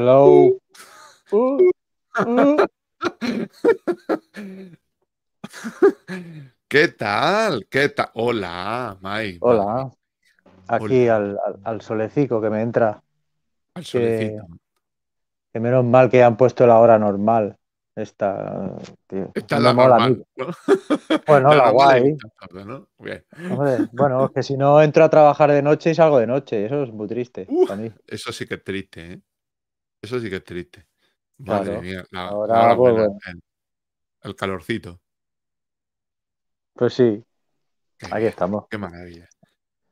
Uh. Uh. Uh. ¿Qué tal? ¿Qué tal? Hola, May. Hola. Aquí Al, al, solecico que me entra. Al solecito. Que, menos mal que han puesto la hora normal. Esta, tío. Esta la normal, Bueno, la, guay. bueno, que si no entro a trabajar de noche y salgo de noche. Eso es muy triste para mí. Eso sí que es triste, ¿eh? Eso sí que es triste. Madre mía, ahora, pues el, calorcito. Pues sí, aquí estamos. Qué maravilla.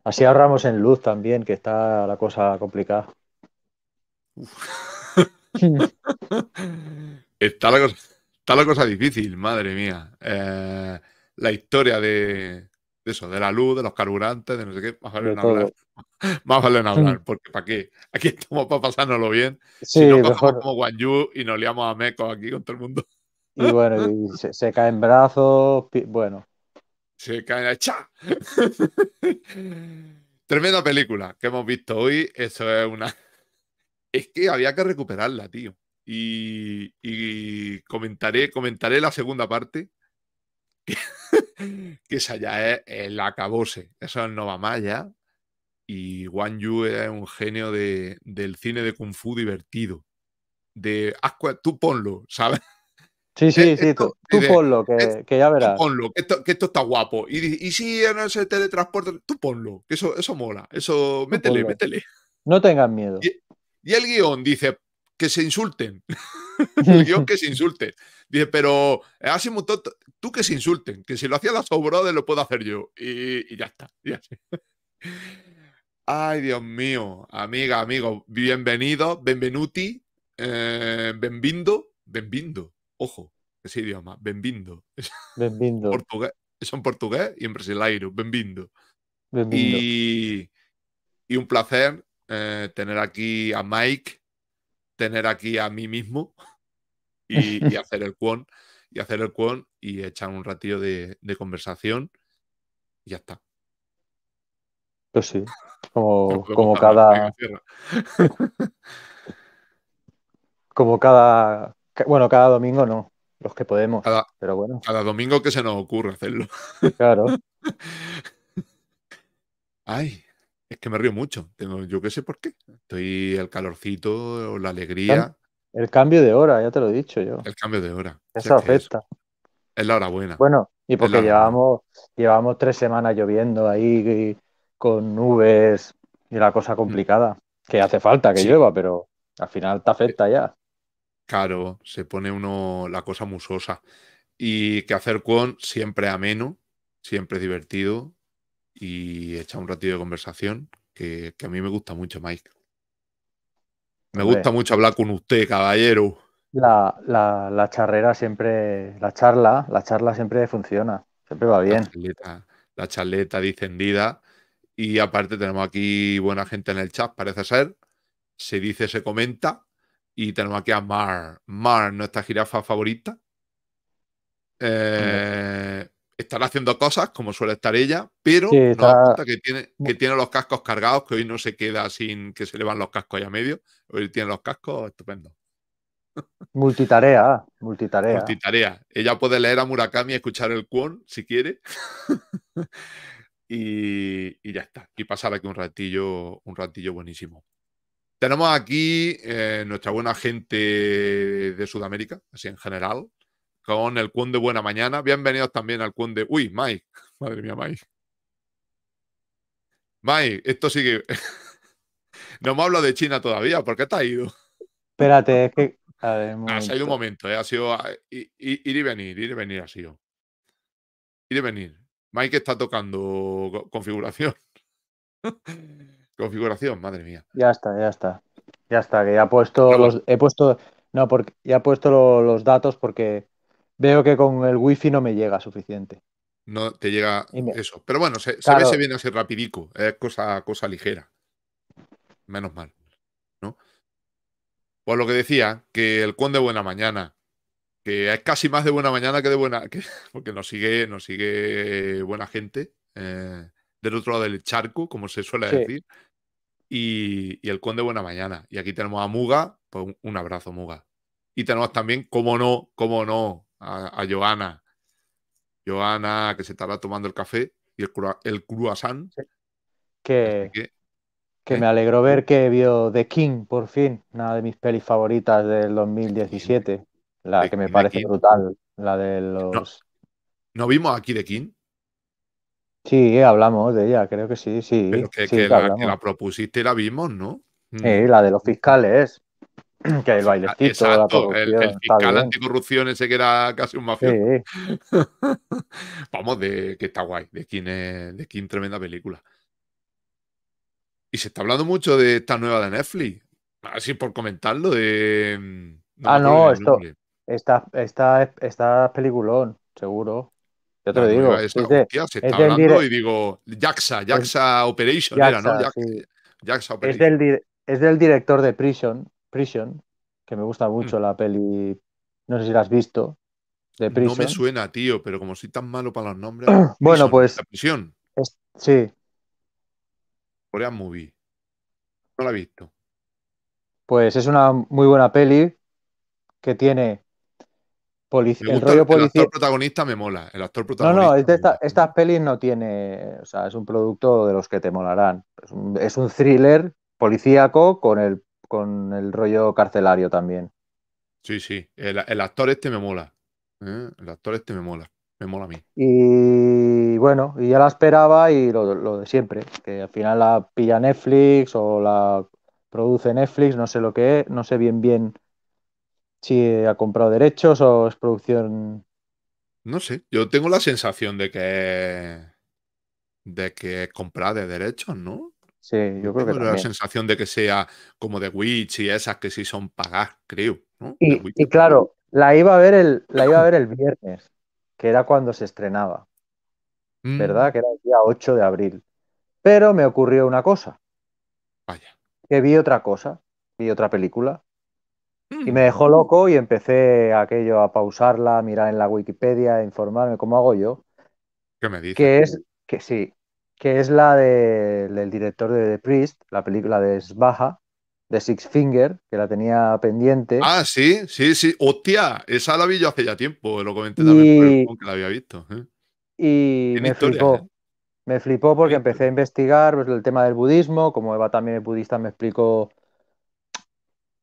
Así ahorramos en luz también, que está la cosa complicada. está, la cosa, la cosa, difícil, madre mía. Eh, la historia de, de eso, de la luz, de los carburantes, de no sé qué, más vale no hablar. Más vale no hablar, porque ¿para qué? Aquí estamos para pasárnoslo bien. Sí, si no mejor. como Guan y nos liamos a Meco aquí con todo el mundo. Y bueno, se, caen brazos, bueno. Se caen, ¡cha! Tremenda película que hemos visto hoy. Eso es una. Es que había que recuperarla, tío. Y, y comentaré, comentaré la segunda parte, que, es esa ya es el acabose. Eso es Nova ya. Y Guan Yu es un genio de, del cine de Kung Fu divertido. De tú ponlo, ¿sabes? Sí, sí, sí, tú, ponlo, que, ya verás. ponlo, que esto, está guapo. Y, y si no se teletransporta, tú ponlo, que eso, eso mola. Eso, métele, métele. No tengas miedo. Y, el guión dice que se insulten. el guión que se insulte. Dice, pero eh, así muy tú que se insulten, que si lo hacía las Brothers lo puedo hacer yo. Y, ya está. Ay, Dios mío, amiga, amigo, bienvenido, benvenuti, eh, benvindo, benvindo, ojo, ese idioma, benvindo. Benvindo. portugués, son portugués y en brasileiro, benvindo. Y, un placer eh, tener aquí a Mike, tener aquí a mí mismo y, y hacer el cuón y hacer el cuón y echar un ratillo de, conversación y ya está. Pues sí, como, cada. como cada. Bueno, cada domingo no, los que podemos. Cada, pero bueno. Cada domingo que se nos ocurre hacerlo. Claro. Ay, es que me río mucho. Tengo, yo qué sé por qué. Estoy el calorcito, la alegría. El cambio de hora, ya te lo he dicho yo. El cambio de hora. Eso afecta. Es, la hora buena. Bueno, y porque llevamos, llevamos tres semanas lloviendo ahí con nubes y la cosa mm. complicada. Que hace falta que llueva, pero al final te afecta ya. Claro, se pone uno la cosa musosa. Y que hacer con siempre ameno, siempre divertido y echar un ratito de conversación, que, que a mí me gusta mucho, Mike. Me gusta mucho hablar con usted, caballero. La, charrera siempre, la charla, la charla siempre funciona, siempre va bien. La charleta, la Y aparte tenemos aquí buena gente en el chat, parece ser. Se dice, se comenta. Y tenemos aquí a Mar. Mar, nuestra jirafa favorita. Eh, estará haciendo cosas como suele estar ella, pero que tiene, los cascos cargados, que hoy no se queda sin que se le van los cascos ya medio. Hoy tiene los cascos estupendo Multitarea, multitarea. Multitarea. Ella puede leer a Murakami y escuchar el Kwon si quiere. y, ya está. Y pasar aquí un ratillo, un ratillo buenísimo. Tenemos aquí eh, nuestra buena gente de Sudamérica, así en general, con el Kun de Buena Mañana. Bienvenidos también al Kun de... Uy, Mike. Madre mía, Mike. Mike, esto sigue... no me hablo de China todavía, porque qué te has ido? Espérate, es que... Eh, ha sido un momento, ha sido ir, y venir, ir y venir ha sido. Ir y venir. Mike está tocando configuración. configuración, madre mía. Ya está, ya está. Ya está, que ya he puesto los. He puesto. No, porque ya he puesto los datos porque veo que con el wifi no me llega suficiente. No te llega eso. Pero bueno, se, se viene así rapidico. Es cosa, cosa ligera. Menos mal. ¿no? Pues lo que decía, que el con de buena mañana, que es casi más de buena mañana que de buena, porque nos sigue, nos sigue buena gente eh, del otro lado del charco, como se suele decir, y, y, el conde buena mañana. Y aquí tenemos a Muga, pues un, abrazo Muga. Y tenemos también, como no, como no, a, a Joana. Joana, que se estará tomando el café y el, el Que, ¿eh? me alegró ver que vio The King, por fin, una de mis pelis favoritas del 2017. La que me parece brutal, la de los... No, vimos aquí The King? Sí, hablamos de ella, creo que sí, sí. Pero que, la, la, propusiste y la vimos, ¿no? Sí, mm. la de los fiscales. que el bailecito, Exacto, el, fiscal anticorrupción ese que era casi un mafioso. Vamos, de que está guay, de quién de tremenda película. Y se está hablando mucho de esta nueva de Netflix. Así por comentarlo, de. Mm, ah, no, esto. Esta, esta, esta, peliculón, seguro. Yo te lo digo. es hostia, se está hablando y digo, Jaxa, Jaxa Operation ¿no? Jaxa, Operation. es del director de Prison, Prison, que me gusta mucho mm. la peli, no sé si la has visto, de Prison. No me suena, tío, pero como soy tan malo para los nombres. bueno, pues. prisión. sí. Korean Movie. No la he visto. Pues es una muy buena peli que tiene el rollo policía. El actor protagonista me mola. El actor protagonista. No, no, esta, estas pelis no tiene. O sea, es un producto de los que te molarán. es un thriller policíaco con el con el rollo carcelario también. Sí, sí. El, actor este me mola. ¿eh? El actor este me mola. Me mola a mí. Y bueno, y ya la esperaba y lo, de siempre. Que al final la pilla Netflix o la produce Netflix, no sé lo que es, no sé bien bien si ha comprado derechos o es producción. No sé, yo tengo la sensación de que de que es comprada de derechos, ¿no? Sí, yo creo la sensación de que sea como de Witch y esas que sí son pagas, creo. Y, claro, la iba a ver el, la iba a ver el viernes, que era cuando se estrenaba. Mm. ¿Verdad? Que era el día 8 de abril. Pero me ocurrió una cosa. Vaya. Que vi otra cosa, vi otra película. Y mm. me dejó loco y empecé aquello a pausarla, a mirar en la Wikipedia, a informarme cómo hago yo. ¿Qué me dices? Que es que sí, que es la de, del director de The Priest, la película de Baja, de Six Finger, que la tenía pendiente. Ah, sí, sí, sí. Hostia, esa la vi yo hace ya tiempo, lo comenté también la había visto. ¿eh? Y me flipó. ¿eh? Me flipó porque empecé a investigar pues, el tema del budismo, como Eva también es budista, me explicó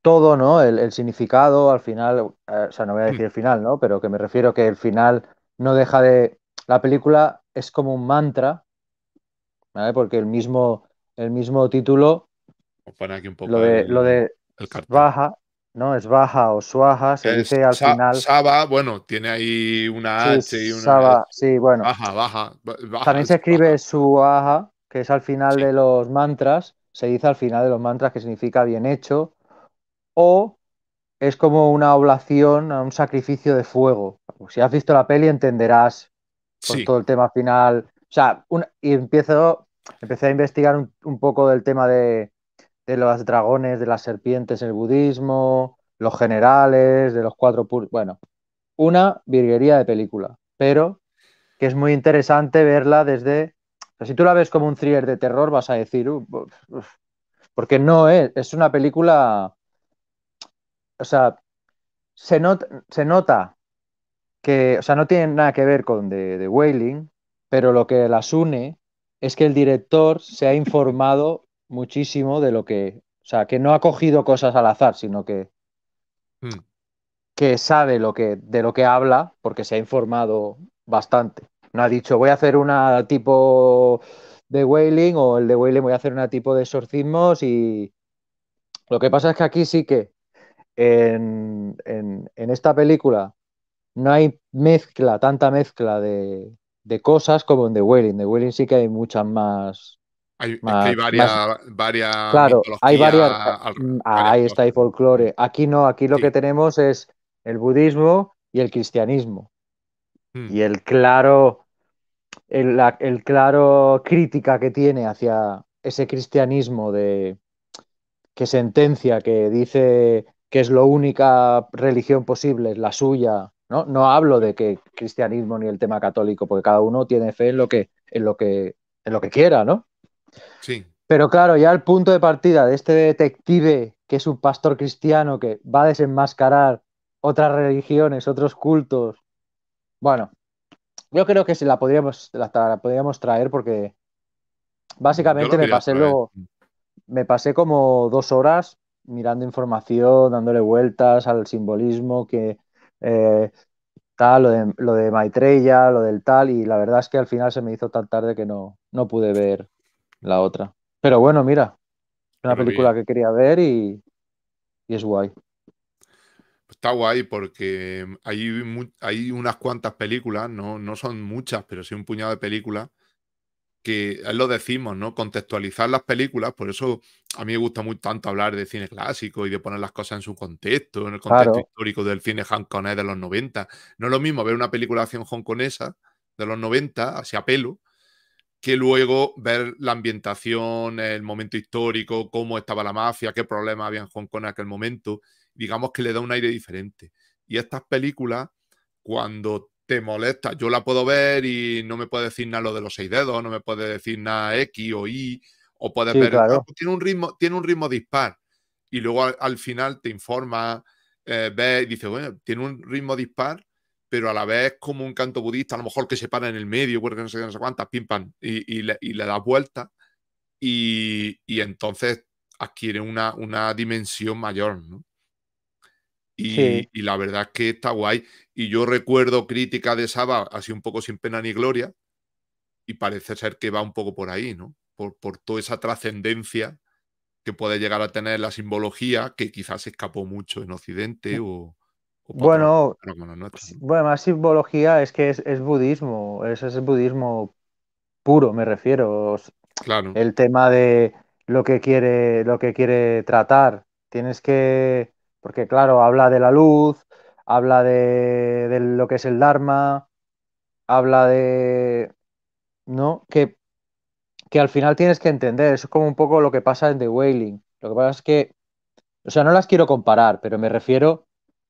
todo, ¿no? El, significado, al final, eh, o sea, no voy a decir el mm. final, ¿no? Pero que me refiero que el final no deja de... La película es como un mantra porque el mismo, el mismo título. lo de, baja, ¿no? Es baja o suaja, se dice al final. Saba, bueno, tiene ahí una H y una. Saba, sí, bueno. Baja, baja, También se escribe suaja, que es al final de los mantras, se dice al final de los mantras que significa bien hecho, o es como una oblación a un sacrificio de fuego. Si has visto la peli entenderás con todo el tema final. O sea, un, y empiezo empecé a investigar un, poco del tema de, los dragones, de las serpientes el budismo, los generales, de los cuatro... Bueno, una virguería de película, pero que es muy interesante verla desde... si tú la ves como un thriller de terror, vas a decir, porque no es, es una película, o sea, se, se nota que, o sea, no tiene nada que ver con de The Wailing, pero lo que las une es que el director se ha informado muchísimo de lo que, o sea, que no ha cogido cosas al azar, sino que, hmm. que sabe lo que, de lo que habla porque se ha informado bastante. No ha dicho, voy a hacer una tipo de whaling o el de whaling voy a hacer una tipo de exorcismos y lo que pasa es que aquí sí que en esta película no hay mezcla, tanta mezcla de, de cosas como en The Welling. The Wailing sí que hay muchas más. Hay, varias, varias, Claro, hay mm, varias. ahí está, hay folclore. Aquí no, aquí lo que tenemos es el budismo y el cristianismo. Hmm. Y el claro. El, el, claro crítica que tiene hacia ese cristianismo de que sentencia, que dice que es la única religión posible, la suya, ¿no? No hablo de que cristianismo ni el tema católico, porque cada uno tiene fe en lo que, en lo que, en lo que quiera, ¿no? Sí. Pero claro, ya el punto de partida de este detective, que es un pastor cristiano que va a desenmascarar otras religiones, otros cultos. Bueno, yo creo que se la podríamos, la, podríamos traer porque básicamente me pasé luego, me pasé como dos horas mirando información, dándole vueltas al simbolismo, que eh, tal, lo de, lo Maitreya, lo del tal, y la verdad es que al final se me hizo tan tarde que no, no pude ver la otra. Pero bueno, mira, una película que quería ver y, es guay. Está guay porque hay, hay unas cuantas películas, no, no son muchas, pero sí un puñado de películas que lo decimos, ¿no? Contextualizar las películas, por eso a mí me gusta muy tanto hablar de cine clásico y de poner las cosas en su contexto, en el contexto histórico del cine hongkonés de los 90. No es lo mismo ver una película de acción hongkonesa de los 90, hacia pelo, que luego ver la ambientación, el momento histórico, cómo estaba la mafia, qué problemas había en Hong Kong en aquel momento, digamos que le da un aire diferente. Y estas películas, cuando te molesta. Yo la puedo ver y no me puede decir nada lo de los seis dedos, no me puede decir nada X o Y, o puede ver. Tiene, un ritmo, tiene un ritmo dispar. Y luego al, final te informa, eh, ves y dices, bueno, tiene un ritmo dispar, pero a la vez como un canto budista, a lo mejor que se para en el medio, porque no sé, no sé cuántas, pim pam, y, le, das vuelta. Y, entonces adquiere una, una dimensión mayor, ¿no? Y, la verdad es que está guay. Y yo recuerdo crítica de Saba así un poco sin pena ni gloria. Y parece ser que va un poco por ahí, ¿no? Por, por toda esa trascendencia que puede llegar a tener la simbología que quizás se escapó mucho en Occidente o... bueno, bueno, más simbología es que es, budismo, es, es budismo puro, me refiero. Claro. El tema de lo que quiere, lo que quiere tratar. Tienes que porque, claro, habla de la luz, habla de, lo que es el Dharma, habla de. ¿No? Que, que al final tienes que entender. Eso es como un poco lo que pasa en The Wailing. Lo que pasa es que. O sea, no las quiero comparar, pero me refiero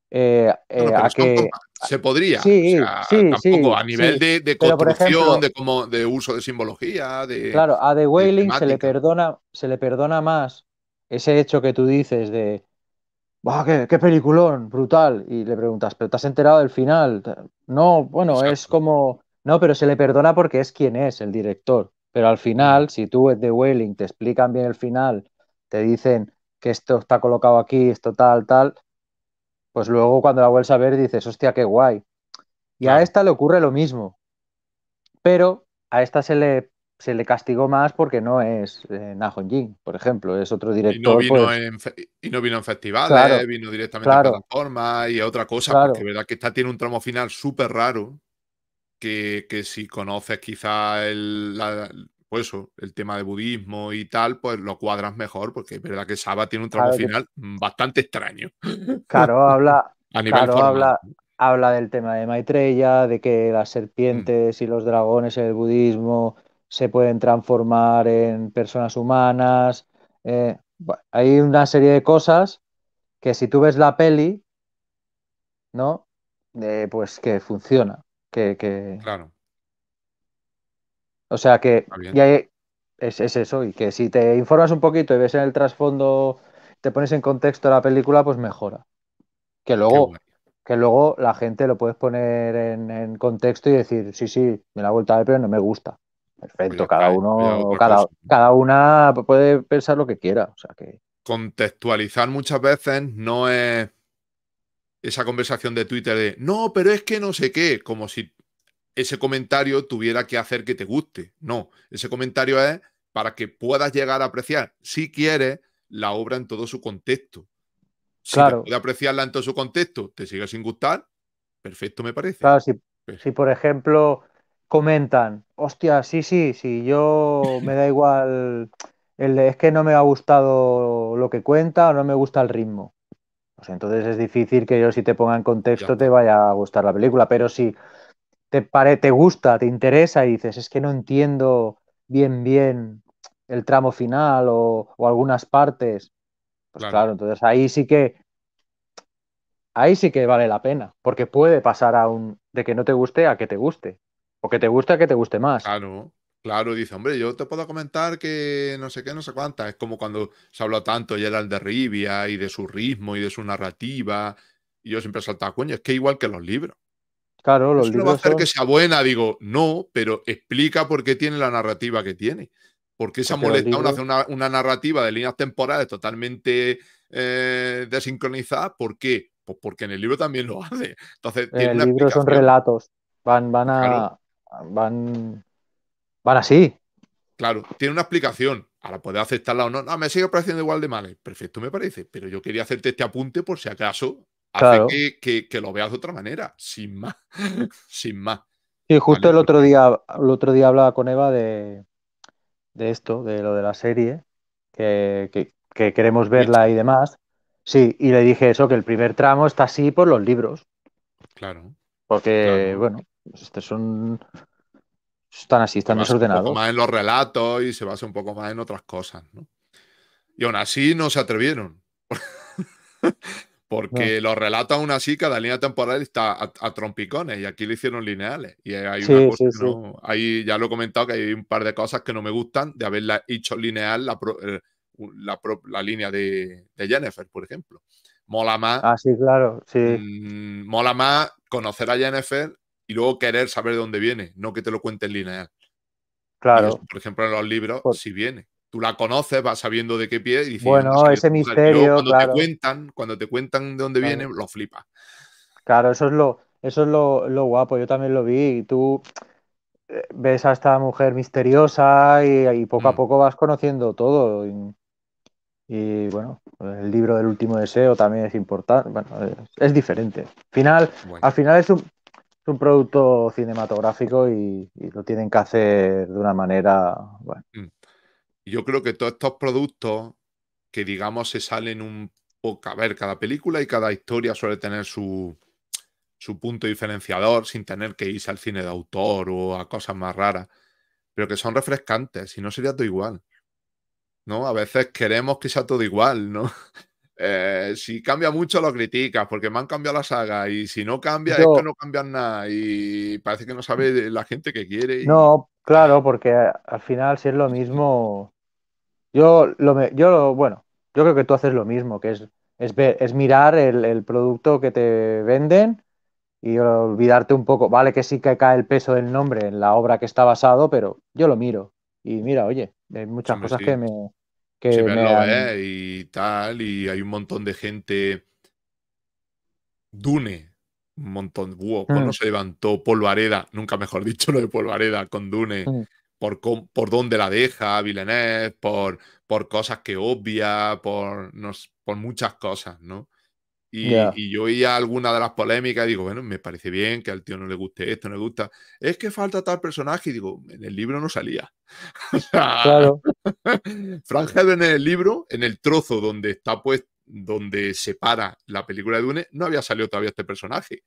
eh, eh, a que. Se podría. Sí, tampoco, a nivel de, construcción, de, cómo de uso de simbología. De, claro, a The Wailing se le, perdona, se le perdona más ese hecho que tú dices de ¡Bah, qué, qué, peliculón! Brutal. Y le preguntas, ¿pero te has enterado del final? No, bueno, es como. No, pero se le perdona porque es quien es el director. Pero al final, si tú The Wailing te explican bien el final, te dicen que esto está colocado aquí, esto tal, tal, pues luego cuando la vuelves a ver dices, hostia, qué guay. Y a esta le ocurre lo mismo. Pero a esta se le se le castigó más porque no es eh, Jin, por ejemplo, es otro director. Pues y no vino, en, y vino festivales, vino directamente a plataforma y a otra cosa, claro. porque verdad que esta tiene un tramo final súper raro, que, si conoces quizá el, pues el tema de budismo y tal, pues lo cuadras mejor, porque es verdad que Saba tiene un tramo final bastante extraño. Claro, habla... habla, habla del tema de Maitreya, de que las mm. serpientes y los dragones en el budismo se pueden transformar en personas humanas. Eh, hay una serie de cosas que si tú ves la peli, ¿no? Eh, pues que funciona. Que, que... Claro. O sea que es, es, eso, y que si te informas un poquito y ves en el trasfondo, te pones en contexto la película, pues mejora. Que luego, que luego la gente lo puedes poner en, en, contexto y decir, sí, sí, me la he vuelto a ver, pero no me gusta. Perfecto, cada eh, uno, pues, cada, una puede pensar lo que quiera. O sea que... Contextualizar muchas veces no es esa conversación de Twitter de no, pero es que no sé qué, como si ese comentario tuviera que hacer que te guste. No, ese comentario es para que puedas llegar a apreciar, si quieres, la obra en todo su contexto. Si claro. puedes apreciarla en todo su contexto, te sigue sin gustar, perfecto me parece. Pues si por ejemplo comentan, hostia, sí, sí, sí, yo me da igual, el es que no me ha gustado lo que cuenta o no me gusta el ritmo. Pues entonces es difícil que yo si te ponga en contexto te vaya a gustar la película, pero si te, pare, te gusta, te interesa y dices, es que no entiendo bien, bien el tramo final o, algunas partes, pues claro. claro, entonces ahí sí que ahí sí que vale la pena, porque puede pasar a un de que no te guste a que te guste. O que te gusta, que te guste más. Claro, claro, dice, hombre, yo te puedo comentar que no sé qué, no sé cuántas. Es como cuando se habló tanto el de Rivia y de su ritmo y de su narrativa. Y yo siempre saltado, coño, es que igual que los libros. Claro, los libros. No va a hacer que sea buena, digo, no, pero explica por qué tiene la narrativa que tiene. porque qué se ha molestado una, narrativa de líneas temporales totalmente eh, desincronizada? ¿Por qué? Pues porque en el libro también lo hace. Entonces, en el libro son relatos. Van, van a, van, van así. Claro, tiene una explicación. Ahora puedes aceptarla o no. No, me sigue pareciendo igual de mal. ¿eh? Perfecto, me parece. Pero yo quería hacerte este apunte por si acaso hace que, lo veas de otra manera. Sin más. sin más. Sí, justo el pues otro día, el otro día hablaba con Eva de, de esto, de lo de la serie, que, queremos verla y demás. Sí, y le dije eso, que el primer tramo está así por los libros. Claro. Porque, bueno, pues estos son. Están así, están desordenados. más en los relatos y se basa un poco más en otras cosas, Y aún así no se atrevieron. Porque los relatos aún así, cada línea temporal está a, trompicones y aquí lo hicieron lineales. Y hay una cosa no, ahí ya lo he comentado que hay un par de cosas que no me gustan de haberla hecho lineal la, línea de, Jennifer, por ejemplo. Mola más. Ah, sí, claro. Sí. Mm, mola más conocer a Jennifer y luego querer saber de dónde viene, no que te lo cuente en lineal. Claro. por ejemplo, en los libros, si viene. Tú la conoces, vas sabiendo de qué pie y dices, bueno, ese misterio. cuando te cuentan, cuando te cuentan de dónde viene, lo flipa. Claro, eso es lo, eso es lo, lo guapo. Yo también lo vi. Y tú eh, ves a esta mujer misteriosa y, poco a mm. poco vas conociendo todo. Y, bueno, el libro del último deseo también es importante. Bueno, es, diferente. Final, Al final es un, es un producto cinematográfico y, lo tienen que hacer de una manera. Mm. Yo creo que todos estos productos que, digamos, se salen un poco. A ver, cada película y cada historia suele tener su, su punto diferenciador sin tener que irse al cine de autor o a cosas más raras, pero que son refrescantes, y no sería todo igual. ¿No? A veces queremos que sea todo igual, ¿no? Eh, si cambia mucho lo criticas porque me han cambiado la saga y si no cambia es que no cambian nada y parece que no mm. sabe la gente que quiere. No, claro, porque al final si es lo mismo, yo lo yo lo, bueno, yo creo que tú haces lo mismo, que es es, ver, es mirar el, producto que te venden y olvidarte un poco. Vale que sí que cae el peso del nombre en la obra que está basado, pero yo lo miro y mira, oye, hay muchas cosas que me que sí, lo y tal, y hay un montón de gente. Dune, un montón. Uo, pues mm. cuando se levantó Polvareda, nunca mejor dicho lo de Polvareda con Dune, mm. por, por dónde la deja Villeneuve, por, por cosas que obvia, por, por muchas cosas, ¿no? Y, yo oía alguna de las polémicas y digo, bueno, me parece bien que al tío no le guste esto, no le gusta. Es que falta tal personaje. Y digo, en el libro no salía. claro. en el libro, en el trozo donde está pues, donde se para la película de Dune, no había salido todavía este personaje.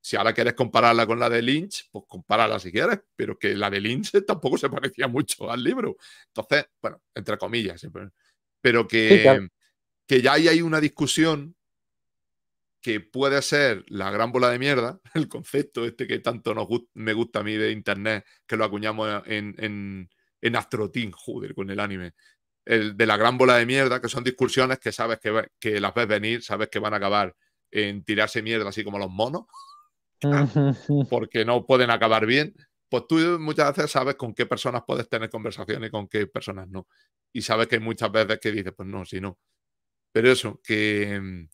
Si ahora quieres compararla con la de Lynch, pues compárala si quieres, pero que la de Lynch tampoco se parecía mucho al libro. Entonces, bueno, entre comillas, pero que, que ya ahí hay una discusión que puede ser la gran bola de mierda, el concepto este que tanto nos me gusta a mí de internet, que lo acuñamos en, en, Astro Team, joder, con el anime, el de la gran bola de mierda, que son discusiones que sabes que, las ves venir, sabes que van a acabar en tirarse mierda así como los monos, porque no pueden acabar bien, pues tú muchas veces sabes con qué personas puedes tener conversaciones y con qué personas no. Y sabes que muchas veces que dices, pues no, si no. Pero eso, que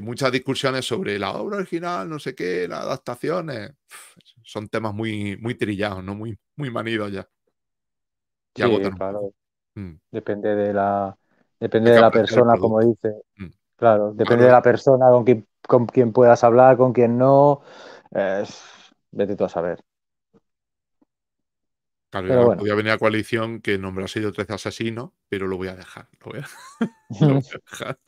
muchas discusiones sobre la obra original, no sé qué, las adaptaciones, son temas muy, muy trillados, ¿no? Muy, muy manidos ya. Mm. Depende de la, depende de la persona, como dice. Mm. Claro, depende de la persona con quien, con quien puedas hablar, con quien no. vete tú a saber. Claro, a venir a coalición que nombrase yo 13 asesinos, pero lo voy lo voy a dejar.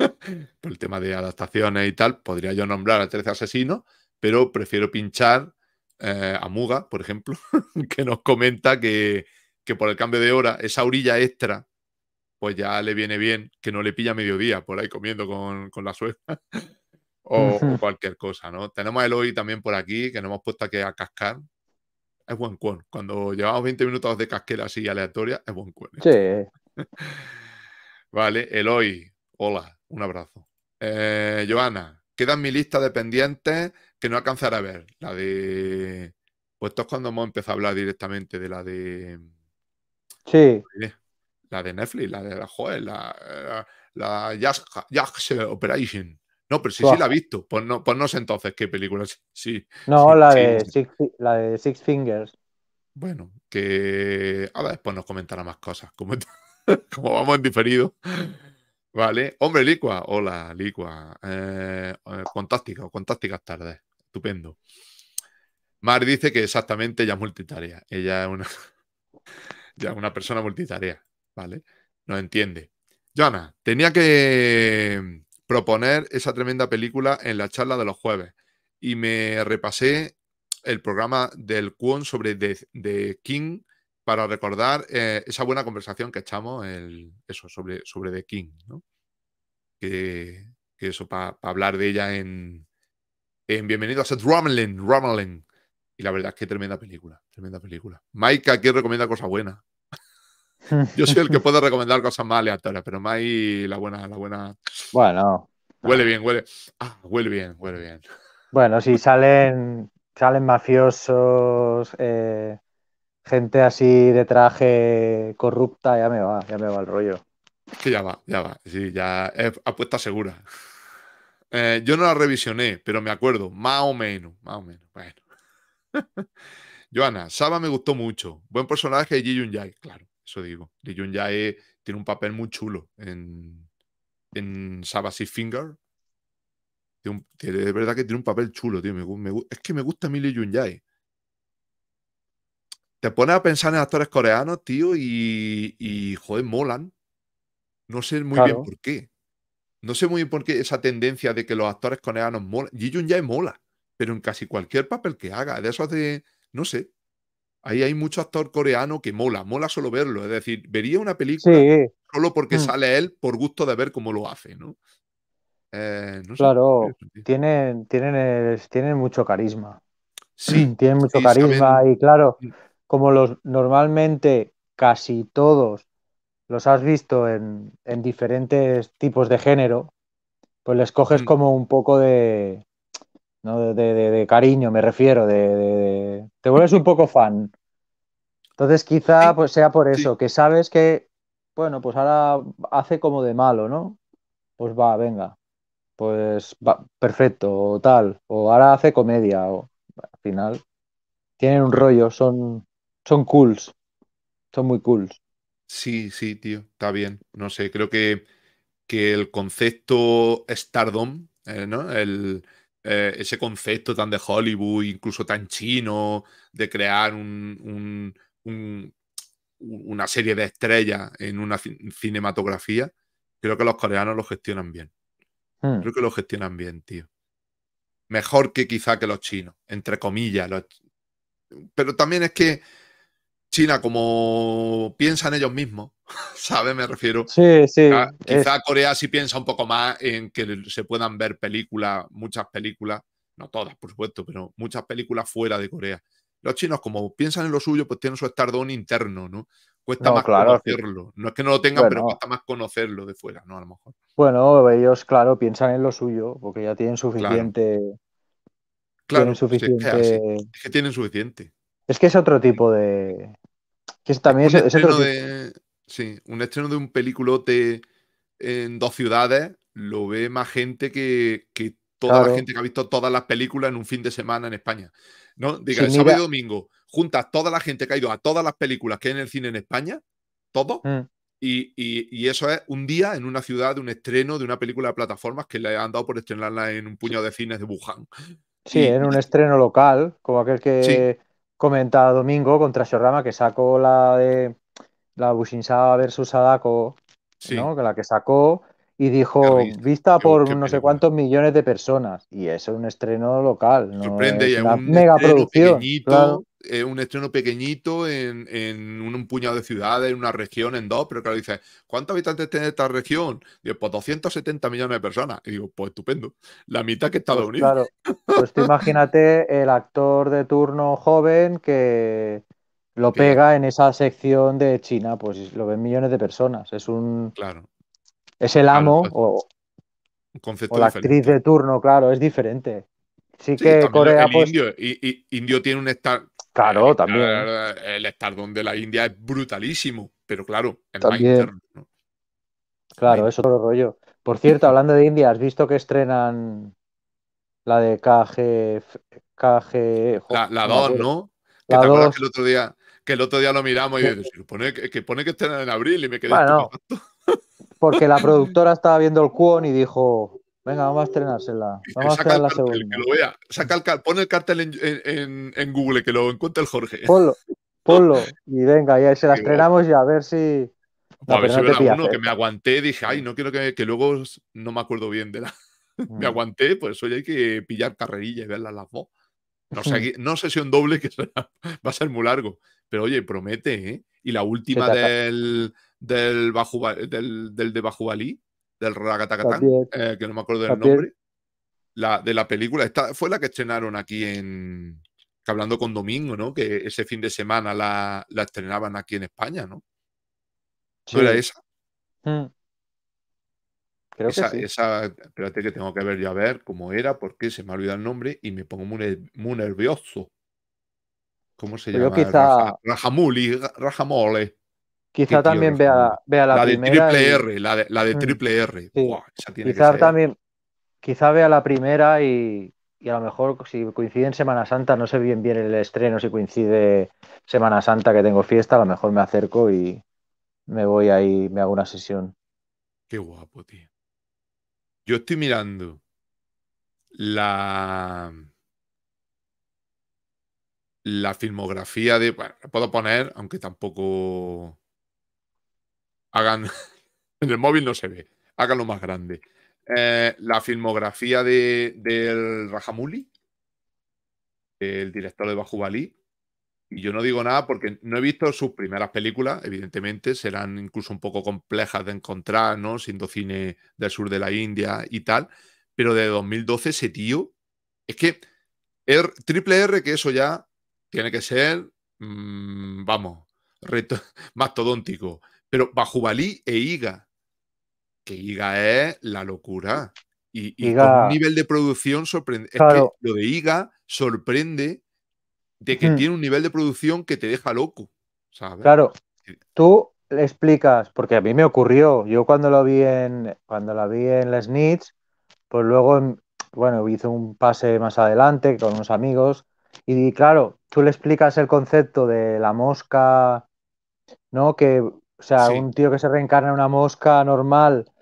por el tema de adaptaciones y tal, podría yo nombrar a 13 asesinos, pero prefiero pinchar eh, a Muga, por ejemplo, que nos comenta que, por el cambio de hora, esa orilla extra, pues ya le viene bien, que no le pilla mediodía por ahí comiendo con, la suegra. o, cualquier cosa, ¿no? Tenemos a Eloy también por aquí, que nos hemos puesto aquí a cascar. Es buen cuón. Cuando llevamos 20 minutos de casquera así aleatoria, es buen cuón. Sí. vale, Eloy, hola. Un abrazo. Eh, Joana, queda en mi lista de pendientes que no alcanzaré a ver. La de. Pues esto es cuando hemos empezado a hablar directamente de la de. Sí. ¿Eh? La de Netflix, la de la Joel, la, la, Operation. No, pero sí, sí la he visto. Pues no, pues no sé entonces qué película. Sí. no, la, de Six, la de Six Fingers. Bueno, que ver, después pues nos comentará más cosas. Como, como vamos en diferido. Vale. Hombre, Licua. Hola, Licua. Eh, eh fantástica, fantásticas tardes. Estupendo. Mar dice que exactamente ella es multitarea. Ella es una, ya una persona multitarea. Vale. No entiende. Joana, tenía que proponer esa tremenda película en la charla de los jueves y me repasé el programa del Kwon sobre The King para recordar eh, esa buena conversación que echamos el, eso, sobre, sobre The King, ¿no? que, eso para hablar de ella en, en Bienvenido a Seth Romelin, Y la verdad es que tremenda película, tremenda película. Mike aquí recomienda cosas buenas. Yo soy el que puede recomendar cosas más aleatorias, pero Mike, la buena, la buena. Bueno. Huele bien, huele. Ah, huele bien, huele bien. Bueno, si salen, salen mafiosos, eh, gente así de traje corrupta, ya me va, ya me va el rollo. Que ya va, ya va. Sí, ya es apuesta segura. Eh, yo no la revisioné, pero me acuerdo, más o menos, más o menos. Bueno. Joana, Saba me gustó mucho. Buen personaje de Ji Jai, claro, eso digo. Ji Jai tiene un papel muy chulo en, Saba Six Finger. de verdad que tiene un papel chulo, tío. es que me gusta a mí Li te pones a pensar en actores coreanos, tío, y, y joder, molan. No sé muy bien por qué. No sé muy bien por qué esa tendencia de que los actores coreanos molan. Ji Jun Jae mola, pero en casi cualquier papel que haga, de eso hace... No sé. Ahí hay mucho actor coreano que mola, mola solo verlo. Es decir, vería una película solo porque mm. sale él por gusto de ver cómo lo hace, ¿no? Eh, claro, tienen, mucho carisma. Sí, tienen mucho carisma y claro, mm como los normalmente casi todos los has visto en, diferentes tipos de género, pues les coges mm. como un poco de, ¿no? de, cariño, me refiero, de, te vuelves un poco fan. Entonces quizá pues sea por eso, que sabes que, bueno, pues ahora hace como de malo, ¿no? Pues va, venga, pues va, perfecto, o tal, o ahora hace comedia, o al final tienen un rollo, son son cools. Son muy cools. Sí, sí, tío, está bien. No sé, creo que, que el concepto Stardom, eh, ¿no? Eh, ese concepto tan de Hollywood, incluso tan chino, de crear un, una serie de estrellas en una cinematografía, creo que los coreanos lo gestionan bien. Hmm. Creo que lo gestionan bien, tío. Mejor que quizá que los chinos, entre comillas. Los... Pero también es que China como piensan ellos mismos, ¿sabes? Me refiero. Sí, sí. quizá Corea sí piensa un poco más en que se puedan ver películas, muchas películas, no todas, por supuesto, pero muchas películas fuera de Corea. Los chinos, como piensan en lo suyo, pues tienen su estardón interno, ¿no? Cuesta más claro, conocerlo. No es que no lo tengan, pero cuesta más conocerlo de fuera, ¿no? A lo mejor. Bueno, ellos, claro, piensan en lo suyo, porque ya tienen suficiente. Claro, pues es que tienen suficiente. Es que es otro tipo de. Que es también de... sí, un estreno de un peliculote en dos ciudades lo ve más gente que, que toda la gente que ha visto todas las películas en un fin de semana en España. ¿No? Diga, el sábado y domingo, juntas toda la gente que ha ido a todas las películas que hay en el cine en España, todo, mm. y, y, eso es un día en una ciudad de un estreno de una película de plataformas que le han dado por estrenarla en un puño de cines de Wuhan. Sí, en un estreno local, como aquel que. Comenta Domingo contra Shorrama que sacó la de la Bushinsaba versus Adako ¿no? Que la que sacó y dijo vista por no sé cuántos millones de personas y eso es un estreno local no es una un mega producción un estreno pequeñito en, un, puñado de ciudades en una región en dos pero claro dice, cuántos habitantes tiene esta región digo pues 270 millones de personas y digo pues estupendo la mitad que Estados pues Unidos claro pues tú imagínate el actor de turno joven que lo pega en esa sección de China pues lo ven millones de personas es un claro es el amo pues, o, la actriz de turno, claro, es diferente. Sí, que Corea. Pues indio, y, indio tiene un estar. Claro, también. El, el estardón de la India es brutalísimo, pero claro, es más Claro, eso es otro rollo. Por cierto, hablando de India, ¿has visto que estrenan la de KG? la, 2, ¿no? Que que el otro día, que el otro día lo miramos y dices, pone que, pone que estrenan en abril y me quedé porque la productora estaba viendo el cuón y dijo, venga, vamos a estrenársela. Vamos a estrenar la segunda. el, pon el cartel en, Google, que lo encuentre el Jorge. Ponlo, ponlo. Y venga, ya se la estrenamos y a ver si... a ver si que ¿eh? me aguanté, dije, ay, no quiero que, que luego no me acuerdo bien de la... me mm. aguanté, pues hoy hay que pillar carrerilla y verla las la No sé, mm. no sé si un doble que va a ser muy largo, pero oye, promete, ¿eh? Y la última del del, del, de Bajubalí, del Ragatakatán, eh, que no me acuerdo del nombre, la, de la película. Esta fue la que estrenaron aquí en. hablando con Domingo, ¿no? Que ese fin de semana la, estrenaban aquí en España, ¿no? ¿No era esa? Mm. esa, que esa, espérate que tengo que ver yo a ver cómo era, porque se me ha olvidado el nombre y me pongo muy, muy nervioso. ¿Cómo se llama? Quizá... Rajamole. Quizá también vea, la, la, primera. triple R, la de, mm. triple R. quizá también, quizá vea la primera y, a lo mejor si coincide en Semana Santa, no sé bien bien el estreno, si coincide Semana Santa que tengo fiesta, a lo mejor me acerco y me voy ahí, me hago una sesión. Qué guapo, tío. Yo estoy mirando la la filmografía de. Bueno, puedo poner, aunque tampoco hagan, en el móvil no se ve, háganlo más grande. Eh, la filmografía de, del Rajamouli, el director de Bajubalí, y yo no digo nada porque no he visto sus primeras películas, evidentemente serán incluso un poco complejas de encontrar, ¿no? Siendo cine del sur de la India y tal, pero de 2012 ese tío, es que R, er, triple R, que eso ya tiene que ser, mm, vamos, reto, mastodóntico. Pero Bajubalí e Iga, que Iga es la locura. Y, con un nivel de producción sorprende. lo de Iga sorprende de que tiene un nivel de producción que te deja loco. Claro. Tú le explicas, porque a mí me ocurrió, yo cuando lo vi en cuando la vi en Les Nits, pues luego bueno, hice un pase más adelante con unos amigos y claro, tú le explicas el concepto de la mosca, ¿no? Que o sea, un tío que se reencarna en una mosca normal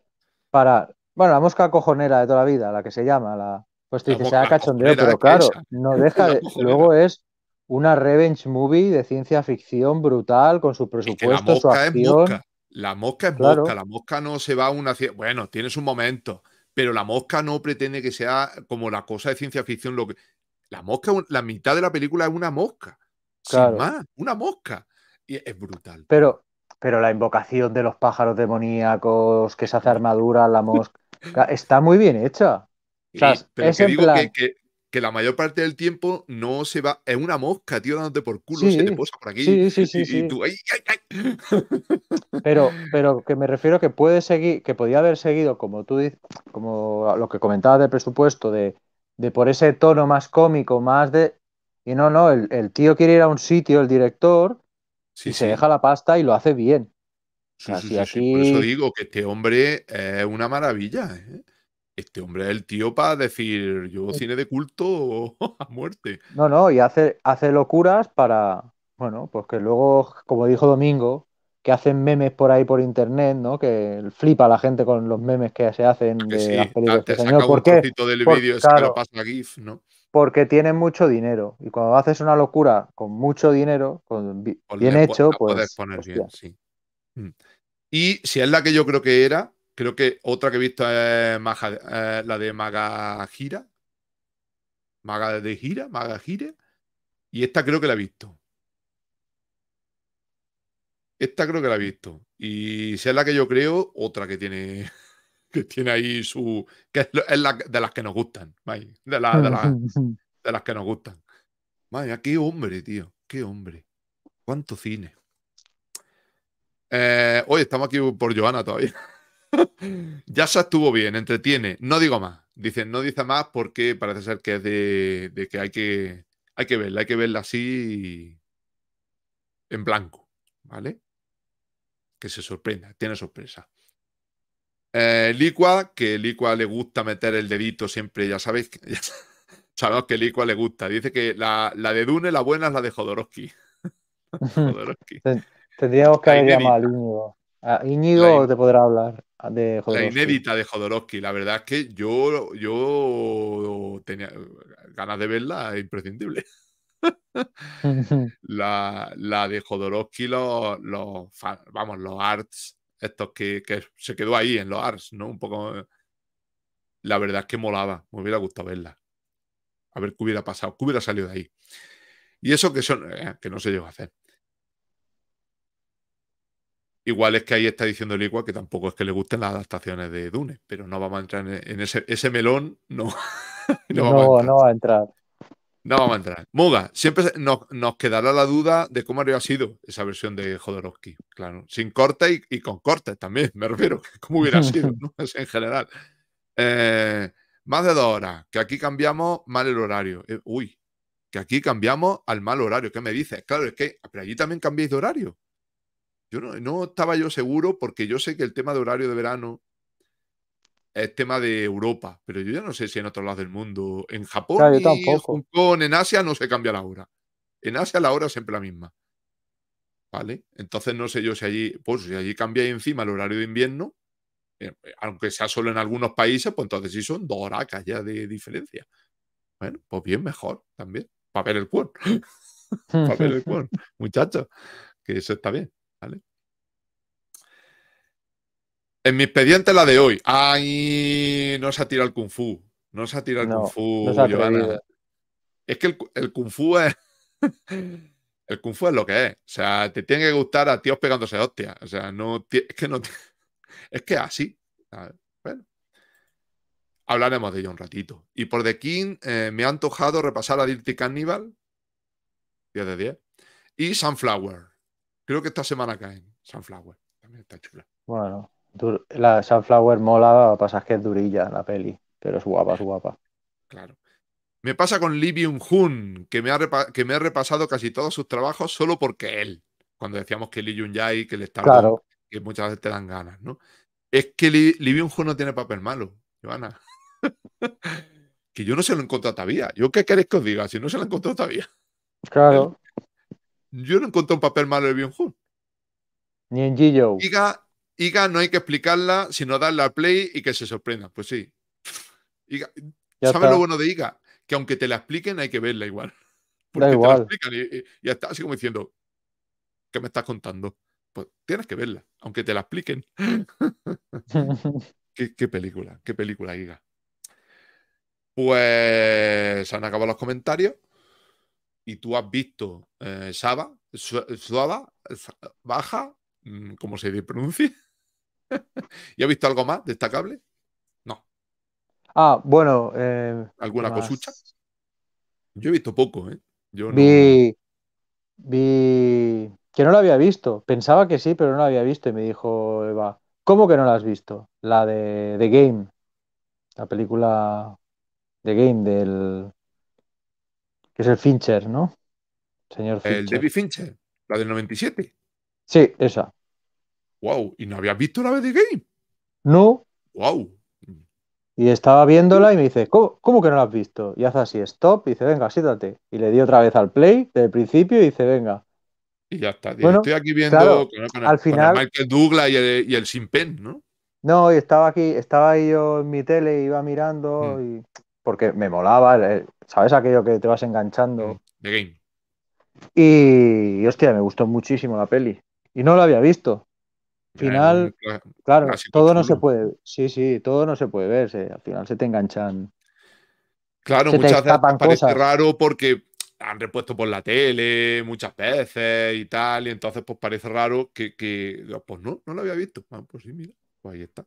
para. Bueno, la mosca cojonera de toda la vida, la que se llama. La... Pues te dice, sea ah, cachondeo, pero claro, no deja de. Luego es una revenge movie de ciencia ficción brutal, con su presupuesto, su acción. La mosca es mosca, la mosca no se va a una. Bueno, tienes un momento, pero la mosca no pretende que sea como la cosa de ciencia ficción. Lo que... La mosca, la mitad de la película es una mosca. Sin más, una mosca. Y es brutal. Pero, pero la invocación de los pájaros demoníacos, que se hace armadura, la mosca, está muy bien hecha. O sea, pero es que que, la mayor parte del tiempo no se va. Es una mosca, tío, dándote por culo, se te posa por aquí. tú, Pero, pero que me refiero que puede seguir, que podía haber seguido, como tú dices, como lo que comentabas del presupuesto, de, por ese tono más cómico, más de. Y no, no, el tío quiere ir a un sitio, el director, se deja la pasta y lo hace bien. Sí, Por eso digo que este hombre es una maravilla. ¿eh? Este hombre es el tío para decir yo cine de culto a muerte. No, no, y hace, hace locuras para, bueno, pues que luego, como dijo Domingo, que hacen memes por ahí por internet, ¿no? Que flipa la gente con los memes que se hacen ah, de las películas. Ah, este un del vídeo, lo GIF, ¿no? porque tienen mucho dinero. Y cuando haces una locura con mucho dinero, con, bien hecho, pues. pues. Poner mm. Y si es la que yo creo que era, creo que otra que he visto es eh, la de Maga Gira. Maga de Gira, Maga Gire. Y esta creo que la he visto. Esta creo que la he visto. Y si es la que yo creo, otra que tiene que tiene ahí su. que es, la, de las que nos gustan, de, las que nos gustan. Vaya, qué hombre, tío, qué hombre. Cuánto cine. Eh, hoy estamos aquí por Joana todavía. Ya se estuvo bien, entretiene, no digo más. Dice, no dice más porque parece ser que es de, de que hay que hay que verla, hay que verla así en blanco, ¿vale? Que se sorprenda, tiene sorpresa. Eh, Licua, que Licua le gusta meter el dedito siempre, ya sabéis, que sabemos que Licua le gusta. Dice que la, de Dune, la buena es la de Jodorowsky. Tendríamos que haber a A Íñigo te podrá hablar de Jodorowsky. La inédita de Jodorowsky. La verdad es que yo, yo tenía ganas de verla, es imprescindible. la, de Jodorowsky, los, vamos, los arts estos que, se quedó ahí en los ARS, ¿no? Un poco. La verdad es que molaba, me hubiera gustado verla. A ver qué hubiera pasado, qué hubiera salido de ahí. Y eso que son, eh, que no se llegó a hacer. Igual es que ahí está diciendo el Ligua que tampoco es que le gusten las adaptaciones de Dune, pero no vamos a entrar en ese, ese melón, no. no, no, no va a entrar. No vamos a entrar. Muga, siempre nos, quedará la duda de cómo habría sido esa versión de Jodorowsky, claro. Sin corte y, con cortes también, me refiero. ¿Cómo hubiera sido? ¿no? en general. Eh, más de dos horas, que aquí cambiamos mal el horario. Eh, uy, que aquí cambiamos al mal horario. ¿Qué me dices? Claro, es que pero allí también cambiáis de horario. Yo no, estaba yo seguro porque yo sé que el tema de horario de verano es tema de Europa, pero yo ya no sé si en otros lados del mundo, en Japón, en Hong Kong, en Asia no se cambia la hora. En Asia la hora es siempre la misma. ¿Vale? Entonces no sé yo si allí, pues si allí cambia encima el horario de invierno, eh, eh, aunque sea solo en algunos países, pues entonces sí son dos horacas ya de diferencia. Bueno, pues bien mejor también, papel el cuerno. papel el cuerno, muchachos, que eso está bien, ¿vale? En mi expediente la de hoy. Ay, no se ha tirado el kung fu. No se ha tirado el kung fu, Es que el, kung fu es. el kung fu es lo que es. O sea, te tiene que gustar a tíos pegándose hostia. O sea, no es que no. Es que así. bueno. Hablaremos de ello un ratito. Y por The King eh, me ha antojado repasar a Dirty Carnival. 10 de 10. Y Sunflower. Creo que esta semana caen. Sunflower. También está chula. Bueno la Sunflower mola, pasa que es durilla la peli, pero es guapa, es guapa. Claro. Me pasa con Lee Byung-hun, que, me ha que me repasado casi todos sus trabajos solo porque él. Cuando decíamos que Lee Yai, jae que le está que muchas veces te dan ganas, ¿no? Es que Lee, no tiene papel malo, Joana. que yo no se lo encontrado todavía. ¿Yo qué queréis que os diga? Si no se lo encontrado todavía. Claro. Yo no encontré un papel malo de Byung-hun. Ni en Joe. Diga Iga no hay que explicarla, sino darle al play y que se sorprenda. Pues sí. ¿Sabes lo bueno de Iga? Que aunque te la expliquen, hay que verla igual. Porque igual. te y, está así como diciendo, ¿qué me estás contando? Pues tienes que verla, aunque te la expliquen. qué, película, qué película, Iga. Pues se han acabado los comentarios y tú has visto eh, Saba, Suaba, Baja, mm, como se pronuncia. ¿Y ha visto algo más destacable? No. Ah, bueno. Eh, ¿Alguna cosucha? Yo he visto poco, ¿eh? Yo no... vi, que no la había visto. Pensaba que sí, pero no la había visto. Y me dijo Eva, ¿cómo que no la has visto? La de The Game. La película The Game del. que es el Fincher, ¿no? Señor Fincher. El David Fincher, la del 97. Sí, esa wow, ¿y no habías visto la de Game? No. Wow. Y estaba viéndola y me dice, ¿Cómo, que no la has visto? Y hace así, stop, y dice, venga, siéntate. Y le di otra vez al play del principio y dice, venga. Y ya está. Bueno, estoy aquí viendo con, al final, el Michael Douglas y el, y Sin Pen, ¿no? No, y estaba aquí, estaba yo en mi tele, iba mirando mm. y porque me molaba, eh, ¿sabes? Aquello que te vas enganchando. Mm, de Game. Y, y, hostia, me gustó muchísimo la peli. Y no la había visto final, claro, todo no se puede, sí, sí, todo no se puede ver, al final se te enganchan. Claro, muchas veces parece raro porque han repuesto por la tele muchas veces y tal, y entonces pues parece raro que, pues no, no lo había visto. Ah, pues sí, mira, pues ahí está.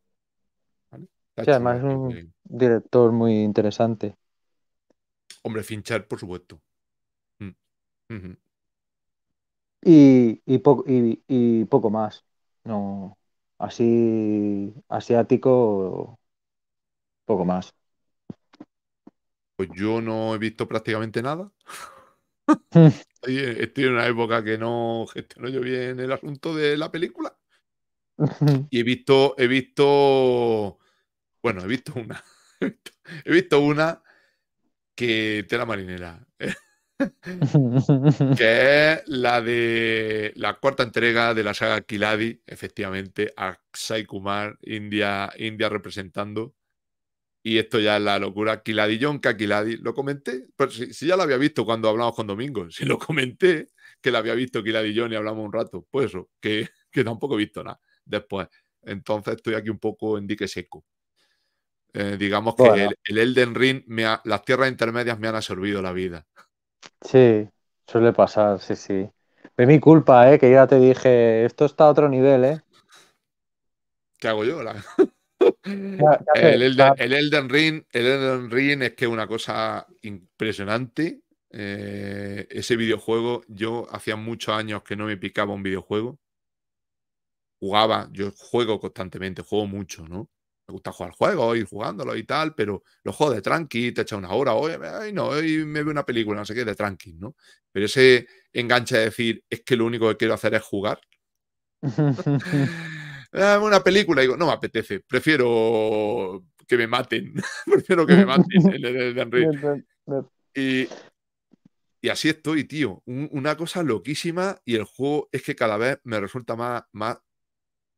además es un director muy interesante. Hombre, Fincher, por supuesto. Mm, y poco más. No, así asiático, poco más. Pues yo no he visto prácticamente nada. estoy, en una época que no gestiono yo bien el asunto de la película. Y he visto, he visto, bueno, he visto una, he visto, una que tela marinera. que es la de la cuarta entrega de la saga Kiladi, efectivamente, a Sai Kumar, India, India representando. Y esto ya es la locura. Kiladi Yonka, Kiladi. Lo comenté, pero si, ya lo había visto cuando hablamos con Domingo, si lo comenté que la había visto Kiladi Yon y hablamos un rato, pues eso, que, que tampoco he visto nada después. Entonces estoy aquí un poco en dique seco. Eh, digamos que el, Elden Ring, las tierras intermedias me han absorbido la vida. Sí, suele pasar, sí, sí. Es mi culpa, ¿eh? Que ya te dije, esto está a otro nivel, ¿eh? ¿Qué hago yo? el, Elden, Ring, Elden Ring es que es una cosa impresionante. Eh, ese videojuego, yo hacía muchos años que no me picaba un videojuego. Jugaba, yo juego constantemente, juego mucho, ¿no? me gusta jugar juegos, ir jugándolo y tal, pero los juegos de tranqui, te echa una hora, hoy, no, hoy me veo una película, no sé qué, de tranqui, ¿no? Pero ese enganche de decir, es que lo único que quiero hacer es jugar. Ah, una película, digo, no me apetece, prefiero que me maten, prefiero que me maten el, eh, y, así estoy, tío. una cosa loquísima y el juego es que cada vez me resulta más, más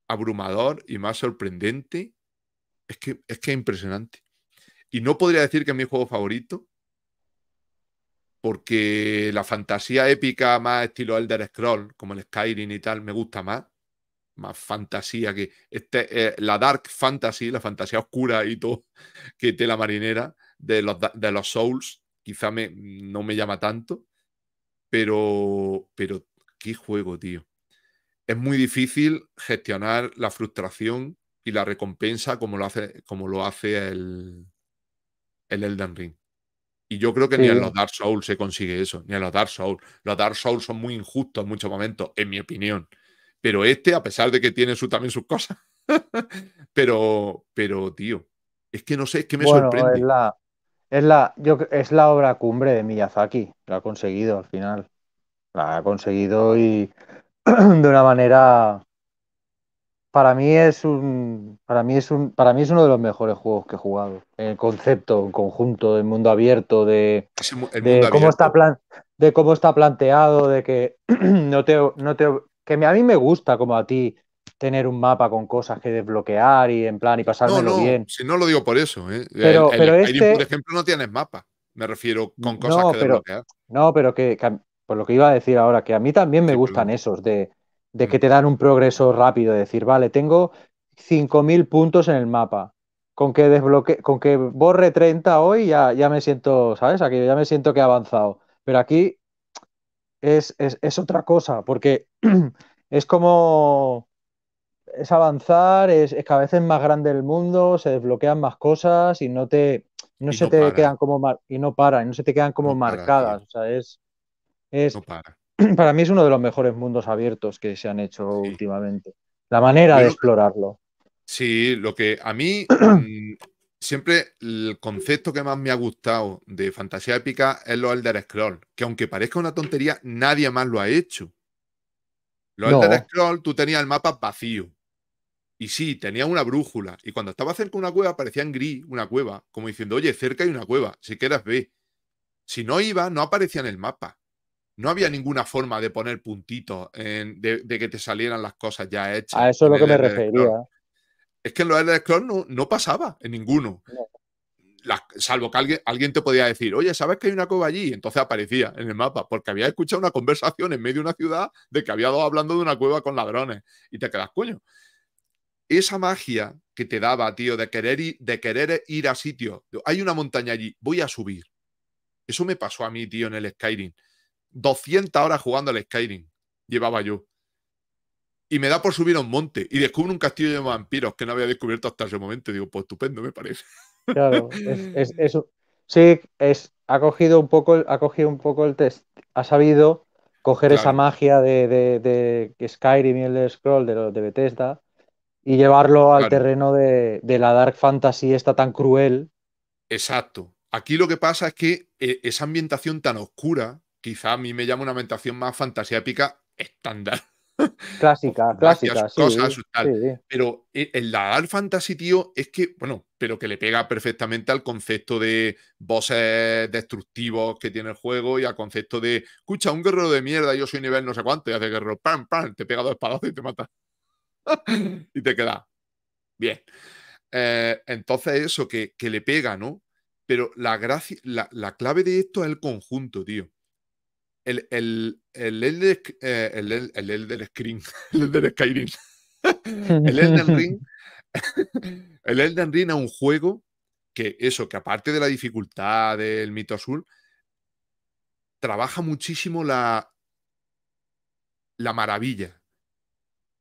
abrumador y más sorprendente es que es que impresionante. Y no podría decir que es mi juego favorito, porque la fantasía épica más estilo Elder Scroll, como el Skyrim y tal, me gusta más. Más fantasía que. Este, eh, la Dark Fantasy, la fantasía oscura y todo, que tela marinera de los, de los Souls, quizá me, no me llama tanto. Pero, pero, qué juego, tío. Es muy difícil gestionar la frustración y la recompensa como lo hace, como lo hace el, el Elden Ring. Y yo creo que ni en los Dark Souls se consigue eso, ni en los Dark Souls. Los Dark Souls son muy injustos en muchos momentos, en mi opinión. Pero este, a pesar de que tiene su, también sus cosas, pero, pero, tío, es que no sé, es que me sorprende. Es la, es, la, yo, es la obra cumbre de Miyazaki, la ha conseguido al final. La ha conseguido y de una manera para mí es un para mí es un para mí es uno de los mejores juegos que he jugado el concepto en conjunto del mundo abierto de, cómo está plan, de cómo está planteado de que no te, no que a mí me gusta como a ti tener un mapa con cosas que desbloquear y en plan y pasármelo no, no, bien si no lo digo por eso ¿eh? pero, este por ejemplo no tienes mapa me refiero con cosas que desbloquear no pero que, por lo que iba a decir ahora que a mí también me gustan esos de de que mm. te dan un progreso rápido, de decir, vale, tengo 5.000 puntos en el mapa. Con que desbloque, con que borre 30 hoy ya, ya me siento, ¿sabes? Aquí ya me siento que he avanzado. Pero aquí es, otra cosa, porque es como es avanzar, es, que a veces más grande el mundo, se desbloquean más cosas y no te no se te quedan como mar y no para, no se te quedan como marcadas, o sea, es, es para. para mí es uno de los mejores mundos abiertos que se han hecho últimamente. La manera de explorarlo. Sí, lo que a mí mm, siempre el concepto que más me ha gustado de fantasía épica es lo Elder Scrolls, que aunque parezca una tontería, nadie más lo ha hecho. Lo Elder Scrolls, tú tenías el mapa vacío. Y sí, tenía una brújula. Y cuando estaba cerca de una cueva, aparecía en gris una cueva, como diciendo, oye, cerca hay una cueva, si quieras ve. Si no iba, no aparecía en el mapa no había ninguna forma de poner puntitos, de, que te salieran las cosas ya hechas. A eso es lo que me refería. Es que en los Elder Scrolls no, pasaba, en ninguno. salvo que alguien, te podía decir, oye, ¿sabes que hay una cueva allí? Entonces aparecía en el mapa, porque había escuchado una conversación en medio de una ciudad de que había dos hablando de una cueva con ladrones. Y te quedas, coño. Esa magia que te daba, tío, de querer de querer ir a sitio. Hay una montaña allí, voy a subir. Eso me pasó a mí, tío, en el Skyrim. 200 horas jugando al Skyrim, llevaba yo. Y me da por subir a un monte y descubro un castillo de vampiros que no había descubierto hasta ese momento. digo, pues estupendo, me parece. Claro, es, sí, es, ha cogido un poco, ha cogido un poco el test, ha sabido coger esa magia de, Skyrim y el Scroll de, de Bethesda y llevarlo al terreno de, de, la Dark Fantasy esta tan cruel. Exacto. Aquí lo que pasa es que eh, esa ambientación tan oscura quizá a mí me llama una ambientación más fantasía épica estándar. Clásica, clásica. cosas, Pero eh, el Dark Fantasy, tío, es que, bueno, pero que le pega perfectamente al concepto de bosses destructivos que tiene el juego y al concepto de, escucha, un guerrero de mierda, yo soy nivel no sé cuánto, y hace guerrero, pam, pam, te pega dos espadazos y te mata. y te queda. Bien. Eh, entonces, eso que, le pega, ¿no? Pero la, gracia, la clave de esto es el conjunto, tío el, el, el, eh, el, Screen, Skyrim, el Elden Ring, el Elden Ring es un juego que eso, que aparte de la dificultad del mito azul, trabaja muchísimo la, la maravilla,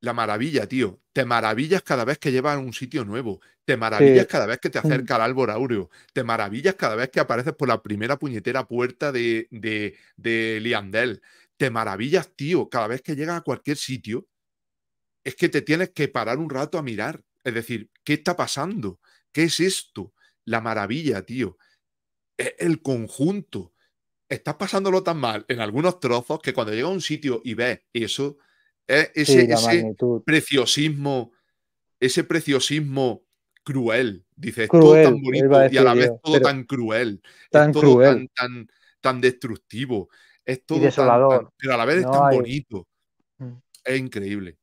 la maravilla, tío. Te maravillas cada vez que llevas a un sitio nuevo. Te maravillas cada vez que te mm. acerca al árbol áureo. Te maravillas cada vez que apareces por la primera puñetera puerta de, de, de Liandel. Te maravillas, tío, cada vez que llegas a cualquier sitio. Es que te tienes que parar un rato a mirar. Es decir, ¿qué está pasando? ¿Qué es esto? La maravilla, tío. Es el conjunto. Estás pasándolo tan mal en algunos trozos que cuando llegas a un sitio y ves eso, es eh, ese, ese preciosismo, ese preciosismo cruel. Dice, es todo tan bonito y a la vez todo tan cruel. Tan cruel. Tan, tan, destructivo. Es todo desolador. pero a la vez es tan bonito. Mm. Es increíble.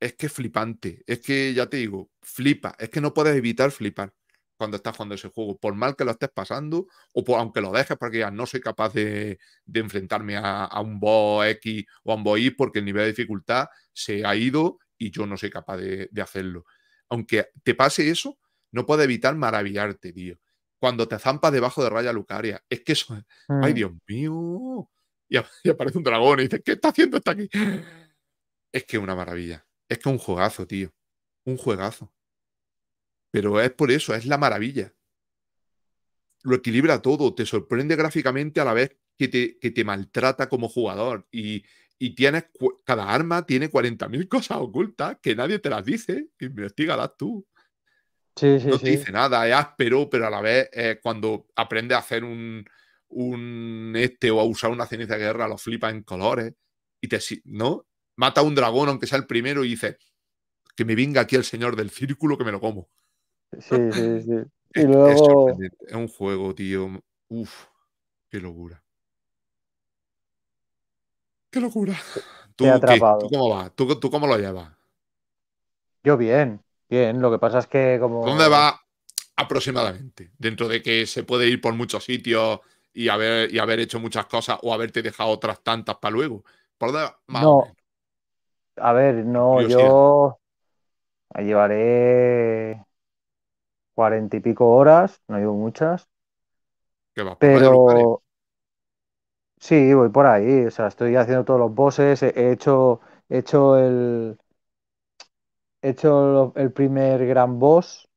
Es que flipante. Es que ya te digo, flipa. Es que no puedes evitar flipar cuando estás jugando ese juego, por mal que lo estés pasando, o aunque lo dejes porque ya no soy capaz de, enfrentarme a, un boss X o a un boss Y porque el nivel de dificultad se ha ido y yo no soy capaz de, hacerlo. Aunque te pase eso, no puedo evitar maravillarte, tío. Cuando te zampas debajo de Raya Lucaria, es que eso, ay mm. Dios mío, y, aparece un dragón y dices, ¿qué está haciendo esta aquí? Es que una maravilla, es que un juegazo, tío, un juegazo. Pero es por eso, es la maravilla. Lo equilibra todo, te sorprende gráficamente a la vez que te, que te maltrata como jugador. Y, tienes, cada arma tiene 40.000 cosas ocultas que nadie te las dice, investigalas tú. no te dice nada, es áspero, pero a la vez cuando aprende a hacer un, este o a usar una ceniza de guerra, lo flipa en colores y te ¿no? Mata un dragón, aunque sea el primero, y dice que me venga aquí el señor del círculo que me lo como. Sí, sí, sí. Y luego... Es, un juego, tío. Uf, qué locura. Qué locura. ¿Tú, ¿Tú cómo ¿Tú, cómo lo llevas? Yo bien, bien. Lo que pasa es que como... ¿Dónde va aproximadamente? Dentro de que se puede ir por muchos sitios y haber, y haber hecho muchas cosas o haberte dejado otras tantas para luego. ¿Por dónde No. A ver, no, yo llevaré cuarenta y pico horas, no llevo muchas. Pero sí, voy por ahí. O sea, estoy haciendo todos los bosses. He hecho, he hecho el. He hecho el primer gran boss,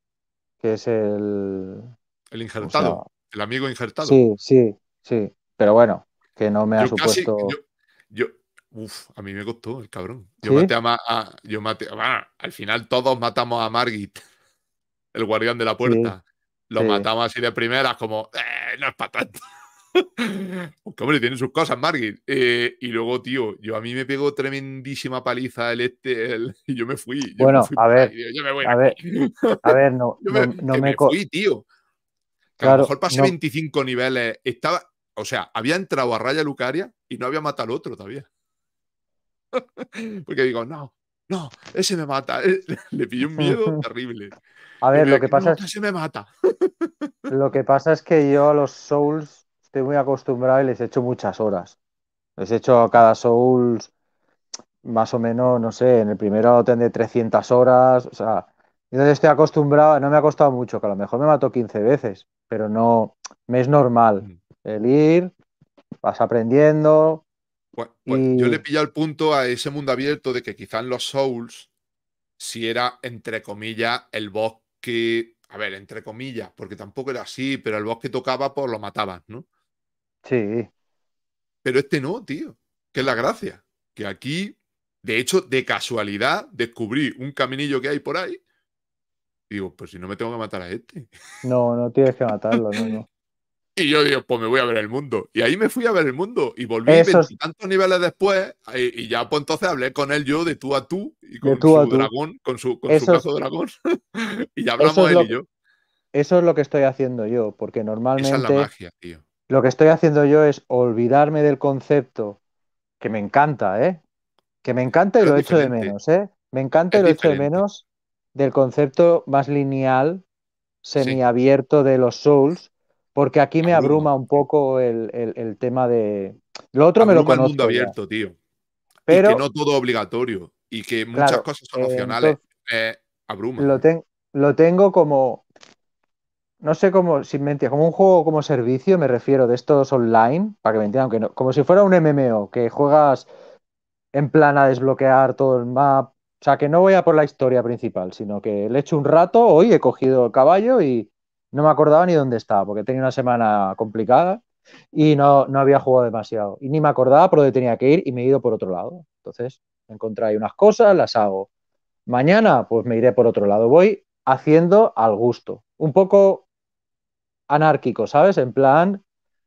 que es el. El injertado. el amigo injertado. Sí, sí, sí. Pero bueno, que no me ha supuesto. yo, Uf, a mí me costó el cabrón. Yo maté a, yo maté, al final todos matamos a Margit el guardián de la puerta. lo matamos así de primeras, como, eh, no es para tanto. Porque, pues hombre, tienen sus cosas, Margit. Eh, y luego, tío, yo a mí me pegó tremendísima paliza el este. y yo me fui. bueno, a ver. yo me voy a, ver a ver, no, me, no, me, fui, tío. a lo mejor pasé 25 niveles. Estaba, o sea, había entrado a Raya Lucaria y no había matado al otro todavía. Porque digo, no, no, ese me mata. Le pilló un miedo terrible. A ver, lo que pasa es. Lo que pasa es que yo a los Souls estoy muy acostumbrado y les echo muchas horas. Les echo a cada Souls más o menos, no sé, en el primero tendré 300 horas, o sea. Entonces estoy acostumbrado, no me ha costado mucho, que a lo mejor me mato 15 veces, pero no, me es normal mm. el ir, vas aprendiendo, yo le mm. pillo el punto a ese mundo abierto de que quizás los Souls, si era entre comillas el boss que. A ver, entre comillas, porque tampoco era así, pero el boss que tocaba, pues lo mataban, ¿no? Sí. Pero este no, tío. Que es la gracia. Que aquí, de hecho, de casualidad, descubrí un caminillo que hay por ahí. digo, pues si no me tengo que matar a este. No, no tienes que matarlo, no, no. Y yo digo, pues me voy a ver el mundo. Y ahí me fui a ver el mundo y volví tantos niveles después. Eh, y, ya pues entonces hablé con él yo de tú a tú y con su dragón, con su, con su caso dragón. y ya hablamos él y yo. Eso es lo que estoy haciendo yo, porque normalmente. es la magia, tío. Lo que estoy haciendo yo es olvidarme del concepto que me encanta, ¿eh? Que me encanta y lo echo de menos, ¿eh? Me encanta y lo echo de menos del concepto más lineal, semiabierto de los Souls, porque aquí me abruma un poco el, tema de... Lo otro me lo el mundo abierto, tío. Pero, que no todo obligatorio y que muchas cosas son eh, opcionales. Eh, abruma. Lo, lo tengo como... No sé cómo, sin mentir, como un juego como servicio, me refiero de estos online, para que me entiendan, aunque no, como si fuera un MMO, que juegas en plan a desbloquear todo el map. O sea, que no voy a por la historia principal, sino que le echo un rato, hoy he cogido el caballo y no me acordaba ni dónde estaba, porque tenía una semana complicada y no, había jugado demasiado. Y ni me acordaba por dónde tenía que ir y me he ido por otro lado. Entonces, encontré unas cosas, las hago. Mañana, pues me iré por otro lado. Voy haciendo al gusto. Un poco anárquico, ¿sabes? En plan,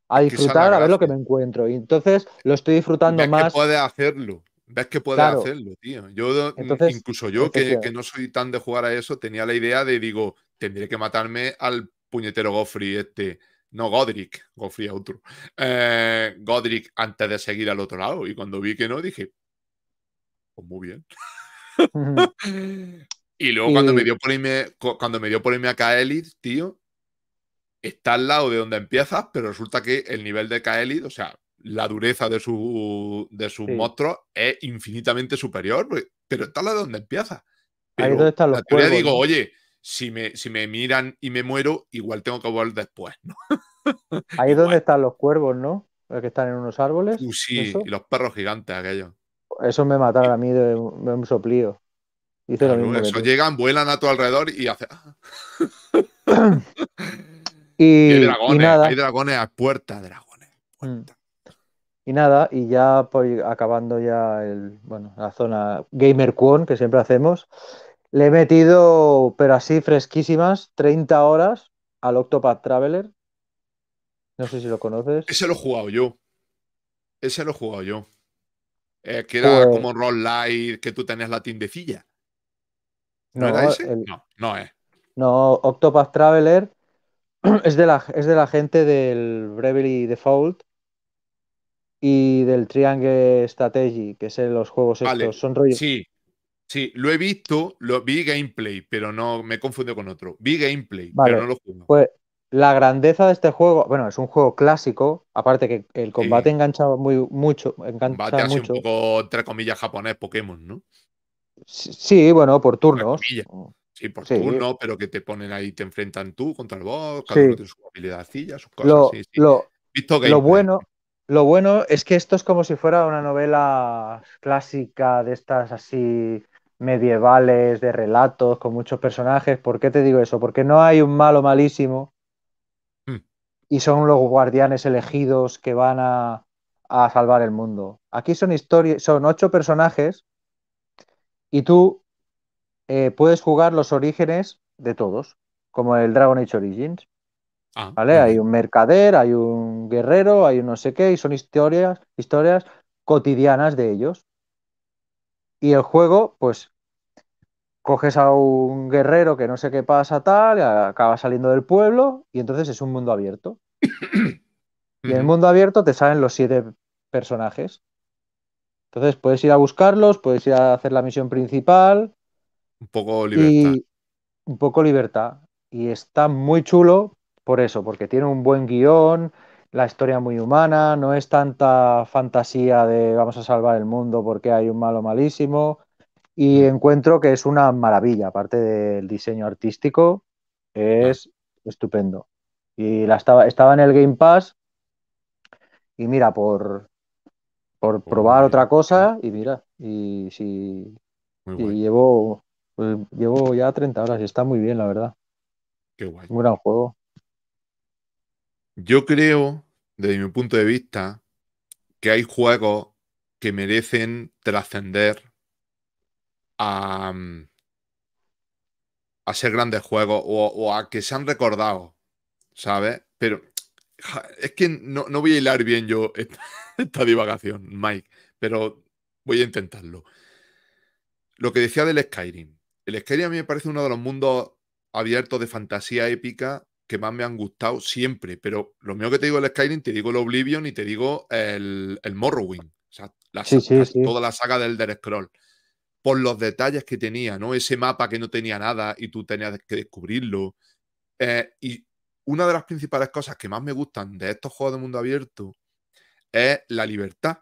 a disfrutar, a ver lo que me encuentro. Y entonces lo estoy disfrutando más. Que puede hacerlo. Ves que puede hacerlo, tío. Yo, mm, incluso yo, que, que, no soy tan de jugar a eso, tenía la idea de, digo, tendré que matarme al puñetero Goffrey este, no Godric, Goffrey otro, eh, Godric antes de seguir al otro lado. Y cuando vi que no, dije, pues muy bien. y luego cuando, Me dio por cuando me dio por a Kaelid, tío, está al lado de donde empiezas, pero resulta que el nivel de Kaelid, o sea, la dureza de, su, de sus monstruos es infinitamente superior, pero está al lado de donde empiezas. ahí Ahí donde están los digo, oye, si me, miran y me muero, igual tengo que volver después, Ahí es donde están los cuervos, ¿no? que están en unos árboles. Uh, sí, y los perros gigantes aquellos. Eso me mataron a mí de, un soplío. eso llegan, vuelan a tu alrededor y hacen. Ah. y, dragones, hay dragones a puerta, dragones. Mm. Y nada, y ya pues, acabando ya el, bueno, la zona Gamer Con que siempre hacemos. Le he metido, pero así fresquísimas, 30 horas al Octopath Traveler. No sé si lo conoces. Ese lo he jugado yo. Ese lo he jugado yo. Eh, que era pues como roll light, que tú tenías la tindecilla. ¿No, no era ese? No, no es. No, Octopath Traveler es de la, es de la gente del Bravely Default y del Triangle Strategy, que son los juegos estos. Son rollos Sí, Sí, lo he visto, lo vi gameplay, pero no me confundo con otro. Vi gameplay, pero no lo juego. Pues la grandeza de este juego, bueno, es un juego clásico, aparte que el combate engancha muy mucho, engancha combate mucho. un poco entre comillas japonés Pokémon, ¿no? Sí, bueno, por turnos. Mm. Sí, por turnos, pero que te ponen ahí, te enfrentan tú contra el boss, cada sus sus cosas. Lo, lo bueno, lo bueno es que esto es como si fuera una novela clásica de estas así medievales, de relatos, con muchos personajes. ¿Por qué te digo eso? Porque no hay un malo malísimo hmm. y son los guardianes elegidos que van a, salvar el mundo. Aquí son historias, son ocho personajes y tú eh, puedes jugar los orígenes de todos, como el Dragon Age Origins. Ah, ¿Vale? Hay un mercader, hay un guerrero, hay un no sé qué, y son historias, historias cotidianas de ellos. Y el juego, pues, coges a un guerrero que no sé qué pasa tal, acaba saliendo del pueblo, y entonces es un mundo abierto. y en el mundo abierto te salen los siete personajes. Entonces puedes ir a buscarlos, puedes ir a hacer la misión principal. Un poco libertad. un poco libertad. Y está muy chulo por eso, porque tiene un buen guión, la historia muy humana, no es tanta fantasía de vamos a salvar el mundo porque hay un malo malísimo. Y mm. encuentro que es una maravilla, aparte del diseño artístico, es ah. estupendo. Y la estaba, estaba en el Game Pass y mira, por, por probar otra cosa y mira, y si y llevo, pues, llevo ya 30 horas y está muy bien, la verdad. Qué guay. Un gran juego. Yo creo, desde mi punto de vista, que hay juegos que merecen trascender a, mm, ser grandes juegos o, a que se han recordado, ¿sabes? Pero es que no, voy a hilar bien yo esta, divagación, Mike, pero voy a intentarlo. Lo que decía del Skyrim. El Skyrim a mí me parece uno de los mundos abiertos de fantasía épica que más me han gustado siempre, pero lo mío que te digo el Skyrim, te digo el Oblivion y te digo el, el Morrowind. O sea, toda la saga del Elder Scroll. Por los detalles que tenía, ¿no? Ese mapa que no tenía nada y tú tenías que descubrirlo. Eh, y una de las principales cosas que más me gustan de estos juegos de mundo abierto es la libertad.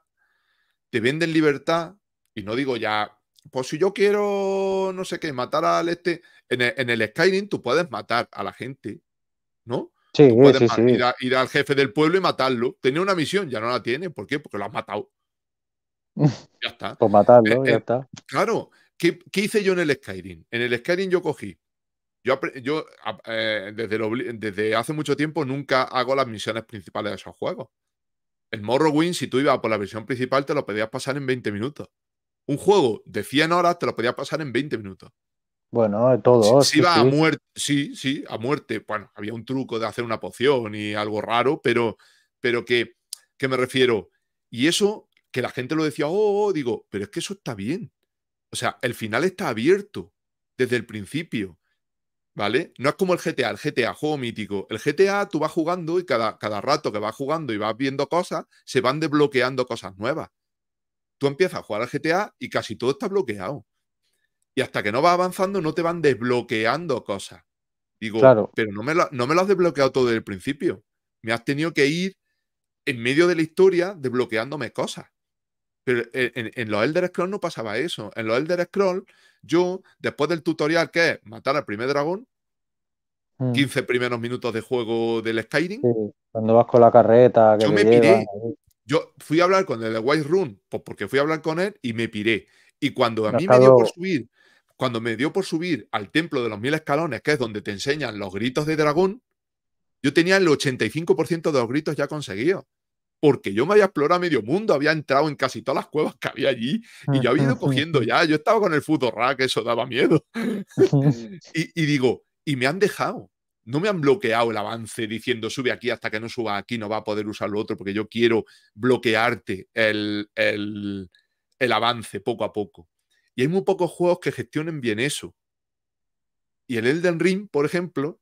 Te venden libertad y no digo ya, pues si yo quiero, no sé qué, matar al este. En en el Skyrim tú puedes matar a la gente ¿no? Sí, Ir, al jefe del pueblo y matarlo. Tenía una misión, ya no la tiene. ¿Por qué? Porque lo has matado. Ya está. Pues matarlo, eh, ya eh, está. Claro. ¿qué, hice yo en el Skyrim? En el Skyrim yo cogí. Yo, yo eh, desde, desde hace mucho tiempo nunca hago las misiones principales de esos juegos. El Morrowind, si tú ibas por la versión principal, te lo podías pasar en 20 minutos. Un juego de 100 horas te lo podías pasar en 20 minutos. Bueno, todo. Sí, sí, a muerte, sí, sí, a muerte. Bueno, había un truco de hacer una poción y algo raro, pero, pero que, que me refiero. Y eso, que la gente lo decía, oh, oh digo, pero es que eso está bien. O sea, el final está abierto desde el principio. ¿Vale? No es como el GTA, el GTA, juego mítico. El GTA tú vas jugando y cada, cada rato que vas jugando y vas viendo cosas, se van desbloqueando cosas nuevas. Tú empiezas a jugar al GTA y casi todo está bloqueado. Y hasta que no vas avanzando, no te van desbloqueando cosas. Digo, pero no me, lo, no me has desbloqueado todo desde el principio. Me has tenido que ir en medio de la historia desbloqueándome cosas. Pero en, los Elder Scrolls no pasaba eso. En los Elder Scrolls, yo, después del tutorial que es matar al primer dragón, 15 hmm. primeros minutos de juego del Skyrim. cuando vas con la carreta. Que yo me Yo fui a hablar con el de White Run, pues porque fui a hablar con él y me piré. Y cuando a mí me dio por subir cuando me dio por subir al templo de los mil escalones, que es donde te enseñan los gritos de dragón, yo tenía el 85% de los gritos ya conseguidos. Porque yo me había explorado medio mundo, había entrado en casi todas las cuevas que había allí y yo había ido cogiendo ya. Yo estaba con el rack, eso daba miedo. y, digo, y me han dejado no me han bloqueado el avance diciendo sube aquí hasta que no suba aquí, no va a poder usar lo otro, porque yo quiero bloquearte el, el avance poco a poco. Y hay muy pocos juegos que gestionen bien eso. Y el Elden Ring, por ejemplo,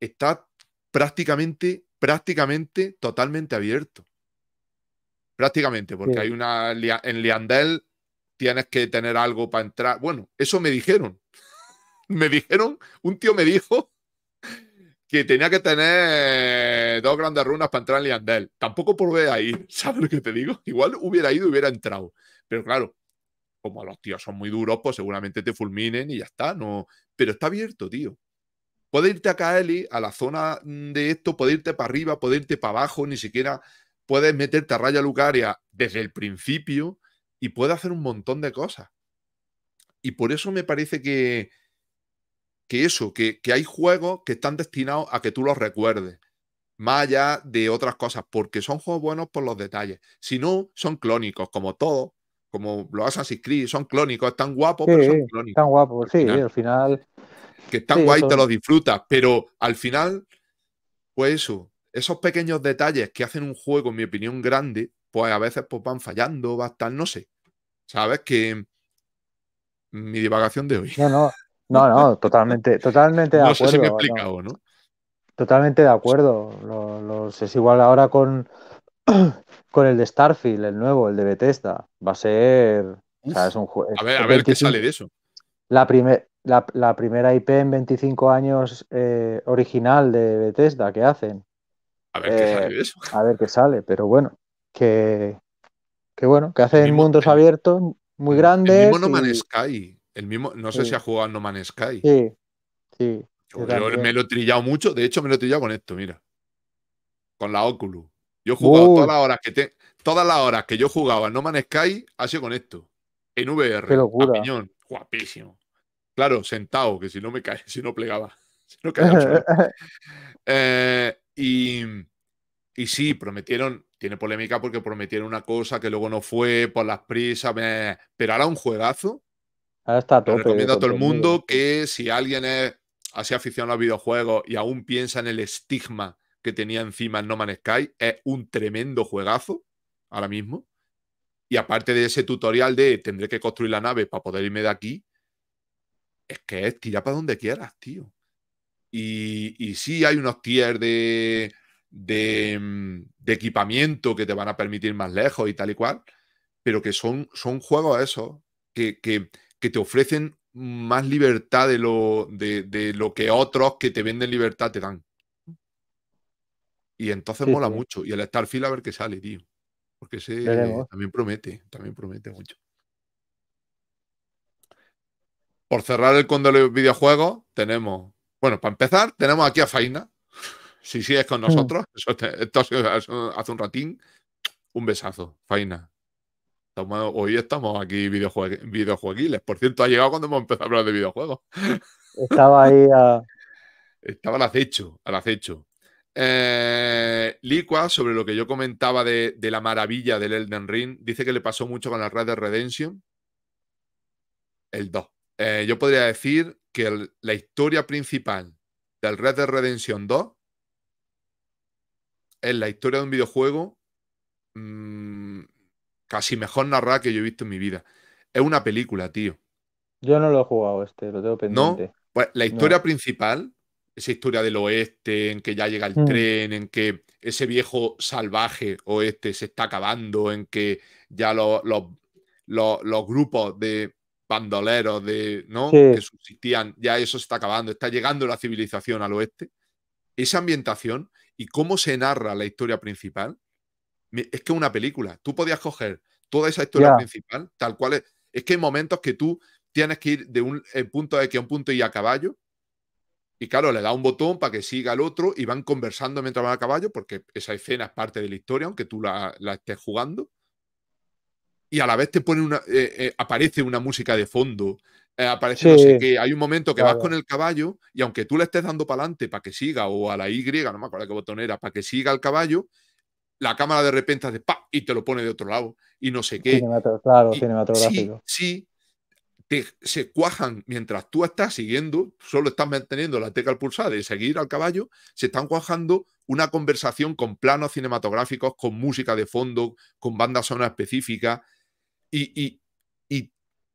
está prácticamente, prácticamente totalmente abierto. Prácticamente, porque hay una. En Liandel tienes que tener algo para entrar. Bueno, eso me dijeron. me dijeron, un tío me dijo que tenía que tener dos grandes runas para entrar en Liandel. Tampoco por ver ahí, ¿sabes lo que te digo? Igual hubiera ido y hubiera entrado. Pero claro, como los tíos son muy duros, pues seguramente te fulminen y ya está, no. Pero está abierto, tío. puedes irte a Kaeli, a la zona mm, de esto, puedes irte para arriba, puedes irte para abajo, ni siquiera puedes meterte a Raya Lucaria desde el principio y puedes hacer un montón de cosas. Y por eso me parece que, que eso, que, que hay juegos que están destinados a que tú los recuerdes más allá de otras cosas, porque son juegos buenos por los detalles. Si no, son clónicos, como todo, como los Assassin's Creed, son clónicos, están guapos, pero son clónicos. Están guapos, sí, al final. Que están guay, te los disfrutas, pero al final, pues eso, esos pequeños detalles que hacen un juego, en mi opinión, grande, pues a veces pues, van fallando, va a estar, no sé. ¿Sabes? qué? mi divagación de hoy. No, no, no, totalmente, totalmente de acuerdo. No sé si me he explicado, ¿no? Totalmente de acuerdo. es igual ahora con, con el de Starfield, el nuevo, el de Bethesda, va a ser. un juego. A ver, a qué sale de eso. La, la, primera IP en 25 años eh, original de Bethesda que hacen. A ver qué sale eh, de eso. A ver qué sale, pero bueno, que, que bueno, que hacen mundos abiertos muy grandes. El mismo No Man's Sky. no sé si ha jugado No Man's Sky. Sí, me lo he trillado mucho, de hecho me lo he trillado con esto, mira. Con la Oculus. Yo he jugado todas las horas que te, todas las horas que yo jugaba No Man's Sky ha sido con esto. En VR. Qué guapísimo. Claro, sentado, que si no me cae, si no plegaba. Eh, y, y sí, prometieron, tiene polémica porque prometieron una cosa que luego no fue por las prisas, pero ahora un juegazo. Ahora está todo. Recomiendo a todo el mundo que si alguien es así aficionado a los videojuegos y aún piensa en el estigma que tenía encima No Man's Sky es un tremendo juegazo ahora mismo. Y aparte de ese tutorial de tendré que construir la nave para poder irme de aquí, es que es tirar para donde quieras, tío. Y, y sí hay unos tiers de, mm, de, equipamiento que te van a permitir más lejos y tal y cual, pero que son, son juegos esos que, que, te ofrecen más libertad de lo, de lo que otros que te venden libertad te dan. Y entonces mola mucho. Y el Starfield a ver qué sale, tío. Porque ese también promete, también promete mucho. Por cerrar el con de los videojuegos, tenemos. Bueno, para empezar, tenemos aquí a Faina. Si es con hmm. nosotros, hace un ratín. Un besazo, Faina. hoy estamos aquí videojuegos videojueguiles. Por cierto, ha llegado cuando hemos empezado a hablar de videojuegos. Estaba ahí a... Estaba al acecho, al acecho. Eh, Liqua, sobre lo que yo comentaba de, la maravilla del Elden Ring, dice que le pasó mucho con el Red de Redemption. El 2. Eh, yo podría decir que la historia principal del Red de Redemption 2 es la historia de un videojuego mm, casi mejor narrada que yo he visto en mi vida. Es una película, tío. Yo no lo he jugado este, lo tengo pendiente. Pues, la historia principal esa historia del oeste, en que ya llega el mm. tren, en que ese viejo salvaje oeste se está acabando, en que ya los, los, grupos de bandoleros de, ¿no? que subsistían, ya eso se está acabando, está llegando la civilización al oeste. Esa ambientación y cómo se narra la historia principal, es que es una película. Tú podías coger toda esa historia principal, tal cual es. que hay momentos que tú tienes que ir de un punto X a un punto Y a caballo, y claro, le da un botón para que siga el otro y van conversando mientras van a caballo, porque esa escena es parte de la historia, aunque tú la, estés jugando. Y a la vez te pone una. Eh, eh, aparece una música de fondo. Eh, aparece no sé qué. Hay un momento que vas con el caballo y aunque tú le estés dando para adelante para que siga, o a la Y, no me acuerdo qué botón era, para que siga el caballo, la cámara de repente hace ¡pa! y te lo pone de otro lado. Y no sé qué. cinematográfico. Sí, sí, se cuajan mientras tú estás siguiendo, solo estás manteniendo la tecla pulsada y seguir al caballo, se están cuajando una conversación con planos cinematográficos, con música de fondo, con bandas sonora específicas. Y,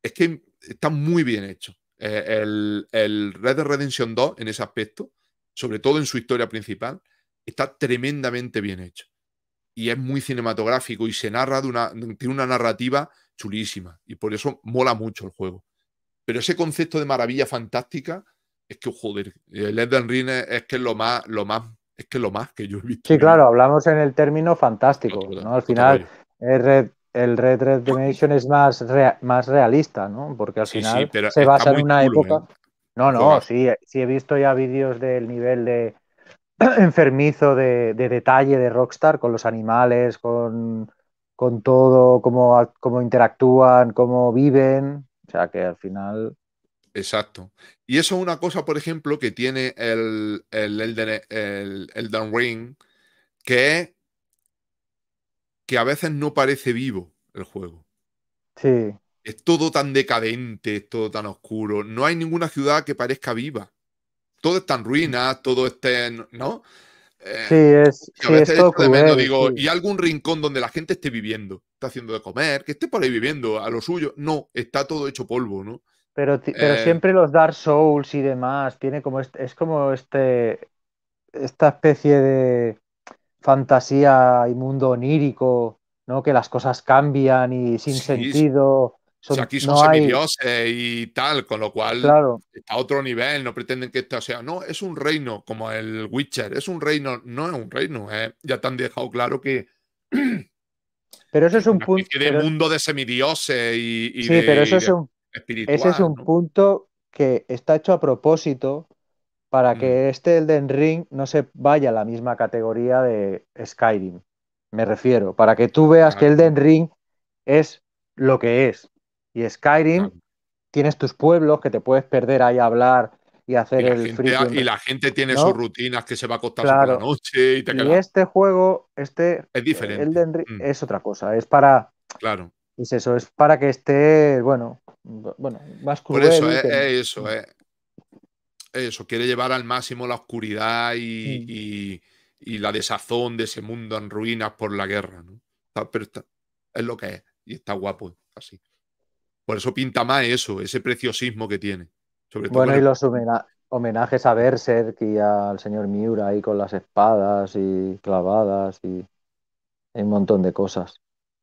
es que está muy bien hecho. Eh, el, el, Red Dead Redemption 2, en ese aspecto, sobre todo en su historia principal, está tremendamente bien hecho y es muy cinematográfico y se narra de una, tiene una narrativa chulísima y por eso mola mucho el juego. Pero ese concepto de maravilla fantástica es que, joder, el Elden Ring es, que es lo más, lo más, es que es lo más que yo he visto. Sí, claro, hablamos en el término fantástico, Al final el Red, Red es más, más realista, ¿no? Porque al final se basa en una época... ¿eh? No, no, sí he visto ya vídeos del nivel de enfermizo de, detalle de Rockstar con los animales, con, todo, cómo, interactúan, cómo viven. O sea que al final. Exacto. Y eso es una cosa, por ejemplo, que tiene el, el, Elden, Ring, que es que a veces no parece vivo el juego. Sí. Es todo tan decadente, es todo tan oscuro. No hay ninguna ciudad que parezca viva todo está en ruinas, todo está en, ¿no? Eh, sí, es. Y es todo ¿y algún rincón donde la gente esté viviendo? Está haciendo de comer, que esté por ahí viviendo, a lo suyo. No, está todo hecho polvo, ¿no? Pero, pero eh, siempre los Dark Souls y demás, tiene como este, es como este esta especie de fantasía y mundo onírico, ¿no? Que las cosas cambian y sin sentido aquí son semidioses y tal, con lo cual está a otro nivel, no pretenden que esto sea. No, es un reino, como el Witcher, es un reino, no es un reino. ¿eh? Ya te han dejado claro que. Pero eso es un punto. de mundo de semidioses y. y sí, pero eso Ese es un punto que está hecho a propósito para mm. que este Elden Ring no se vaya a la misma categoría de Skyrim. Me refiero, para que tú veas que Elden Ring es lo que es, y Skyrim, tienes tus pueblos que te puedes perder ahí a hablar y hacer el frío. Y la gente tiene sus rutinas que se va a acostar por la noche y te Y este juego, este. Es diferente. Mm. Es otra cosa. Es para. Claro. Es eso, es para que esté, bueno, bueno, más cruel. Por eso, es, eh, eh, eso, es eh. eso, quiere llevar al máximo la oscuridad mm. y, la desazón de ese mundo en ruinas por la guerra, pero es lo que es, y está guapo, así. Por eso pinta más eso, ese preciosismo que tiene. bueno, y los homenajes a Berserk y al señor Miura ahí con las espadas y clavadas y un montón de cosas.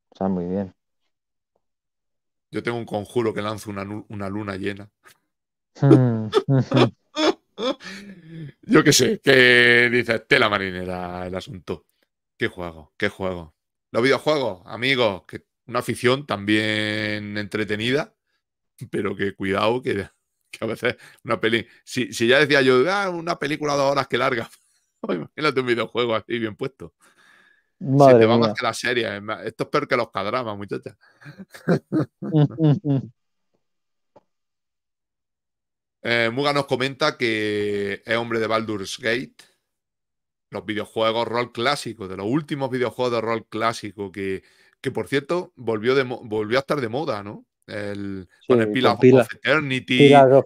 O sea, muy bien. Yo tengo un conjuro que lanza una, luna llena. Hmm. Yo qué sé, que dice tela marinera el asunto. Qué juego, qué juego. Los videojuegos, amigos, que una afición también entretenida, pero que cuidado, que, a veces una peli. Si, ya decía yo, ah, una película de dos horas que larga, pues imagínate un videojuego así bien puesto. Madre si te que la Esto es peor que los cadramas, muchachas. Eh, Muga nos comenta que es hombre de Baldur's Gate. Los videojuegos rol clásico, de los últimos videojuegos de rol clásico que, que por cierto volvió, volvió a estar de moda, ¿no? El, con el Pilar of Eternity. E-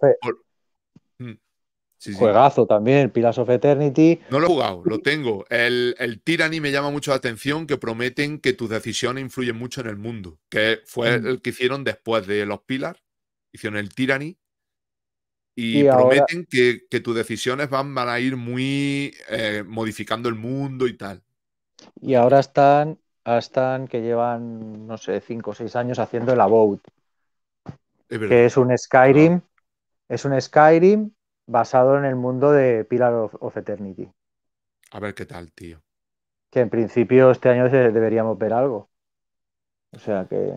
mm, Juegazo también, Pillars of Eternity. No lo he jugado, lo tengo. El, el, Tyranny me llama mucho la atención que prometen que tus decisiones influyen mucho en el mundo, que fue mm. el que hicieron después de los Pilar, hicieron el Tyranny. Y, prometen que, tus decisiones van, a ir muy eh, modificando el mundo y tal. Y ahora están están que llevan, no sé, 5 o 6 años haciendo el About, que es un Skyrim, ah. es un Skyrim basado en el mundo de Pillar of, Eternity. A ver qué tal, tío. Que en principio este año deberíamos ver algo. O sea que.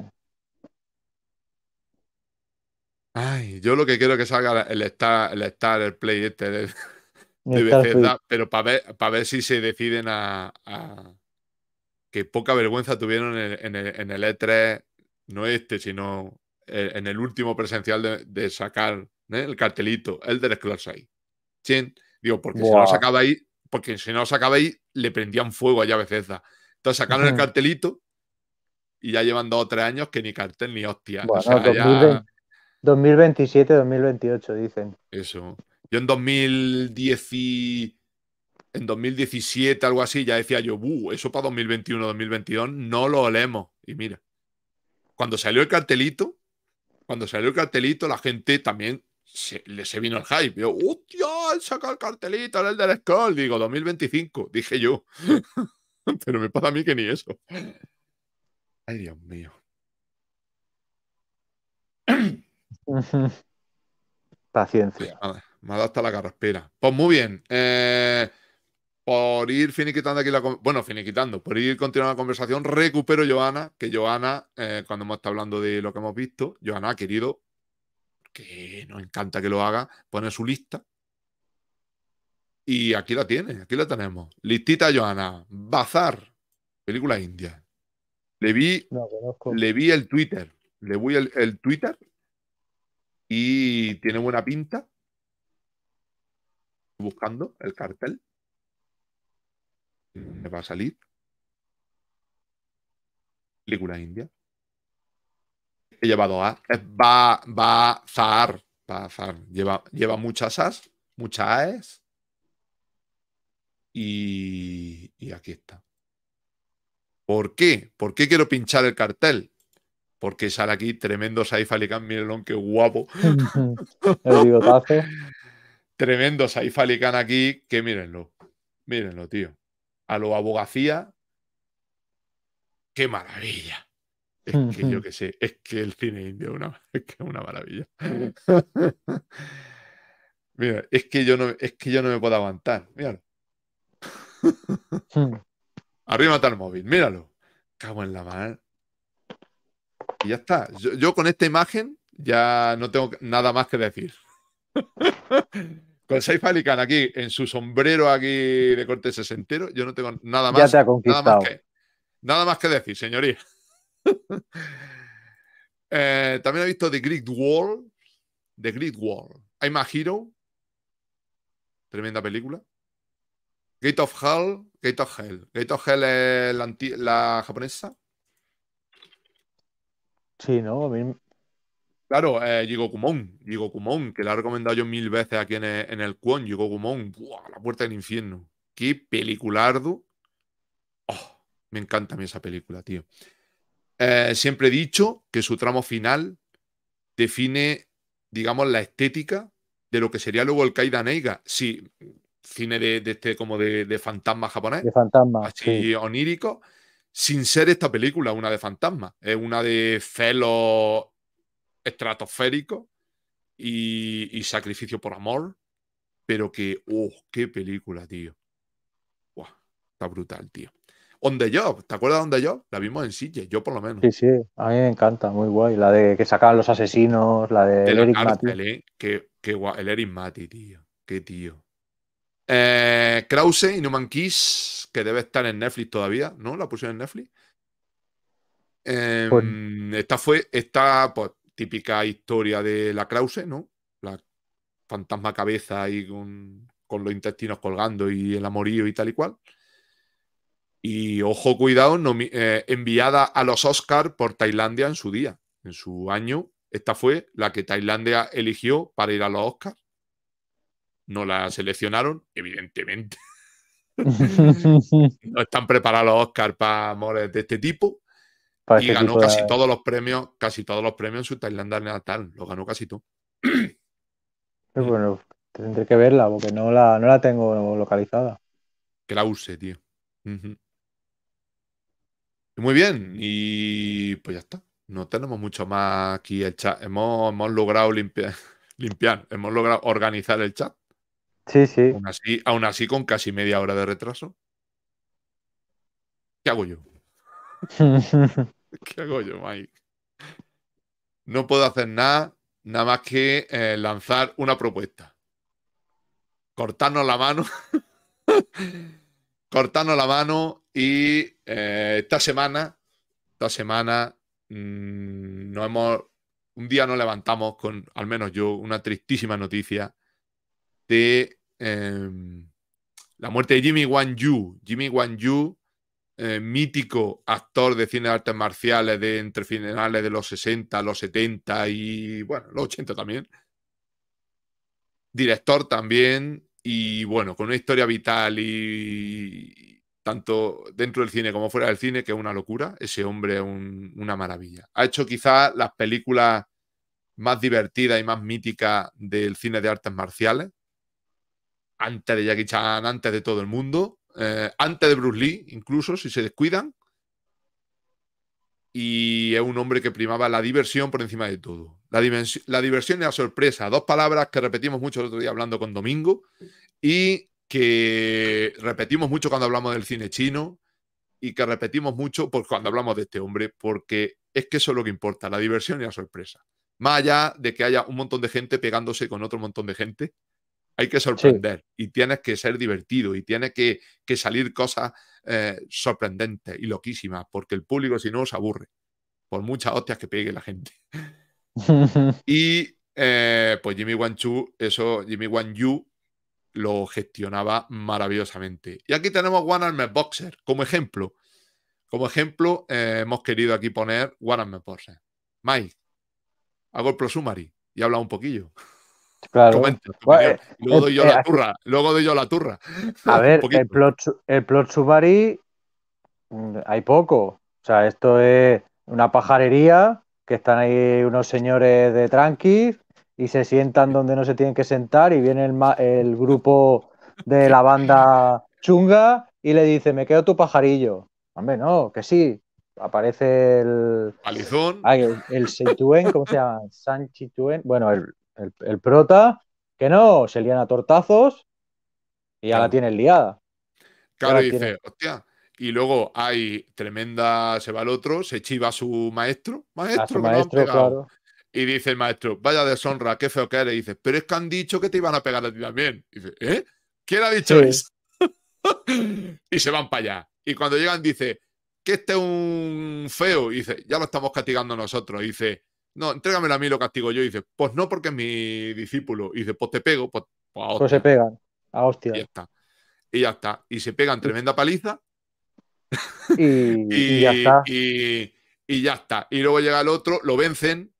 Ay, yo lo que quiero es que salga el Star, el Play este de, de pero para ver, para ver si se deciden a que poca vergüenza tuvieron en, el, E3, e no este, sino eh, en el último presencial de, sacar ¿eh? el cartelito, el de Scrolls ahí. Digo, porque si no sacaba ahí, porque si no sacaba ahí, le prendían fuego allá a veces Entonces sacaron el cartelito y ya llevan dos o tres años que ni cartel ni hostia. 2027, 2028, dicen. Eso. Yo en 2010 en 2017, algo así, ya decía yo, eso para 2021, 2022 no lo olemos. Y mira, cuando salió el cartelito, cuando salió el cartelito, la gente también se, le, se vino el hype. Yo, ¡hostia! Saca el cartelito, el del Skull. Digo, 2025, dije yo. Pero me pasa a mí que ni eso. Ay, Dios mío. Paciencia. Pues me ha hasta la carraspera. Pues muy bien. Eh, por ir finiquitando aquí la bueno, finiquitando, por ir continuando la conversación, recupero Joana, que Joana, eh, cuando hemos estado hablando de lo que hemos visto, Joana ha querido, que nos encanta que lo haga, poner su lista. Y aquí la tiene, aquí la tenemos. Listita Joana, Bazar, película india. Le vi, le vi el Twitter, le voy el, el Twitter y tiene buena pinta. Buscando el cartel me va a salir. Película india. He llevado a. Va, Lleva, lleva muchas as, muchas aes. Y, y aquí está. ¿Por qué? ¿Por qué quiero pinchar el cartel? Porque sale aquí tremendo Saif Ali Khan, mírenlo, guapo. el Tremendo Saif aquí, que mírenlo. Mírenlo, tío a lo abogacía, qué maravilla. Es mm, que yo mm. qué sé, es que el cine indio una, es una maravilla. Mira, es que yo no, es que yo no me puedo aguantar. Míralo. Mm. está el móvil, míralo. Cago en la mano Y ya está. Yo, yo con esta imagen ya no tengo nada más que decir. Con Saif aquí, en su sombrero aquí de corte sesentero, yo no tengo nada más, nada, más que, decir, señoría. Eh, también he visto The Great Wall. The Great Wall. I'm a Hero. Tremenda película. Gate of Hell. Gate of Hell. Gate of Hell es la, la japonesa. Sí, ¿no? A mí Claro, eh, Diego que la he recomendado yo mil veces aquí en el, en el Kwon, La Puerta del Infierno. ¡Qué peliculardo! ¡Oh! me encanta a mí esa película, tío. Eh, siempre he dicho que su tramo final define, digamos, la estética de lo que sería luego el Kaida Neiga. Sí, cine de, este como de, fantasma japonés. De fantasma. onírico. Sin ser esta película una de fantasma. Es una de celos estratosférico y, Sacrificio por Amor, pero que, ¡oh, qué película, tío! está brutal, tío. On Job, ¿te acuerdas de On Job? La vimos en Sitges, yo por lo menos. Sí, sí, a mí me encanta, muy guay. La de que sacaban los asesinos, la de, el Eric qué, guay. El Eric Mati, tío. Qué tío. Eh, Krause y Man Kiss, que debe estar en Netflix todavía, ¿no? La pusieron en Netflix. Pues em, esta fue, esta, pues, típica historia de la Krause, ¿no? La fantasma cabeza ahí con, los intestinos colgando y el amorío y tal y cual. Y ojo, cuidado, eh, enviada a los Oscars por Tailandia en su día, en su año. Esta fue la que Tailandia eligió para ir a los Oscars. No la seleccionaron, evidentemente. no están preparados los Oscars para amores de este tipo y este ganó casi todos los premios, casi todos los premios en su Tailandia natal, lo ganó casi tú. Pues bueno, tendré que verla porque no la, no la tengo localizada. Que la use, tío. Muy bien, y pues ya está. No tenemos mucho más aquí el chat. Hemos, logrado limpiar, limpiar, hemos logrado organizar el chat. Sí, sí. Aún así, aún así con casi media hora de retraso. ¿Qué hago yo? ¿Qué hago yo, Mike? No puedo hacer nada, nada más que eh, lanzar una propuesta. Cortarnos la mano. cortarnos la mano y eh, esta semana, esta semana, mm, no hemos, un día nos levantamos con, al menos yo, una tristísima noticia de em, la muerte de Jimmy Wan Yu. Jimmy Wan Yu eh, mítico actor de cine de artes marciales de entre finales de los 60, los 70 y bueno, los 80 también. Director también y bueno, con una historia vital y, tanto dentro del cine como fuera del cine, que es una locura. Ese hombre es una maravilla. Ha hecho quizás las películas más divertidas y más míticas del cine de artes marciales, antes de Jackie Chan, antes de todo el mundo eh, antes de Bruce Lee, incluso, si se descuidan. Y es un hombre que primaba la diversión por encima de todo. La, diversión y la sorpresa, dos palabras que repetimos mucho el otro día hablando con Domingo y que repetimos mucho cuando hablamos del cine chino y que repetimos mucho cuando hablamos de este hombre, porque es que eso es lo que importa, la diversión y la sorpresa. Más allá de que haya un montón de gente pegándose con otro montón de gente, hay que sorprender y tienes que ser divertido y tienes que, salir cosas eh, sorprendentes y loquísimas, porque el público si no se aburre, por muchas hostias que pegue la gente. y eh, pues Jimmy Wan eso, Jimmy Wan Yu lo gestionaba maravillosamente. Y aquí tenemos One Arm Boxer como ejemplo. Como ejemplo, eh, hemos querido aquí poner One Arm Boxer. Mike, hago el prosumari y habla un poquillo. Claro. luego doy yo este, la turra. Luego doy yo la turra. A ver, el plot, el plot mm, hay poco. O sea, esto es una pajarería que están ahí unos señores de tranqui y se sientan donde no se tienen que sentar y viene el, grupo de la banda chunga y le dice, me quedo tu pajarillo. Hombre, no, que sí. Aparece el... Alizón. el, el ¿cómo se llama? San Bueno, el, el, prota, que no, se lían a tortazos y ya la tienes liada. Claro, dice, hostia. Y luego hay tremenda, se va el otro, se chiva su maestro, maestro, claro. Y dice el maestro, vaya deshonra, qué feo que eres. dice, pero es que han dicho que te iban a pegar a ti también. dice, ¿eh? ¿Quién ha dicho eso? y se van para allá. Y cuando llegan, dice, que este es un feo. Y dice, ya lo estamos castigando nosotros. Y dice, no, entrégamelo a mí lo castigo yo. Y dice, pues no, porque es mi discípulo. Y dice, pues te pego, pues, pues, pues se pegan, a hostia. Y ya está. Y ya está. Y se pegan tremenda paliza. Y, ya está. Y, ya está. Y luego llega el otro, lo vencen.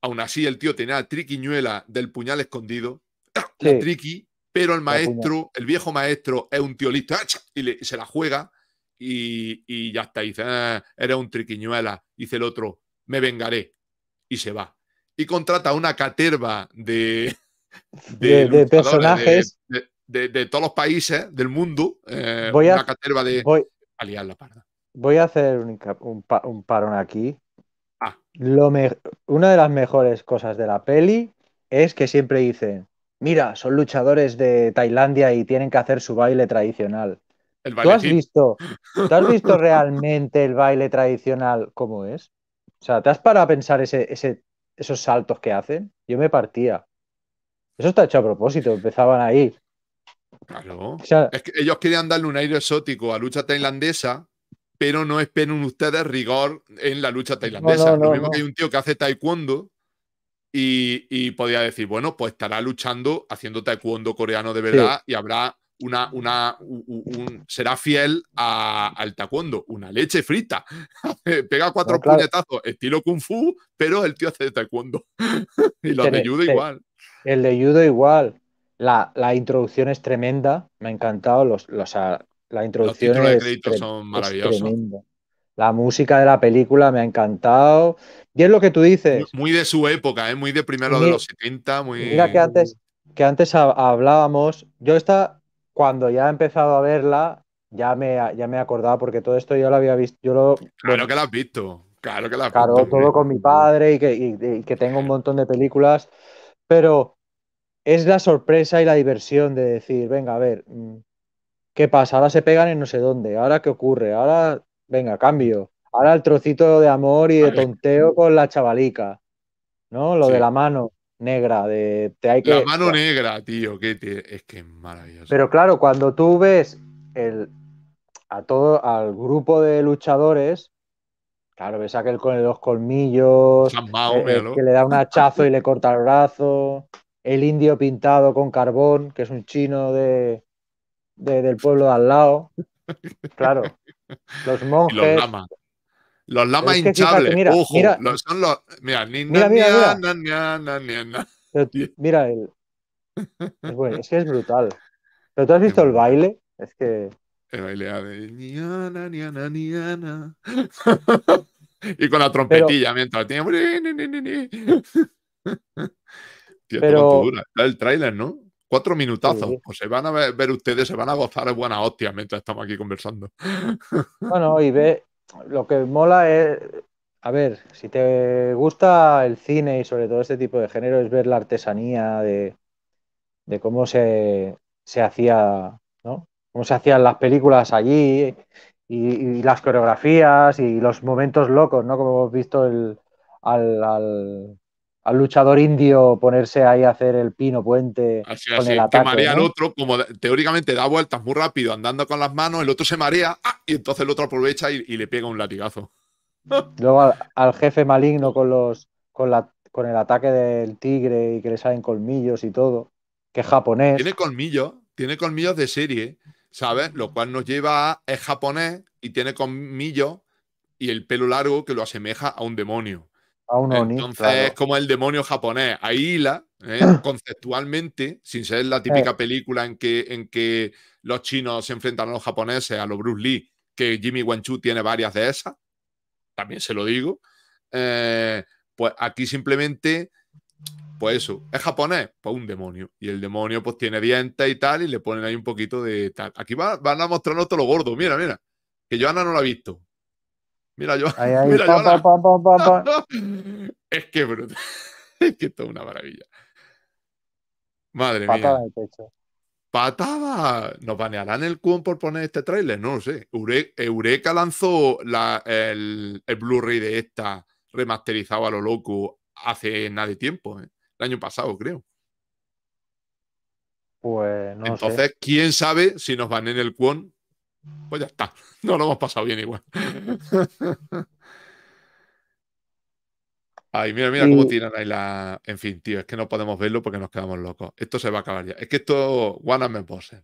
Aún así, el tío tenía triquiñuela del puñal escondido. La triqui, pero el maestro, el viejo maestro, es un tío listo y, se la juega. Y, ya está. dice, era ah, eres un triquiñuela. Dice el otro, me vengaré y se va. Y contrata una caterva de, de, de, personajes. De, todos los países del mundo. Eh, voy una a, caterva de. Voy, la parda. Voy a hacer un, parón aquí. Ah. una de las mejores cosas de la peli es que siempre dicen: Mira, son luchadores de Tailandia y tienen que hacer su baile tradicional. ¿Tú has, visto, ¿Tú has visto realmente el baile tradicional cómo es? O sea, ¿te has parado a pensar ese, esos saltos que hacen? Yo me partía. Eso está hecho a propósito, empezaban ahí. Claro. ellos querían darle un aire exótico a lucha tailandesa, pero no esperen ustedes rigor en la lucha tailandesa. Lo mismo que hay un tío que hace taekwondo y, y, podía decir, bueno, pues estará luchando haciendo taekwondo coreano de verdad y habrá una, será fiel al taekwondo, una leche frita. Pega cuatro puñetazos, estilo kung fu, pero el tío hace taekwondo. y los de judo igual. El de judo igual. La, introducción es tremenda, me ha encantado. Los, los la introducción de son maravillosos. la música de la película me ha encantado. Y es lo que tú dices. Muy, de su época, ¿eh? muy de primero de los 70. Muy... Mira que antes, que antes hablábamos, yo esta cuando ya he empezado a verla, ya me, ya me acordaba, porque todo esto yo lo había visto. Yo lo, claro que lo has visto. Claro que lo has claro, todo con mi padre y que, que tengo un montón de películas. Pero es la sorpresa y la diversión de decir, venga, a ver, mm, ¿qué pasa? Ahora se pegan en no sé dónde, ahora qué ocurre, ahora, venga, cambio. Ahora el trocito de amor y de tonteo con la chavalica, ¿no? Lo de la mano negra, de te hay que... La mano negra, tío, que es que es maravilloso. Pero claro, cuando tú ves el, a todo, al grupo de luchadores, claro, ves aquel con los colmillos, que le da un hachazo y le corta el brazo, el indio pintado con carbón, que es un chino de, del pueblo de al lado, claro, los monjes... Los lamas hinchables, mira, ojo, mira, son los. Mira, mira, mira, mira el, es, bueno, es que es brutal. Pero tú has visto el baile, es que. El baile de y con la trompetilla mientras tiene. Tío, pero... dura. el tráiler, ¿no? Cuatro minutazos. se van a ver, ustedes, se van a gozar de buena hostia mientras estamos aquí conversando. Bueno, y ve, lo que mola es, a ver, si te gusta el cine y sobre todo este tipo de género, es ver la artesanía de, cómo se, hacía, ¿no? Cómo se hacían las películas allí y, las coreografías y los momentos locos, ¿no? Como hemos visto el, al al luchador indio ponerse ahí a hacer el pino puente con el ataque. Que marea el otro, como teóricamente da vueltas muy rápido andando con las manos, el otro se marea ¡ah! y entonces el otro aprovecha y, le pega un latigazo. Luego al, jefe maligno con los con, con el ataque del tigre y que le salen colmillos y todo, que es japonés. Tiene colmillos, tiene colmillos de serie, ¿sabes? Lo cual nos lleva a es japonés y tiene colmillos y el pelo largo que lo asemeja a un demonio. Entonces es como el demonio japonés. Ahí ¿eh? la, conceptualmente, sin ser la típica eh. película en que, en que los chinos se enfrentan a los japoneses, a los Bruce Lee, que Jimmy Wanchu tiene varias de esas, también se lo digo. Eh, pues aquí simplemente, pues eso, es japonés, pues un demonio. Y el demonio pues tiene dientes y tal, y le ponen ahí un poquito de tal. Aquí van a mostrarnos todo lo gordo, mira, mira, que Joana no lo ha visto. Mira yo. es que brutal. Es que esto es una maravilla. Madre Patada mía. De pecho. Patada. ¿Nos banearán el cuón por poner este tráiler? No lo sé. Eureka lanzó el, el Blu-ray de esta remasterizado a lo loco hace nada de tiempo. ¿eh? El año pasado, creo. Pues no Entonces, quién sabe si nos banean el cuón? pues ya está. No lo hemos pasado bien igual. Ay, mira, mira cómo tiran ahí la. En fin, tío, es que no podemos verlo porque nos quedamos locos. Esto se va a acabar ya. Es que esto. One me pose.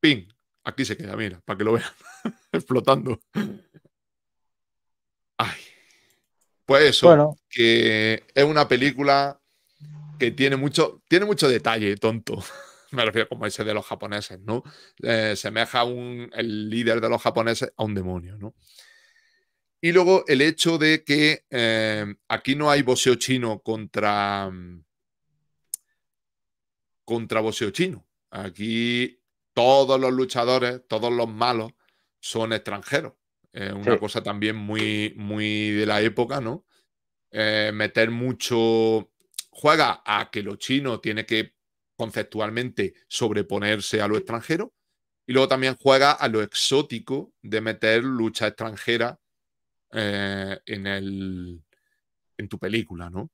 Ping. Aquí se queda, mira, para que lo vean. Explotando. Ay. Pues eso. Que es una película que tiene mucho. Tiene mucho detalle, tonto me refiero como ese de los japoneses, ¿no? Eh, semeja el líder de los japoneses a un demonio, ¿no? Y luego el hecho de que eh, aquí no hay boxeo chino contra, mm, contra boxeo chino. Aquí todos los luchadores, todos los malos son extranjeros. una cosa también muy, muy de la época, ¿no? Eh, meter mucho... Juega a que los chinos tiene que conceptualmente sobreponerse a lo extranjero. Y luego también juega a lo exótico de meter lucha extranjera eh, en, el, en tu película, ¿no?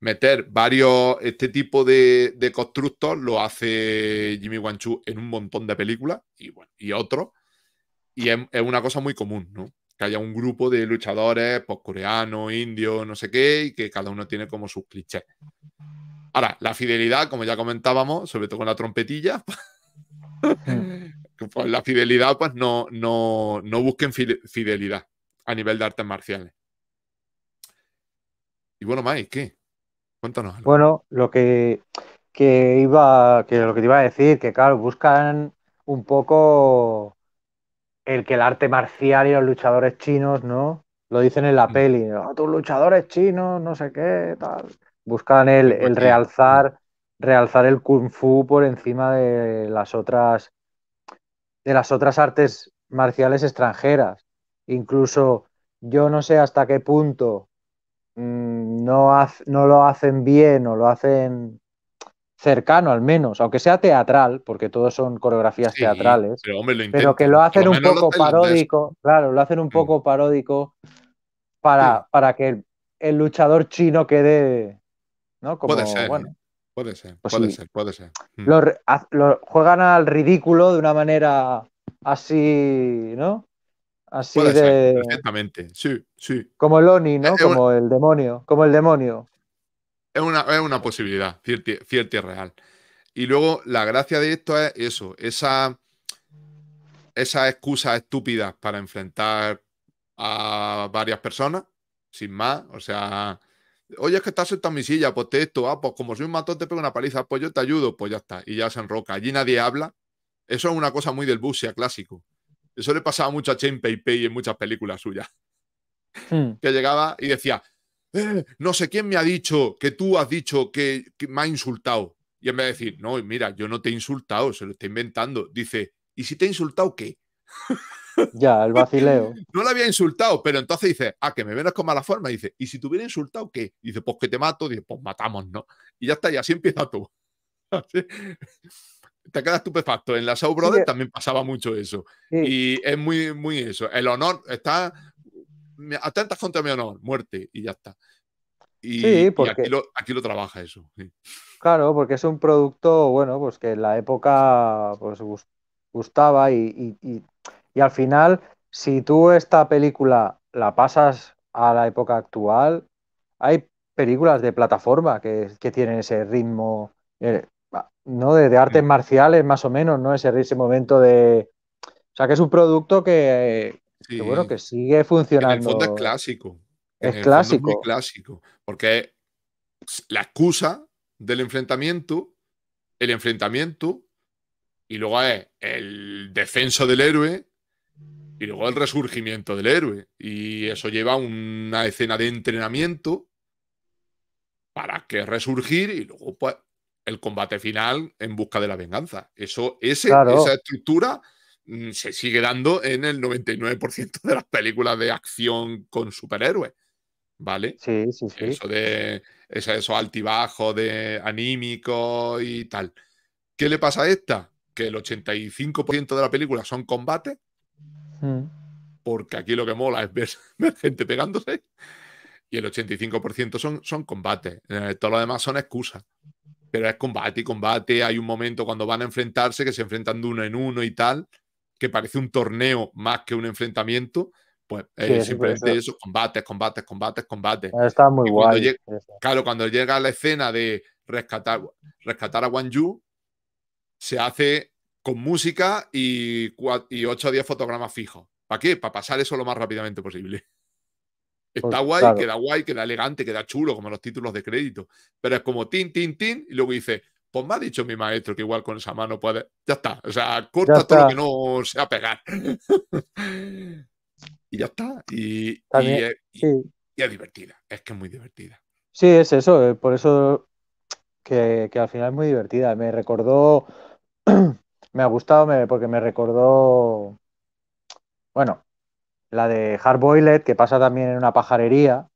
Meter varios, este tipo de, constructos lo hace Jimmy Wanchu en un montón de películas y, bueno, y otros. Y es, una cosa muy común, ¿no? que haya un grupo de luchadores postcoreanos, pues, indios, no sé qué, y que cada uno tiene como sus clichés. Ahora, la fidelidad, como ya comentábamos, sobre todo con la trompetilla, pues la fidelidad, pues no, no, no busquen fidelidad a nivel de artes marciales. Y bueno, Mike, ¿qué? Cuéntanos. Bueno, lo que, iba, lo que te iba a decir, que claro, buscan un poco el que el arte marcial y los luchadores chinos, ¿no? Lo dicen en la mm. peli, tus luchadores chinos, no sé qué, tal. Buscan el, realzar, realzar el kung fu por encima de las otras de las otras artes marciales extranjeras. Incluso yo no sé hasta qué punto mm, no, no lo hacen bien o lo hacen cercano al menos, aunque sea teatral, porque todos son coreografías teatrales, pero, que lo hacen un poco paródico, claro, lo hacen un mm. poco paródico para, para que el, luchador chino quede puede pues ser. puede ser, puede mm. ser, juegan al ridículo de una manera así, ¿no? Así de. Ser, perfectamente, sí, sí. Como el Oni, ¿no? como el demonio. Como el demonio. Es una, una posibilidad, cierta, y real. Y luego la gracia de esto es eso, esa, esas excusas estúpidas para enfrentar a varias personas, sin más. O sea, Oye, es que estás en mi silla, pues te esto, ah, pues como soy un matón te pego una paliza, pues yo te ayudo, pues ya está, y ya se enroca. Allí nadie habla. Eso es una cosa muy del Busia clásico. Eso le pasaba mucho a Chen Pay en muchas películas suyas. Hmm. Que llegaba y decía, eh, no sé quién me ha dicho que tú has dicho que, me ha insultado. Y en vez de decir, no, mira, yo no te he insultado, se lo estoy inventando. Dice, ¿y si te he insultado qué? Ya, el vacileo. no le había insultado, pero entonces dice, ah, que me venas con mala forma. Dice, ¿y si te hubiera insultado qué? Dice, pues que te mato. Dice, pues matamos, ¿no? Y ya está, y así empieza todo. Te quedas estupefacto. En la South Brothers también pasaba mucho eso. Y es muy, muy eso. El honor está. Atentas contra mi honor, muerte, y ya está. Y, aquí, lo, aquí, trabaja eso. Claro, porque es un producto, bueno, pues que en la época pues, gustaba y y al final, si tú esta película la pasas a la época actual, hay películas de plataforma que, tienen ese ritmo, eh, ¿no? De, artes mm. marciales más o menos, ¿no? Ese, ese momento de... O sea, que es un producto que, bueno, que sigue funcionando. En el fondo es clásico. Es clásico. Es clásico. Porque la excusa del enfrentamiento, el enfrentamiento, y luego es el defenso del héroe, y luego el resurgimiento del héroe. Y eso lleva una escena de entrenamiento para que resurgir y luego pues, el combate final en busca de la venganza. Eso, ese, esa estructura mm, se sigue dando en el 99% de las películas de acción con superhéroes. ¿Vale? Sí, sí, sí. Eso de eso, esos altibajos de anímicos y tal. ¿Qué le pasa a esta? Que el 85% de la película son combates Mm. Porque aquí lo que mola es ver, gente pegándose y el 85% son, son combates. Eh, todo lo demás son excusas. Pero es combate y combate. Hay un momento cuando van a enfrentarse que se enfrentan de uno en uno y tal, que parece un torneo más que un enfrentamiento. Pues es eh, simplemente eso. combates, combates, combates, combates. Está muy guay. claro, cuando llega la escena de rescatar, rescatar a Wang Yu, se hace con música y, y 8 o 10 fotogramas fijos. ¿Para qué? Para pasar eso lo más rápidamente posible. Pues está guay, queda guay, queda elegante, queda chulo, como los títulos de crédito. Pero es como tin, tin, tin, y luego dice, pues me ha dicho mi maestro que igual con esa mano puede. Ya está. O sea, corta todo que no sea pegar. y ya está. Y, y, es, divertida. Es que es muy divertida. Sí, es eso. Eh, por eso que al final es muy divertida. Me recordó me ha gustado porque me recordó, bueno, la de Hard que pasa también en una pajarería,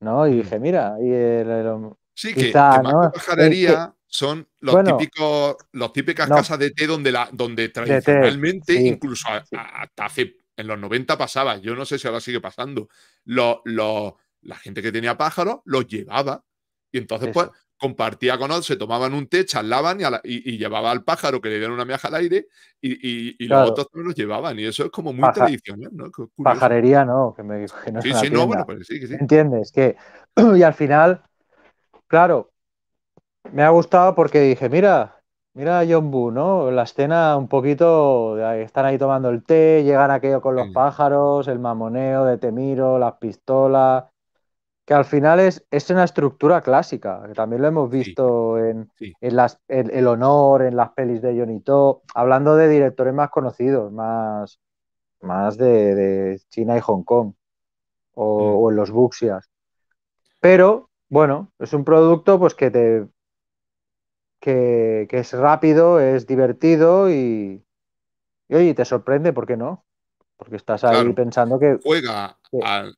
¿no? Y mm. dije, mira, y el, sí, que, pajarería son los típicos, los típicas casas de té donde, la, donde tradicionalmente, incluso hasta hace en los 90 pasaba, yo no sé si ahora sigue pasando, la gente que tenía pájaros los llevaba. Y entonces, pues, compartía con otros, se tomaban un té, charlaban y, llevaba al pájaro que le dieron una miaja al aire y, los otros los llevaban. Y eso es como muy tradicional, ¿no? Pajarería, no, que, me, que no sí, bueno, pues sí, ¿Entiendes? Que, y al final, claro, me ha gustado porque dije, mira, mira a John Boo, ¿no? La escena un poquito, están ahí tomando el té, llegan aquello con los pájaros, el mamoneo de Temiro, las pistolas que al final es, es una estructura clásica, que también lo hemos visto en, las, El Honor, en las pelis de jonito hablando de directores más conocidos, más, más de, China y Hong Kong, o, mm. en los Buxias. Pero, bueno, es un producto pues que te... Que, es rápido, es divertido y, y, oye, te sorprende, ¿por qué no? Porque estás ahí pensando que... Juega al,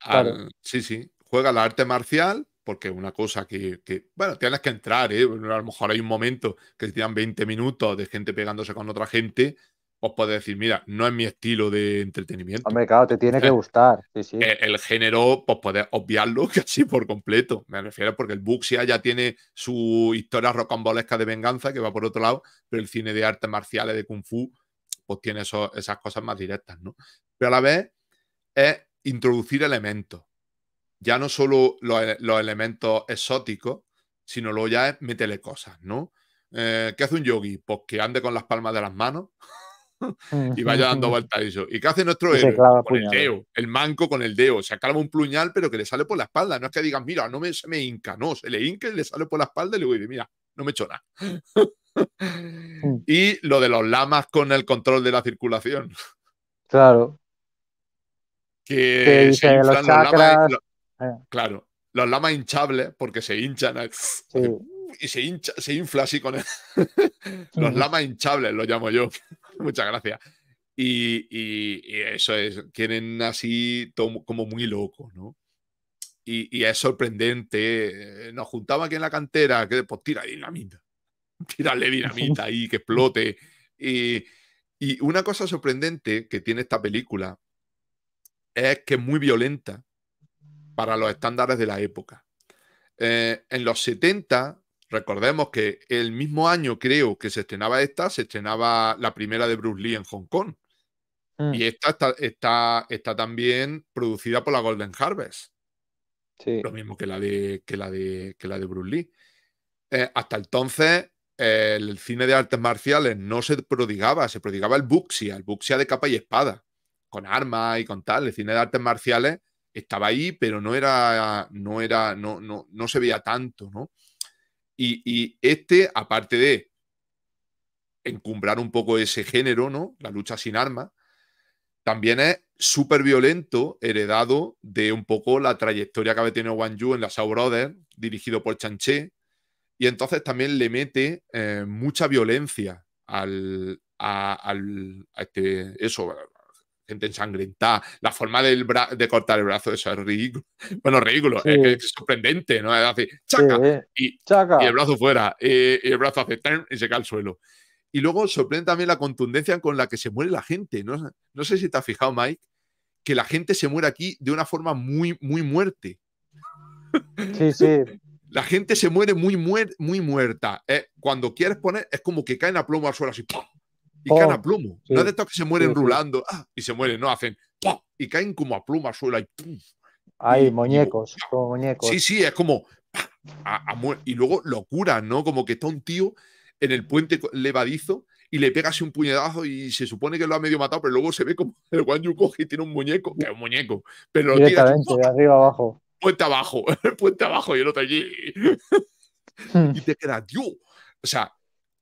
Sí, sí, juega la arte marcial, porque una cosa que, bueno, tienes que entrar, ¿eh? a lo mejor hay un momento que te 20 minutos de gente pegándose con otra gente, os puedes decir, mira, no es mi estilo de entretenimiento. Hombre, claro, te tiene que eh, gustar. Eh, el, género, pues puedes obviarlo casi por completo. Me refiero porque el Buxia ya tiene su historia rocambolesca de venganza, que va por otro lado, pero el cine de artes marciales, de kung fu, pues tiene esas cosas más directas, ¿no? Pero a la vez es introducir elementos ya no solo eh, los, elementos exóticos, sino luego ya es meterle cosas, ¿no? Eh, ¿Qué hace un yogi? Pues que ande con las palmas de las manos y vaya dando vueltas a eso. ¿Y qué hace nuestro héroe? el el manco con el dedo. Se acaba un puñal, pero que le sale por la espalda. No es que digas, mira, no me, se me hinca, no, se le inca y le sale por la espalda y le digo, mira, no me echo nada. Mm. y lo de los lamas con el control de la circulación. Claro. Que, se los Ah. Claro, los lamas hinchables, porque se hinchan. Y se, hincha, se infla así con él. los lamas hinchables, lo llamo yo. Muchas gracias. Y, eso es, quieren así como muy loco, ¿no? Y, es sorprendente. Eh, nos juntaba aquí en la cantera, que pues tira dinamita, tírale dinamita ahí, que explote. Y, una cosa sorprendente que tiene esta película es que es muy violenta, para los estándares de la época. Eh, en los 70, recordemos que el mismo año creo que se estrenaba esta, se estrenaba la primera de Bruce Lee en Hong Kong. Mm. Y esta está, también producida por la Golden Harvest. Lo mismo que la de, la de, la de Bruce Lee. Eh, hasta entonces, el cine de artes marciales no se prodigaba, se prodigaba el buxia, el buxia de capa y espada, con armas y con tal. El cine de artes marciales estaba ahí, pero no era, no era, no, no, no se veía tanto, ¿no? Y, este, aparte de encumbrar un poco ese género, ¿no? La lucha sin armas, también es súper violento, heredado de un poco la trayectoria que había tenido Wang Yu en la Shaw Brothers, dirigido por Chanché, y entonces también le mete eh, mucha violencia al, a, al este, eso, gente ensangrentada, la forma del de cortar el brazo, eso es ridículo. Bueno, ridículo, es, sorprendente, ¿no? Es chaca, y, el brazo fuera, y, el brazo hace y se cae al suelo. Y luego sorprende también la contundencia con la que se muere la gente. No, sé si te has fijado, Mike, que la gente se muere aquí de una forma muy, muy muerte. Sí, sí. La gente se muere muy, muy muerta. ¿eh? cuando quieres poner, es como que caen a plomo al suelo así y caen a oh, plomo. no es de estos que se mueren rulando ah, y se mueren, no, hacen y caen como a pluma suelo. suelo. ¡pum! Hay muñecos, muñecos. Sí, sí, es como y luego locura, ¿no? Como que está un tío en el puente levadizo y le pega así un puñetazo y se supone que lo ha medio matado, pero luego se ve como el Guan coge y tiene un muñeco, que es un muñeco, pero lo tira arriba abajo. Puente abajo, puente abajo y el otro allí. Hmm. y te queda, dios O sea,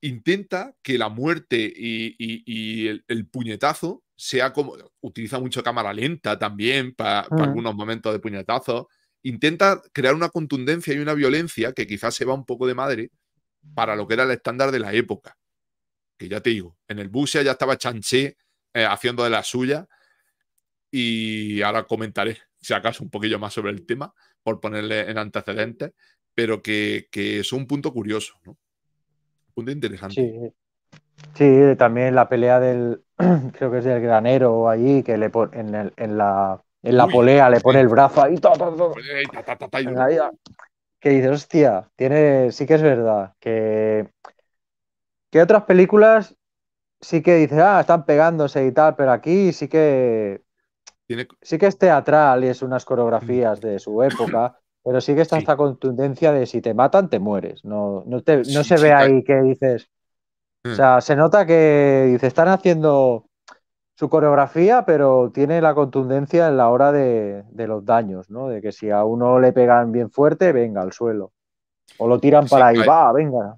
intenta que la muerte y, el, puñetazo sea como. Utiliza mucho cámara lenta también para mm. algunos momentos de puñetazo. Intenta crear una contundencia y una violencia que quizás se va un poco de madre para lo que era el estándar de la época. Que ya te digo, en el Busia ya estaba Chanché eh, haciendo de la suya. Y ahora comentaré, si acaso, un poquillo más sobre el tema, por ponerle en antecedentes, pero que, que es un punto curioso. ¿no? Sí. también la pelea del, creo que es del granero allí, que le en, la, polea le pone el brazo ahí, que dice, hostia, tiene, sí que es verdad, que, que otras películas sí que dice, ah, están pegándose y tal, pero aquí sí que, sí que es teatral y es unas coreografías mm. de su época. Pero sí que está esta contundencia de si te matan, te mueres. No, no, te, no se ve ahí que dices. O mm. sea, se nota que dice, están haciendo su coreografía, pero tiene la contundencia en la hora de, de, los daños, ¿no? De que si a uno le pegan bien fuerte, venga al suelo. O lo tiran para ahí, va, venga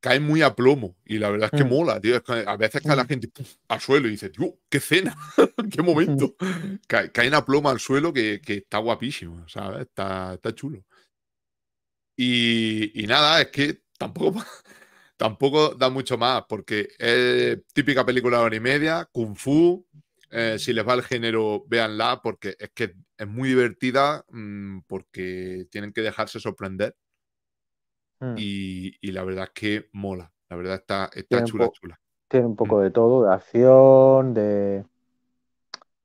cae muy a plomo y la verdad es que mm. mola, tío. a veces cae la mm. gente al suelo y dice, tío, qué cena, qué momento. Mm. Cae, cae, una ploma al suelo que, está guapísimo, ¿sabes? Está, está chulo. Y, nada, es que tampoco, tampoco da mucho más, porque es típica película de hora y media, Kung Fu. Eh, si les va el género, véanla, porque es que es muy divertida, porque tienen que dejarse sorprender Mm. Y, la verdad es que mola, la verdad está, está chula, chula. Tiene un mm. poco de todo, de acción, de,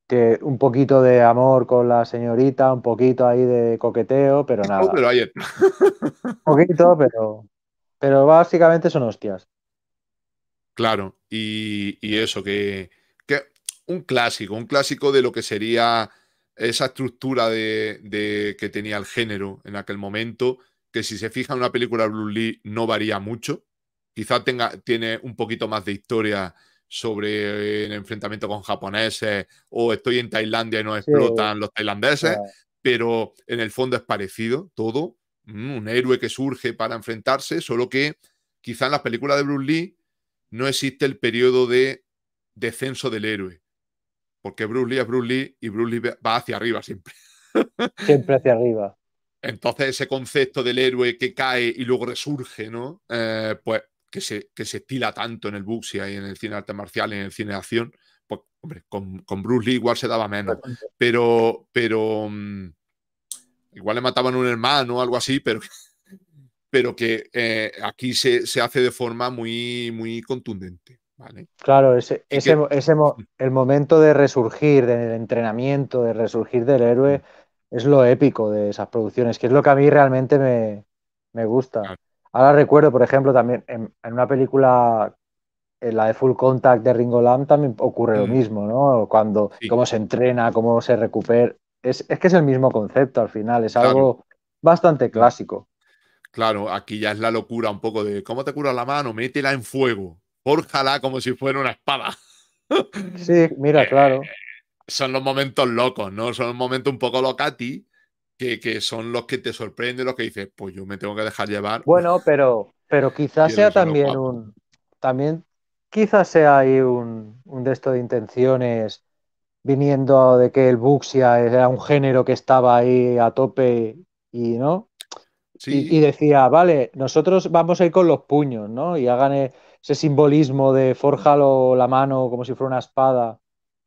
de, un poquito de amor con la señorita, un poquito ahí de coqueteo, pero nada. pero un poquito, pero, pero básicamente son hostias. Claro, y, y eso, que, que, un clásico, un clásico de lo que sería esa estructura de, de que tenía el género en aquel momento, que si se fija en una película de Bruce Lee no varía mucho. Quizá tenga, tiene un poquito más de historia sobre el enfrentamiento con japoneses o estoy en Tailandia y nos explotan los tailandeses, pero en el fondo es parecido todo. Mm, un héroe que surge para enfrentarse, solo que quizá en las películas de Bruce Lee no existe el periodo de descenso del héroe, porque Bruce Lee es Bruce Lee y Bruce Lee va hacia arriba siempre. Siempre hacia arriba. Entonces, ese concepto del héroe que cae y luego resurge, ¿no? Eh, pues que se, que se estila tanto en el boxeo y en el cine arte marcial en el cine de acción, pues, con, Bruce Lee igual se daba menos. Pero, pero. Mm, igual le mataban un hermano o algo así, pero, pero que eh, aquí se, hace de forma muy, muy contundente. Claro, ese, mm. el momento de resurgir, del entrenamiento, de resurgir del héroe. Mm es lo épico de esas producciones, que es lo que a mí realmente me, gusta. Ahora recuerdo, por ejemplo, también en, una película, en eh, la de Full Contact de Ringo Lam, también ocurre lo mismo, ¿no? Cuando, cómo se entrena, cómo se recupera. Es, que es el mismo concepto al final, es algo bastante clásico. Claro, aquí ya es la locura un poco de cómo te cura la mano, métela en fuego, Órjala como si fuera una espada. Sí, mira, claro. Eh, son los momentos locos, ¿no? Son momentos un poco locati, que, son los que te sorprenden, los que dices, pues yo me tengo que dejar llevar. Bueno, pero, pero quizás sea también un. También quizás sea ahí un, un de de intenciones viniendo de que el Buxia era un género que estaba ahí a tope y no. Sí. Y, decía, vale, nosotros vamos a ir con los puños, ¿no? Y hagan e-, ese simbolismo de forjalo la mano como si fuera una espada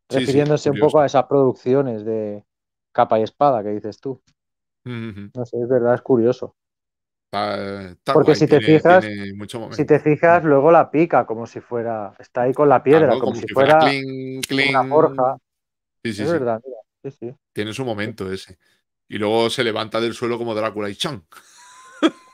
refiriéndose un poco a esas producciones de capa y espada que dices tú. No sé, es verdad, es curioso. Porque si te, fijas, si te fijas, luego la pica como si fuera, está ahí con la piedra, como, si, fuera, una forja. Sí, sí, es verdad, Tiene su momento ese. Y luego se levanta del suelo como Drácula y ¡chan!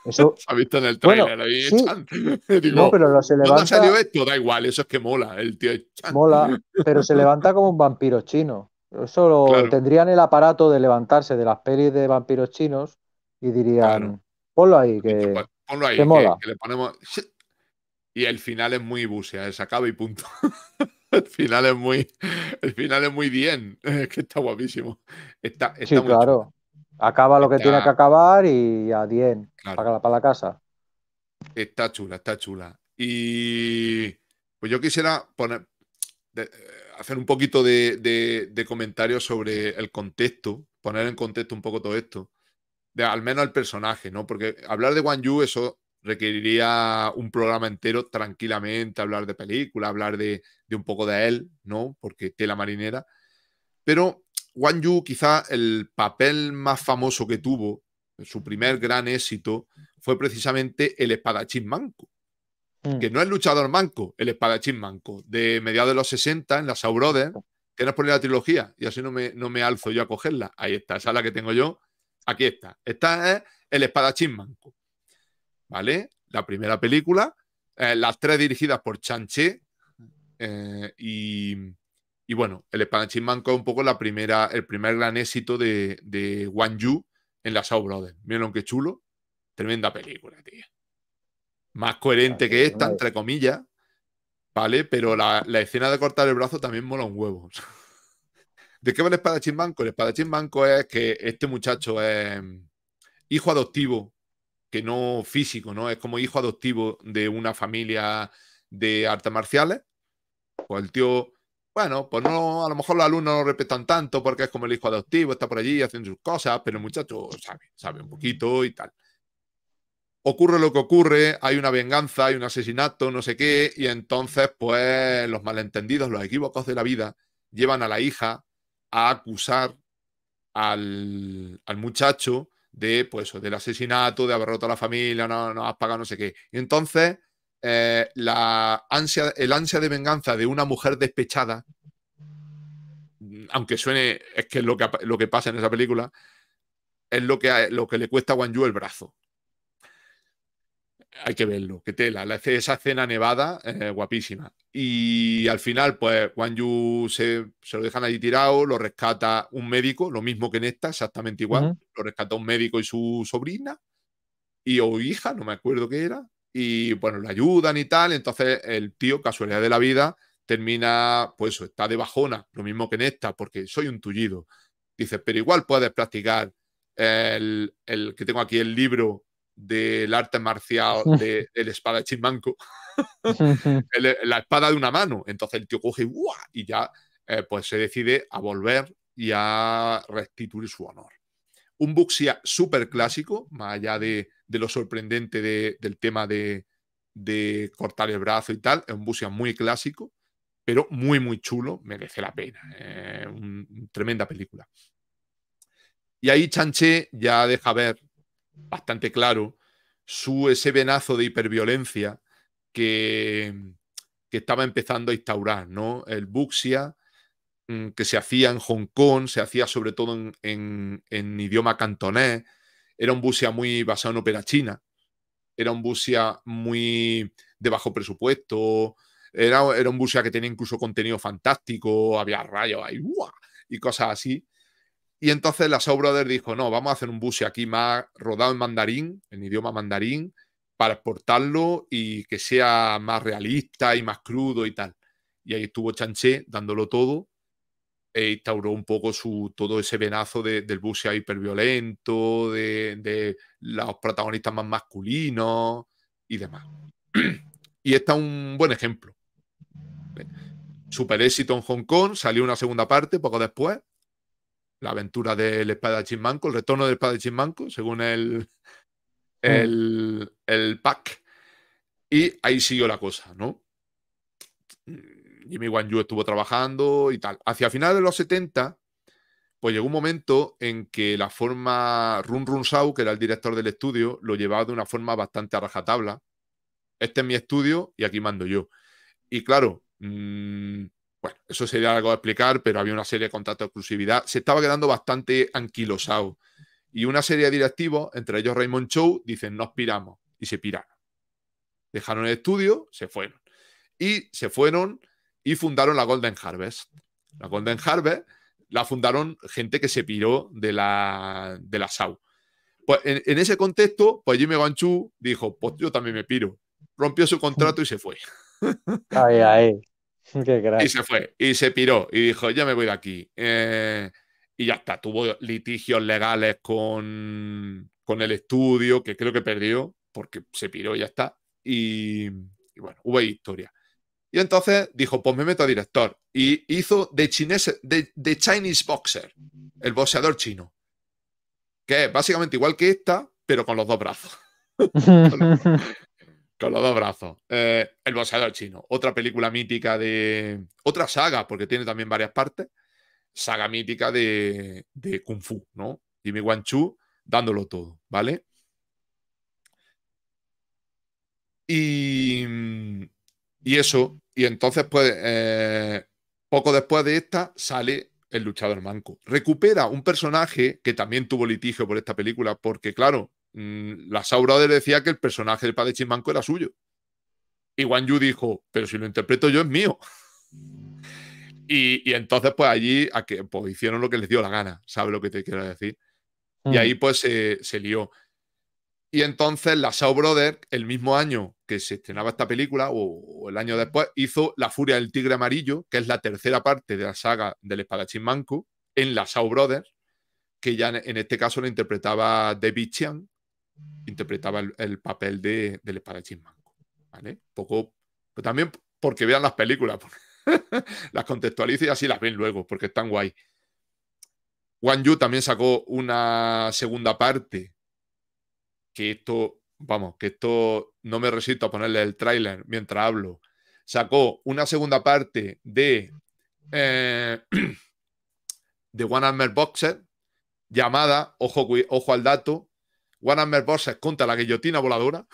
Eso... ha visto en el trailer? no, pero se levanta... Da igual, eso es que mola, el tío Mola, pero se levanta como un vampiro chino. Eso lo... tendrían el aparato de levantarse de las pelis de vampiros chinos y dirían, pues, ponlo ahí, que, que, mola. le ponemos... Y el final es muy bucea, se acaba y punto. el final es muy, el final es muy bien, es que está guapísimo. Está, sí, claro. Acaba lo que tiene que acabar y a 10 para, la casa. Está chula, está chula. Y pues yo quisiera poner, eh, hacer un poquito de, de, comentario sobre el contexto, poner en contexto un poco todo esto, al menos el personaje, ¿no? Porque hablar de Wang Yu, eso requeriría un programa entero tranquilamente, hablar de película, hablar de, un poco de él, ¿no? Porque tela marinera. Pero Wang Yu, quizá el papel más famoso que tuvo, su primer gran éxito, fue precisamente el espadachín manco. Mm. Que no es luchador manco, el espadachín manco, de mediados de los 60 en la que no es por la trilogía? Y así no me, no me alzo yo a cogerla. Ahí está, esa es la que tengo yo. Aquí está. Esta es el espadachín manco. ¿Vale? La primera película, eh, las tres dirigidas por Chan Che. Eh, y y bueno, el manco es un poco la primera, el primer gran éxito de, de en la Shaw Brothers. Miren que chulo. Tremenda película, tío. Más coherente que esta, entre comillas, ¿vale? Pero la, la escena de cortar el brazo también mola un huevo. ¿De qué va el espadachín manco? El espadachín manco es que este muchacho es hijo adoptivo, que no físico, ¿no? Es como hijo adoptivo de una familia de artes marciales. Pues el tío bueno, pues no, a lo mejor los alumnos no respetan tanto porque es como el hijo adoptivo, está por allí haciendo sus cosas, pero el muchacho sabe, sabe un poquito y tal. Ocurre lo que ocurre, hay una venganza, hay un asesinato, no sé qué, y entonces, pues, los malentendidos, los equívocos de la vida llevan a la hija a acusar al, muchacho de, pues, del asesinato, de haber roto a la familia, no, no has pagado no sé qué. Y entonces eh, la ansia, el ansia de venganza de una mujer despechada, aunque suene, es que es lo que, lo que pasa en esa película, es lo que, lo que le cuesta a Wang el brazo. Hay que verlo, que tela. esa escena nevada, eh, guapísima. Y al final, pues, Wang Yu se, lo dejan allí tirado, lo rescata un médico, lo mismo que en esta, exactamente igual. Lo rescata un médico y su sobrina, y o hija, no me acuerdo qué era y bueno, le ayudan y tal. Entonces el tío, casualidad de la vida, termina, pues está de bajona, lo mismo que en esta, porque soy un tullido. Dice, pero igual puedes practicar el, que tengo aquí, el libro del arte marcial de, del espada de Chismanco la espada de una mano. Entonces el tío coge y ya eh, pues se decide a volver y a restituir su honor. Un buxia súper clásico, más allá de de lo sorprendente del tema de, cortar el brazo y tal. Es un buxia muy clásico, pero muy, muy chulo. Merece la pena. Eh, tremenda película. Y ahí Chanché ya deja ver bastante claro su, ese venazo de hiperviolencia que, que estaba empezando a instaurar, ¿no? El Buxia mm, que se hacía en Hong Kong, se hacía sobre todo en idioma cantonés, era un Busia muy basado en ópera china, era un Busia muy de bajo presupuesto, era, era un Busia que tenía incluso contenido fantástico, había rayos ahí, y cosas así. Y entonces la Soul Brothers dijo, no, vamos a hacer un Busia aquí más rodado en mandarín, en idioma mandarín, para exportarlo y que sea más realista y más crudo y tal. Y ahí estuvo Chanché dándolo todo e instauró un poco su, todo ese venazo del buceo hiperviolento, de, de, los protagonistas más masculinos y demás. Y está un buen ejemplo. Super éxito en Hong Kong, salió una segunda parte poco después. La aventura del espada de Chismanco, el retorno del espada de Chismanco, según el, mm. el, el pack. Y ahí siguió la cosa, ¿no? Jimmy Wang Yu estuvo trabajando y tal. Hacia finales de los 70, pues llegó un momento en que la forma Run Run Sau, que era el director del estudio, lo llevaba de una forma bastante a rajatabla. Este es mi estudio y aquí mando yo. Y claro, mm, bueno, eso sería algo a explicar, pero había una serie de contratos de exclusividad. Se estaba quedando bastante anquilosado. Y una serie de directivos, entre ellos Raymond Chow, dicen, nos piramos. Y se piraron. Dejaron el estudio, se fueron. Y se fueron y fundaron la Golden Harvest. La Golden Harvest la fundaron gente que se piró de la, de la SAU. Pues en, ese contexto, pues Jimmy Ganchu dijo, pues yo también me piro. Rompió su contrato y se fue. Ay, ay. Qué y se fue, y se piró, y dijo, ya me voy de aquí. Eh, y ya está, tuvo litigios legales con, con el estudio, que creo que perdió, porque se piró, ya está. Y, y bueno, hubo historia. Y entonces dijo, pues me meto a director. Y hizo de, chinese, de, Chinese Boxer, el boxeador chino. Que es básicamente igual que esta, pero con los dos brazos. con los dos brazos. Eh, el boxeador chino. Otra película mítica de... Otra saga, porque tiene también varias partes. Saga mítica de, Kung Fu, ¿no? Jimmy Wanchu dándolo todo, ¿vale? Y, y, eso, y entonces, pues, eh, poco después de esta, sale el luchador manco. Recupera un personaje que también tuvo litigio por esta película, porque, claro, mm, la le decía que el personaje del padre Chismanco era suyo. Y Wang Yu dijo, pero si lo interpreto yo es mío. Y, entonces, pues allí a que, pues, hicieron lo que les dio la gana, ¿sabes lo que te quiero decir? Y mm. ahí, pues, se, se lió. Y entonces la Shaw Brothers, el mismo año que se estrenaba esta película, o, el año después, hizo La Furia del Tigre Amarillo, que es la tercera parte de la saga del espadachín manco, en la Shaw Brothers, que ya en, este caso la interpretaba David Chiang, interpretaba el, papel de, del espadachín manco. Poco, pero también porque vean las películas, las contextualizo y así las ven luego, porque están guay. Wang Yu también sacó una segunda parte que esto, vamos, que esto no me resisto a ponerle el tráiler mientras hablo. Sacó una segunda parte de eh, One armed Boxer llamada, ojo, ojo al dato, One armed Boxer contra la guillotina voladora.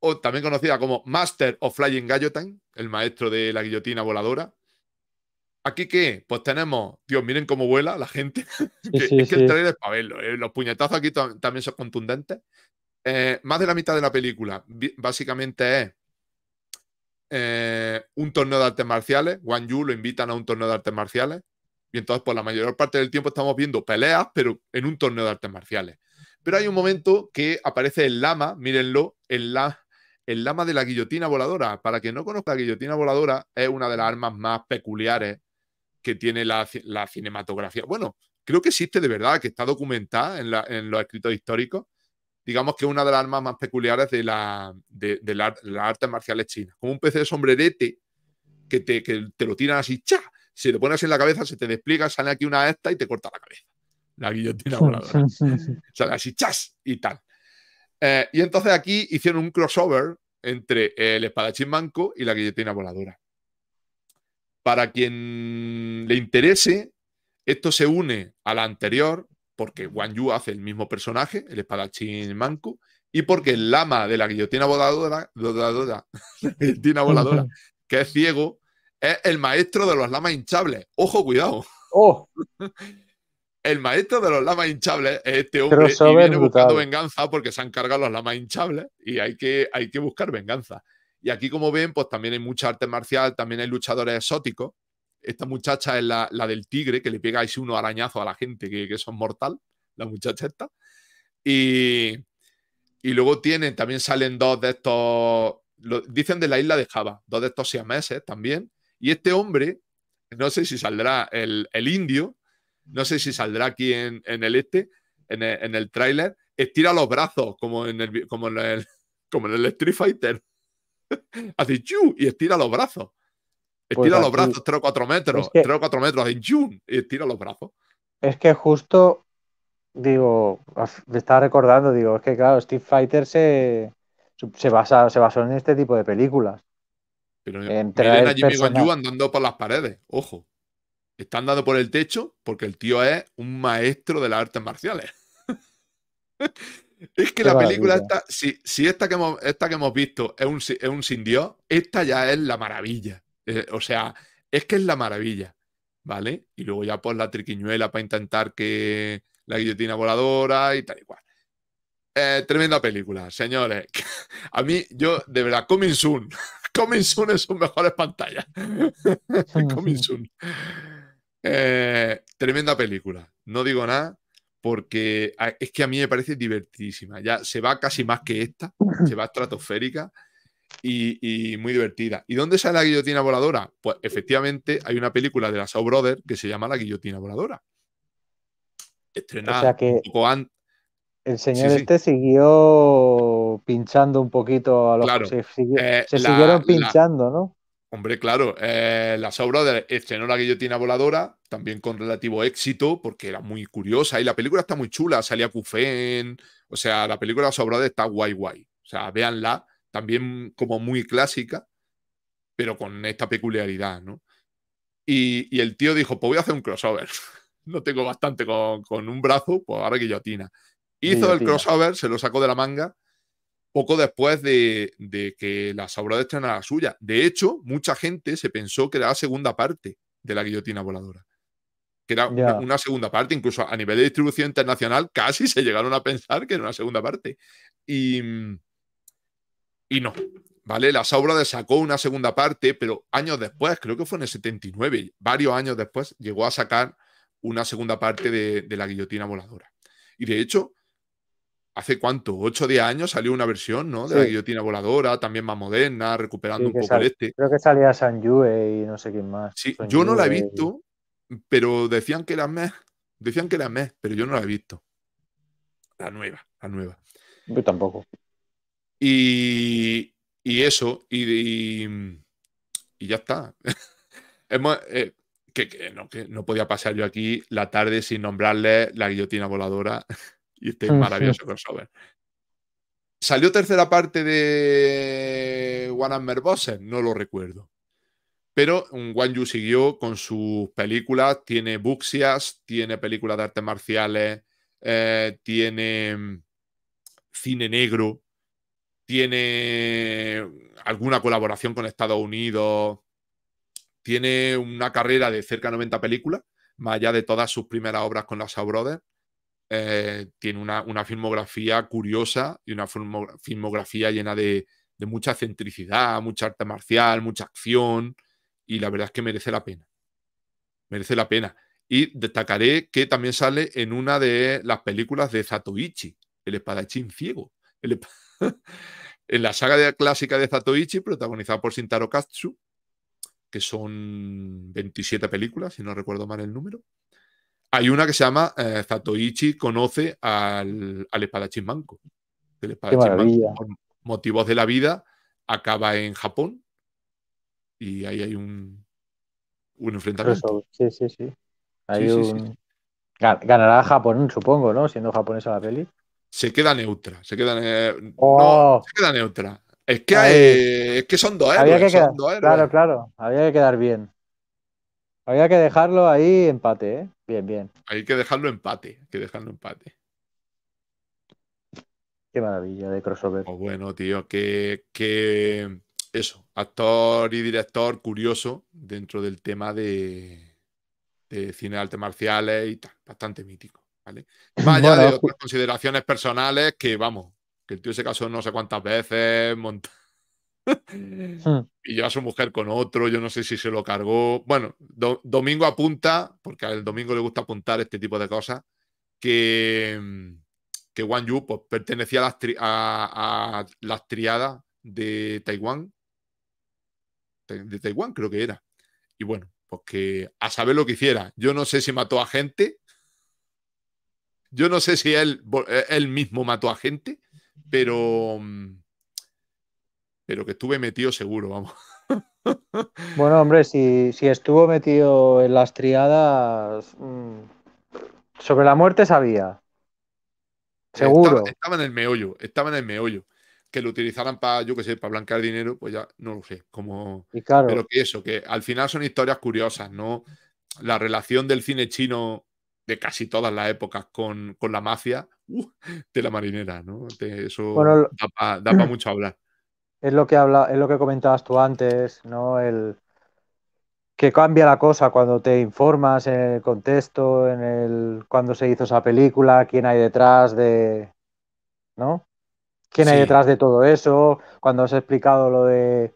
O también conocida como Master of Flying Guillotine, el maestro de la guillotina voladora. Aquí qué? Pues tenemos, Dios, miren cómo vuela la gente. es que el trailer es para ¿eh? Los puñetazos aquí también son contundentes. Eh, más de la mitad de la película básicamente es eh, un torneo de artes marciales. Wang Yu lo invitan a un torneo de artes marciales. Y entonces, por pues, la mayor parte del tiempo estamos viendo peleas, pero en un torneo de artes marciales. Pero hay un momento que aparece el lama, mírenlo, el lama de la guillotina voladora. Para quien no conozca la guillotina voladora, es una de las armas más peculiares que tiene la, cinematografía. Bueno, creo que existe de verdad, que está documentada en, los escritos históricos. Digamos que es una de las armas más peculiares de, la, de, las artes marciales chinas. Como un pez de sombrerete que te, que te lo tiran así, ¡cha! Si lo pones en la cabeza, se te despliega, sale aquí una esta y te corta la cabeza. La guillotina voladora. sale así, ¡chas! Y tal. Eh, y entonces aquí hicieron un crossover entre el espadachín manco y la guillotina voladora. Para quien le interese, esto se une a la anterior, porque Wang Yu hace el mismo personaje, el espadachín manco, y porque el lama de la guillotina voladora, voladora, voladora que es ciego, es el maestro de los lamas hinchables. Ojo, cuidado. Oh. El maestro de los lamas hinchables es este hombre y viene buscando venganza porque se han cargado los lamas hinchables y hay que, hay que buscar venganza. Y aquí, como ven, pues también hay mucha arte marcial, también hay luchadores exóticos. Esta muchacha es la, del tigre, que le pega uno arañazo a la gente, que, que son mortal, la muchacha esta. Y, luego tienen, también salen dos de estos, dicen de la isla de Java, dos de estos siameses también. Y este hombre, no sé si saldrá el, indio, no sé si saldrá aquí en, el este, en el, en tráiler, estira los brazos como el, como el, como en el Street Fighter. hace y estira los brazos. Pues estira los brazos 3 o 4 metros, 3 o 4 metros, hace y estira los brazos. Es que justo, digo, me estaba recordando, digo, es que claro, Steve Fighter se, basa, se basó en este tipo de películas. Pero en a andando por las paredes, ojo. Está andando por el techo porque el tío es un maestro de las artes marciales. Es que la película si, esta, que hemos, esta que visto es un, es sin Dios, esta ya es la maravilla. Eh, o sea, es que es la maravilla, ¿vale? Y luego ya por pues, la triquiñuela para intentar que la guillotina voladora y tal y cual. Eh, tremenda película, señores. A mí, yo, de verdad, Coming Soon. Coming Soon es sus mejores pantallas. coming Soon. Eh, tremenda película. No digo nada porque ah, es que a mí me parece divertidísima. Ya se va casi más que esta, se va estratosférica y, muy divertida. ¿Y dónde sale la guillotina voladora? Pues efectivamente hay una película de la Shaw Brothers que se llama La guillotina voladora. Estrenada un poco antes. El señor este siguió pinchando un poquito a los se, eh, siguieron pinchando, ¿no? Hombre, claro, la eh, las obras de estrenó la guillotina voladora, también con relativo éxito, porque era muy curiosa y la película está muy chula, salía Cufén, o sea, la película sobrada está guay guay, o sea, véanla, también como muy clásica, pero con esta peculiaridad, ¿no? Y, el tío dijo, pues voy a hacer un crossover, no tengo bastante con, un brazo, pues ahora guillotina. Hizo el crossover, se lo sacó de la manga poco después de, que la Saurodes a la suya. De hecho, mucha gente se pensó que era la segunda parte de la guillotina voladora. Que era una, segunda parte, incluso a nivel de distribución internacional, casi se llegaron a pensar que era una segunda parte. Y, y no, ¿vale? La de sacó una segunda parte, pero años después, creo que fue en el 79, varios años después, llegó a sacar una segunda parte de, de la guillotina voladora. Y de hecho, hace cuánto, Ocho o años salió una versión, ¿no? De la guillotina voladora, también más moderna, recuperando un poco de este. Creo que salía San y no sé quién más. Sí, yo no la he visto, pero decían que era mes. Decían que era mes, pero yo no la he visto. La nueva, la nueva. Yo tampoco. Y, eso, y, y, ya está. Eh, no, que no podía pasar yo aquí la tarde sin nombrarle la guillotina voladora Y este mm, maravilloso crossover. ¿Salió tercera parte de One Mer No lo recuerdo. Pero Wang Yu siguió con sus películas, tiene buxias, tiene películas de artes marciales, eh, tiene mm, cine negro, tiene alguna colaboración con Estados Unidos, tiene una carrera de cerca de 90 películas, más allá de todas sus primeras obras con las Brothers. Eh, tiene una, filmografía curiosa y una filmografía llena de, mucha centricidad, mucha arte marcial, mucha acción, y la verdad es que merece la pena. Merece la pena. Y destacaré que también sale en una de las películas de Zatoichi, El espadachín ciego. en la saga clásica de Zatoichi, protagonizada por Sintaro Katsu, que son 27 películas, si no recuerdo mal el número. Hay una que se llama Zatoichi eh, Satoichi conoce al, al espadachín El por motivos de la vida, acaba en Japón y ahí hay un, un enfrentamiento. sí, sí, sí. Hay Ganará Japón, supongo, ¿no? Siendo japonesa la peli. Se queda neutra, se queda, oh. neutra. Es que, que son dos héroes. Claro, claro. Había que quedar bien. Había que dejarlo ahí empate, ¿eh? Bien, bien. Hay que dejarlo empate, hay que dejarlo empate. Qué maravilla de crossover. Pues bueno, tío, que, eso, actor y director curioso dentro del tema de, cine de artes marciales y tal, bastante mítico. ¿vale? Más allá de otras consideraciones personales que, vamos, que el tío se casó no sé cuántas veces, montó Mm. Mm. y lleva a su mujer con otro, yo no sé si se lo cargó. Bueno, Domingo apunta, porque al domingo le gusta apuntar este tipo de cosas, que, que Wang Yu pues, pertenecía a las, a, triadas de Taiwán, de Taiwán creo que era. Y bueno, pues que a saber lo que hiciera. Yo no sé si mató a gente. Yo no sé si él, él mismo mató a gente, pero, mm, pero que estuve metido seguro, vamos. Bueno, hombre, si, estuvo metido en las triadas, mm, sobre la muerte sabía. Seguro. Estaba, en el meollo, estaba en el meollo. Que lo utilizaran para, yo qué sé, para blanquear dinero, pues ya no lo sé. Como... Pero que eso, que al final son historias curiosas, ¿no? La relación del cine chino de casi todas las épocas con, la mafia uh, de la marinera, ¿no? eso da para mucho hablar es lo que habla, es lo que comentabas tú antes, ¿no? El que cambia la cosa cuando te informas en el contexto, en el cuando se hizo esa película, quién hay detrás de, ¿no? ¿Quién hay detrás de todo eso? Cuando has explicado lo de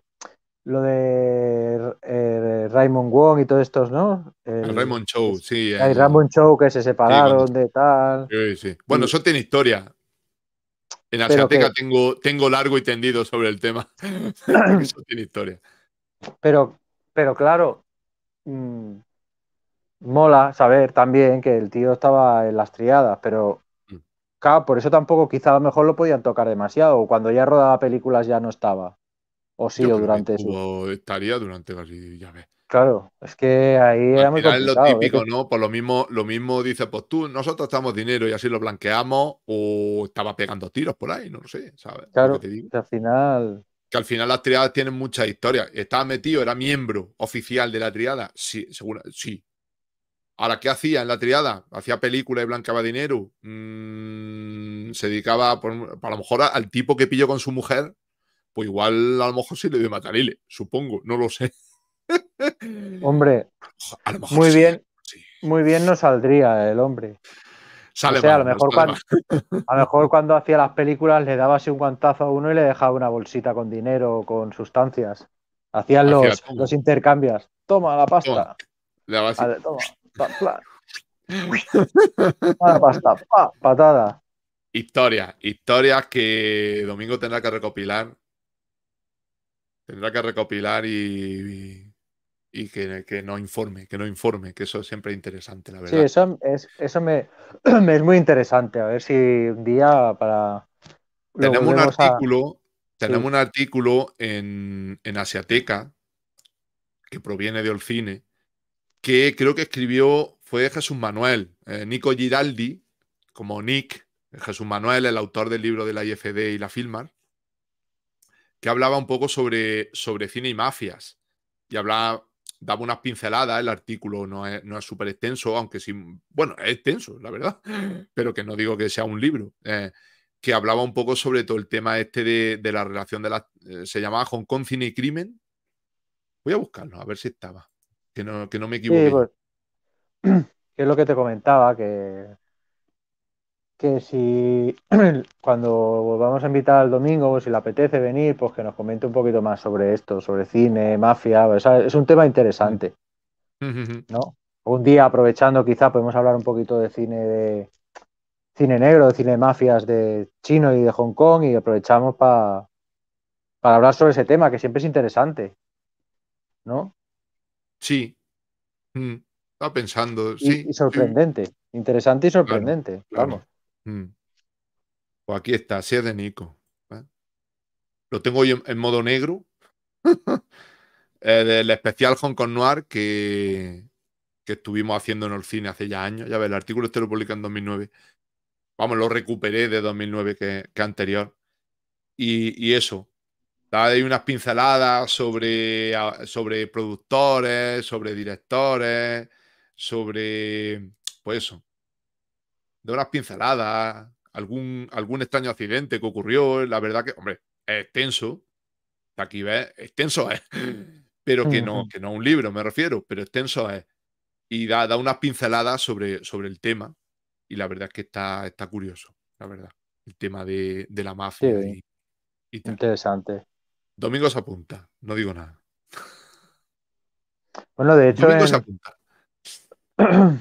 lo de eh, Raymond Wong y todos estos, ¿no? El, Raymond Show, sí. hay Raymond Show, que se separaron de tal. Sí, sí. Bueno, eso tiene historia. En Asiática tengo, tengo largo y tendido sobre el tema. Eso tiene historia. Pero, pero claro, mm, mola saber también que el tío estaba en las triadas, pero mm. claro, por eso tampoco quizá a lo mejor lo podían tocar demasiado. O cuando ya rodaba películas ya no estaba. O sí, o durante eso. Estaría durante casi, ya Claro, es que ahí era muy complicado. es lo típico, ¿eh? ¿no? Por lo mismo, lo mismo dice, pues tú, nosotros estamos dinero y así lo blanqueamos, o estaba pegando tiros por ahí, no lo sé, ¿sabes? Claro, que al final. Que al final las triadas tienen mucha historia. Estaba metido, era miembro oficial de la triada, sí, seguro, sí. Ahora, ¿qué hacía en la triada? Hacía películas y blanqueaba dinero. Mm, se dedicaba, por, pues, a lo mejor, al tipo que pilló con su mujer, pues igual a lo mejor sí le dio matarile, supongo, no lo sé hombre, muy bien, muy bien no saldría el hombre. o sea, a, lo mejor cuando, a mejor cuando hacía las películas le daba un guantazo a uno y le dejaba una bolsita con dinero, o con sustancias. Hacían los, los intercambios. Toma la pasta. Toma, la pasta, patada. Historia, historias que Domingo tendrá que recopilar. Tendrá que recopilar y y que, que, no informe, que no informe, que eso es siempre interesante, la verdad. Sí, eso, es, eso me, es muy interesante. A ver si un día para. Tenemos un artículo, tenemos un artículo en, Asiateca que proviene de Olcine, que creo que escribió, fue Jesús Manuel, eh, Nico Giraldi, como Nick, Jesús Manuel, el autor del libro de la IFD y la Filmar, que hablaba un poco sobre, sobre cine y mafias. Y hablaba daba unas pinceladas, el artículo no es no súper extenso, aunque sí, bueno, es extenso, la verdad, pero que no digo que sea un libro, eh, que hablaba un poco sobre todo el tema este de, la relación de las, eh, se llamaba Hong Kong Cine y Crimen. Voy a buscarlo, a ver si estaba, que no, que no me equivoque. Pues, es lo que te comentaba, que que si cuando volvamos a invitar al domingo, pues, si le apetece venir, pues que nos comente un poquito más sobre esto, sobre cine, mafia, es un tema interesante, ¿no? Un día aprovechando quizá podemos hablar un poquito de cine de cine negro, de cine de mafias de chino y de Hong Kong y aprovechamos para para hablar sobre ese tema que siempre es interesante, ¿no? Sí. Mm. estaba pensando, Y, sorprendente, interesante y sorprendente, vamos. Pues aquí está, así es de Nico. Lo tengo hoy en, modo negro. eh, del especial Hong Kong Noir que, estuvimos haciendo en el cine hace ya años. Ya ves, el artículo este lo publica en 2009. Vamos, lo recuperé de 2009 que, anterior. Y, y eso, hay unas pinceladas sobre, sobre productores, sobre directores, sobre, pues eso, de unas pinceladas, algún, algún extraño accidente que ocurrió. La verdad que, hombre, es extenso. Aquí ves, extenso es, pero que no, que no un libro, me refiero, pero extenso es. Y da, unas pinceladas sobre, sobre el tema. Y la verdad es que está, está curioso, la verdad. El tema de, de la mafia. Interesante. Domingo se apunta, no digo nada. Bueno, de hecho. Domingo se apunta.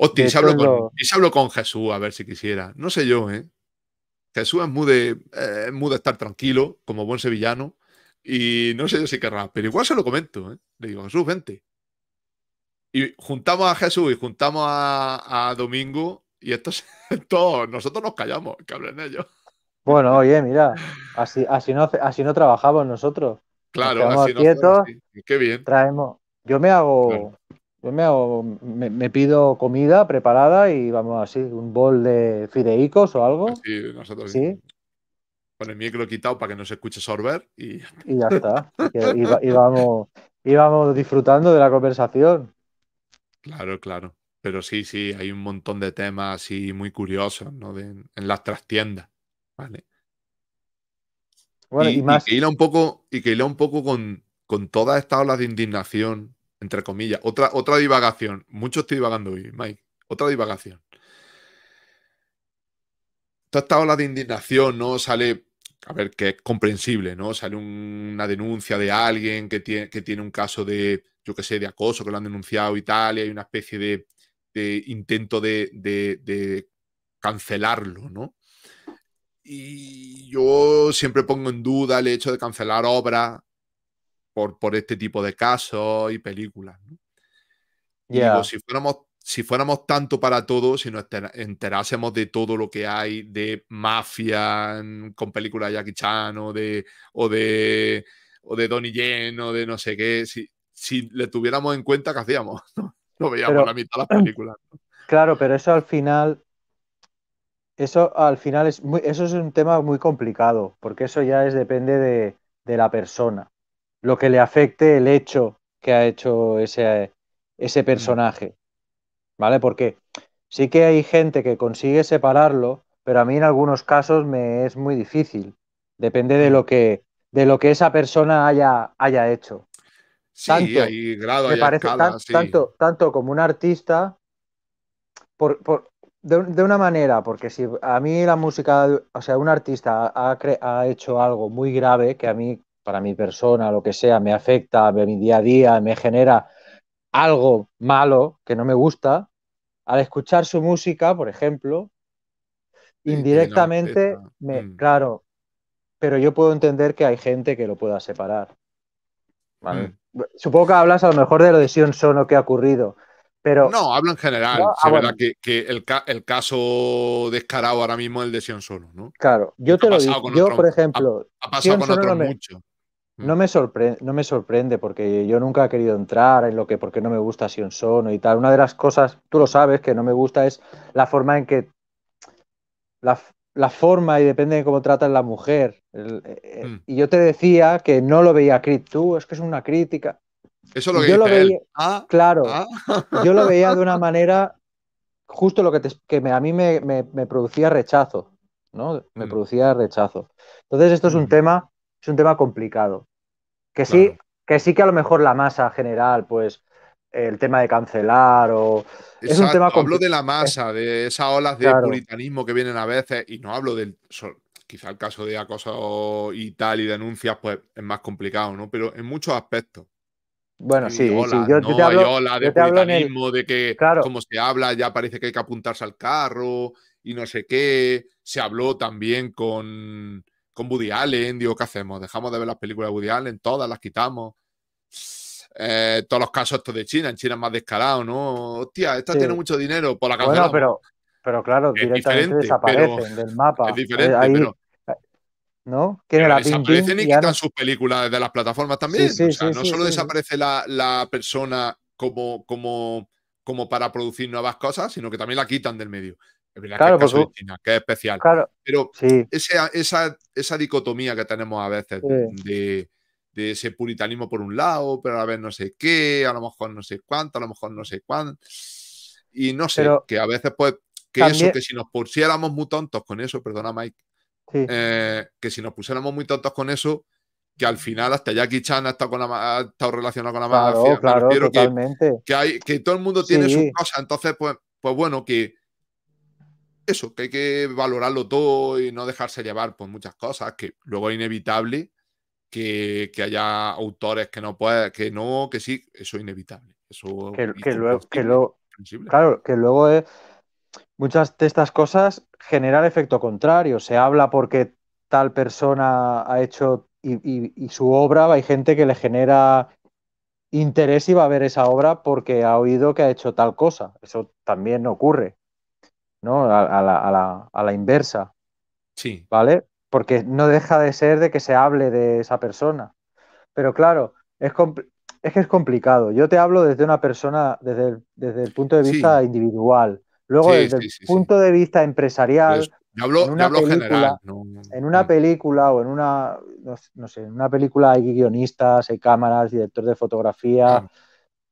Hostia, y hablo, con, Jesús, a ver si quisiera. No sé yo, ¿eh? Jesús es eh, muy de, estar tranquilo, como buen sevillano, y no sé yo si querrá, pero igual se lo comento, ¿eh? Le digo, Jesús, vente. Y juntamos a Jesús y juntamos a, Domingo, y es todo. nosotros nos callamos, que hablen ellos. Bueno, oye, mira, así, así, no, así no trabajamos nosotros. Claro, así no, Qué bien. Traemos. Yo me hago me, pido comida preparada y vamos así, un bol de fideicos o algo. Sí, nosotros sí. Con el micro quitado para que no se escuche sorber y... ya está. Y, vamos, disfrutando de la conversación. Claro, claro. Pero sí, sí, hay un montón de temas así muy curiosos, ¿no? en las trastiendas, ¿vale? y, que hila un poco, y que un poco con, con todas estas olas de indignación entre comillas. Otra, otra divagación. Mucho estoy divagando hoy, Mike. Otra divagación. Toda esta ola de indignación, ¿no? Sale, a ver, que es comprensible, ¿no? Sale una denuncia de alguien que tiene, que tiene un caso de, yo qué sé, de acoso, que lo han denunciado y tal, y hay una especie de, intento de, de, cancelarlo, ¿no? Y yo siempre pongo en duda el hecho de cancelar obra por, este tipo de casos y películas. ¿no? si fuéramos, si fuéramos tanto para todo, si nos enterásemos de todo lo que hay de mafia con películas de Jackie Chan o de, o de, o de Donnie Yen o de no sé qué, si, si le tuviéramos en cuenta, ¿qué hacíamos? No, veíamos la mitad de las películas. Claro, pero eso al final eso al final es muy, eso es un tema muy complicado, porque eso ya es depende de, de la persona lo que le afecte el hecho que ha hecho ese, ese personaje. ¿Vale? Porque sí que hay gente que consigue separarlo, pero a mí en algunos casos me es muy difícil. Depende de lo que, de lo que esa persona haya, haya hecho. Sí, tanto, hay grado, me parece, tanto, como un artista, por, de, una manera, porque si a mí la música, o sea, un artista ha hecho algo muy grave que a mí para mi persona, lo que sea, me afecta, mi día a día, me genera algo malo que no me gusta, al escuchar su música, por ejemplo, indirectamente, me, mm. claro, pero yo puedo entender que hay gente que lo pueda separar. Mm. Supongo que hablas a lo mejor de lo de Sion Sono que ha ocurrido, pero... No, hablo en general. Ah, es que, el, caso descarado ahora mismo es el de Sion Sono, ¿no? Claro, yo te lo digo, yo por ejemplo... Ha, pasado con otros mucho. No me, no me sorprende porque yo nunca he querido entrar en lo que porque no me gusta un Sono y tal. Una de las cosas, tú lo sabes, que no me gusta es la forma en que la, forma y depende de cómo tratan la mujer. Eh, eh, hmm. Y yo te decía que no lo veía crit, tú, es que es una crítica. Eso lo veía, ah, claro, ah. yo lo veía de una manera justo lo que, que a mí me, producía rechazo, ¿no? Me hmm. producía rechazo. Entonces esto es un hmm. tema un tema complicado. Que sí, que sí que a lo mejor la masa general, pues el tema de cancelar o... es un tema hablo de la masa, de esas olas de puritanismo que vienen a veces y no hablo del... Quizá el caso de acoso y tal y denuncias, pues es más complicado, ¿no? Pero en muchos aspectos. Bueno, sí, Yo, no, hablo, hay ola de puritanismo, de que como se habla ya parece que hay que apuntarse al carro y no sé qué. Se habló también con con Woody Allen, digo, ¿qué hacemos? ¿Dejamos de ver las películas de Woody Allen? ¿Todas las quitamos? Eh, todos los casos estos de China, en China es más descarado, ¿no? Hostia, esta tiene mucho dinero por la cancelamos. Bueno, pero, pero claro, directamente desaparecen del mapa. Es diferente, pero... ¿no? Que desaparecen y quitan sus películas de las plataformas también. o sea, no solo desaparece la, la, persona como, como, como para producir nuevas cosas, sino que también la quitan del medio claro, que pues, uh, que es especial. pero esa, dicotomía que tenemos a veces de, ese puritanismo por un lado, pero a la vez no sé qué, a lo mejor no sé cuánto, a lo mejor no sé cuánto. Y no sé, que a veces pues, que eso, que si nos pusiéramos muy tontos con eso, perdona Mike, eh, que si nos pusiéramos muy tontos con eso, que al final hasta Jackie Chan ha estado, con ha relacionado con la claro, Claro, que, Que, hay, que todo el mundo tiene su cosa, entonces pues, pues bueno, que eso, que hay que valorarlo todo y no dejarse llevar por muchas cosas, que luego es inevitable que, haya autores que no puedan, que no, que sí, eso es inevitable. Eso que, que luego, claro, que luego muchas de estas cosas generan efecto contrario. Se habla porque tal persona ha hecho y, y su obra, hay gente que le genera interés y va a ver esa obra porque ha oído que ha hecho tal cosa. Eso también ocurre. ¿no? A, la, a, la, a, la, inversa. Sí. ¿Vale? Porque no deja de ser de que se hable de esa persona. Pero claro, es, es que es complicado. Yo te hablo desde una persona, desde el, desde el punto de vista individual. Luego, desde el punto de vista empresarial. en una, película, o en una, no, sé, en una película hay guionistas, hay cámaras, director de fotografía, ah.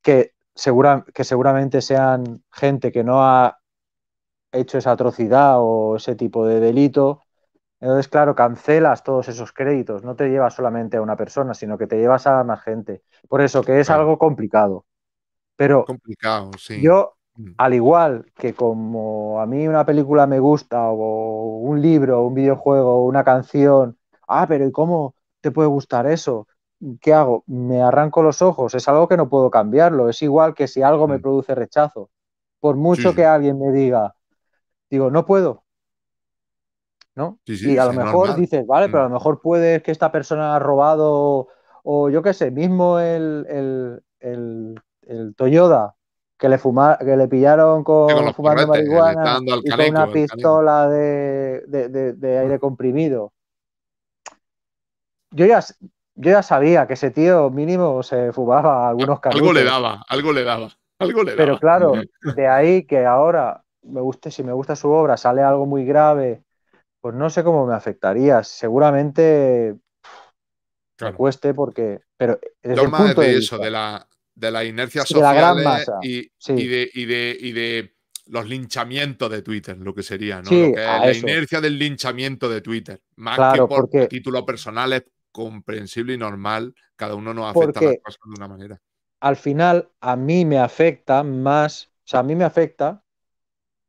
que, segura, que seguramente sean gente que no ha hecho esa atrocidad o ese tipo de delito. Entonces, claro, cancelas todos esos créditos, no te llevas solamente a una persona, sino que te llevas a más gente. Por eso, que es algo complicado. Pero complicado, sí. yo, mm. al igual que como a mí una película me gusta, o un libro, un videojuego, una canción, ah, pero ¿y cómo te puede gustar eso? ¿Qué hago? Me arranco los ojos, es algo que no puedo cambiarlo, es igual que si algo me mm. produce rechazo. Por mucho que alguien me diga, digo, no puedo. ¿No? y a lo mejor dices, vale, pero a lo mm. mejor puede que esta persona ha robado, o yo qué sé, mismo el, el, Toyota que le, que le pillaron con, fumar fumando marihuana y con una pistola de, mm. aire comprimido. Yo ya, yo ya sabía que ese tío mínimo se fumaba algunos carros. le daba, algo le daba, algo le daba. Pero claro, de ahí que ahora me guste, si me gusta su obra, sale algo muy grave, pues no sé cómo me afectaría. Seguramente cueste porque. Pero desde el punto de, eso, de la, inercia social Y, de, de, los linchamientos de Twitter, lo que sería, ¿no? la inercia del linchamiento de Twitter. Más claro, que por título personal es comprensible y normal. Cada uno nos afecta las cosas de una manera. Al final, a mí me afecta más, o sea, a mí me afecta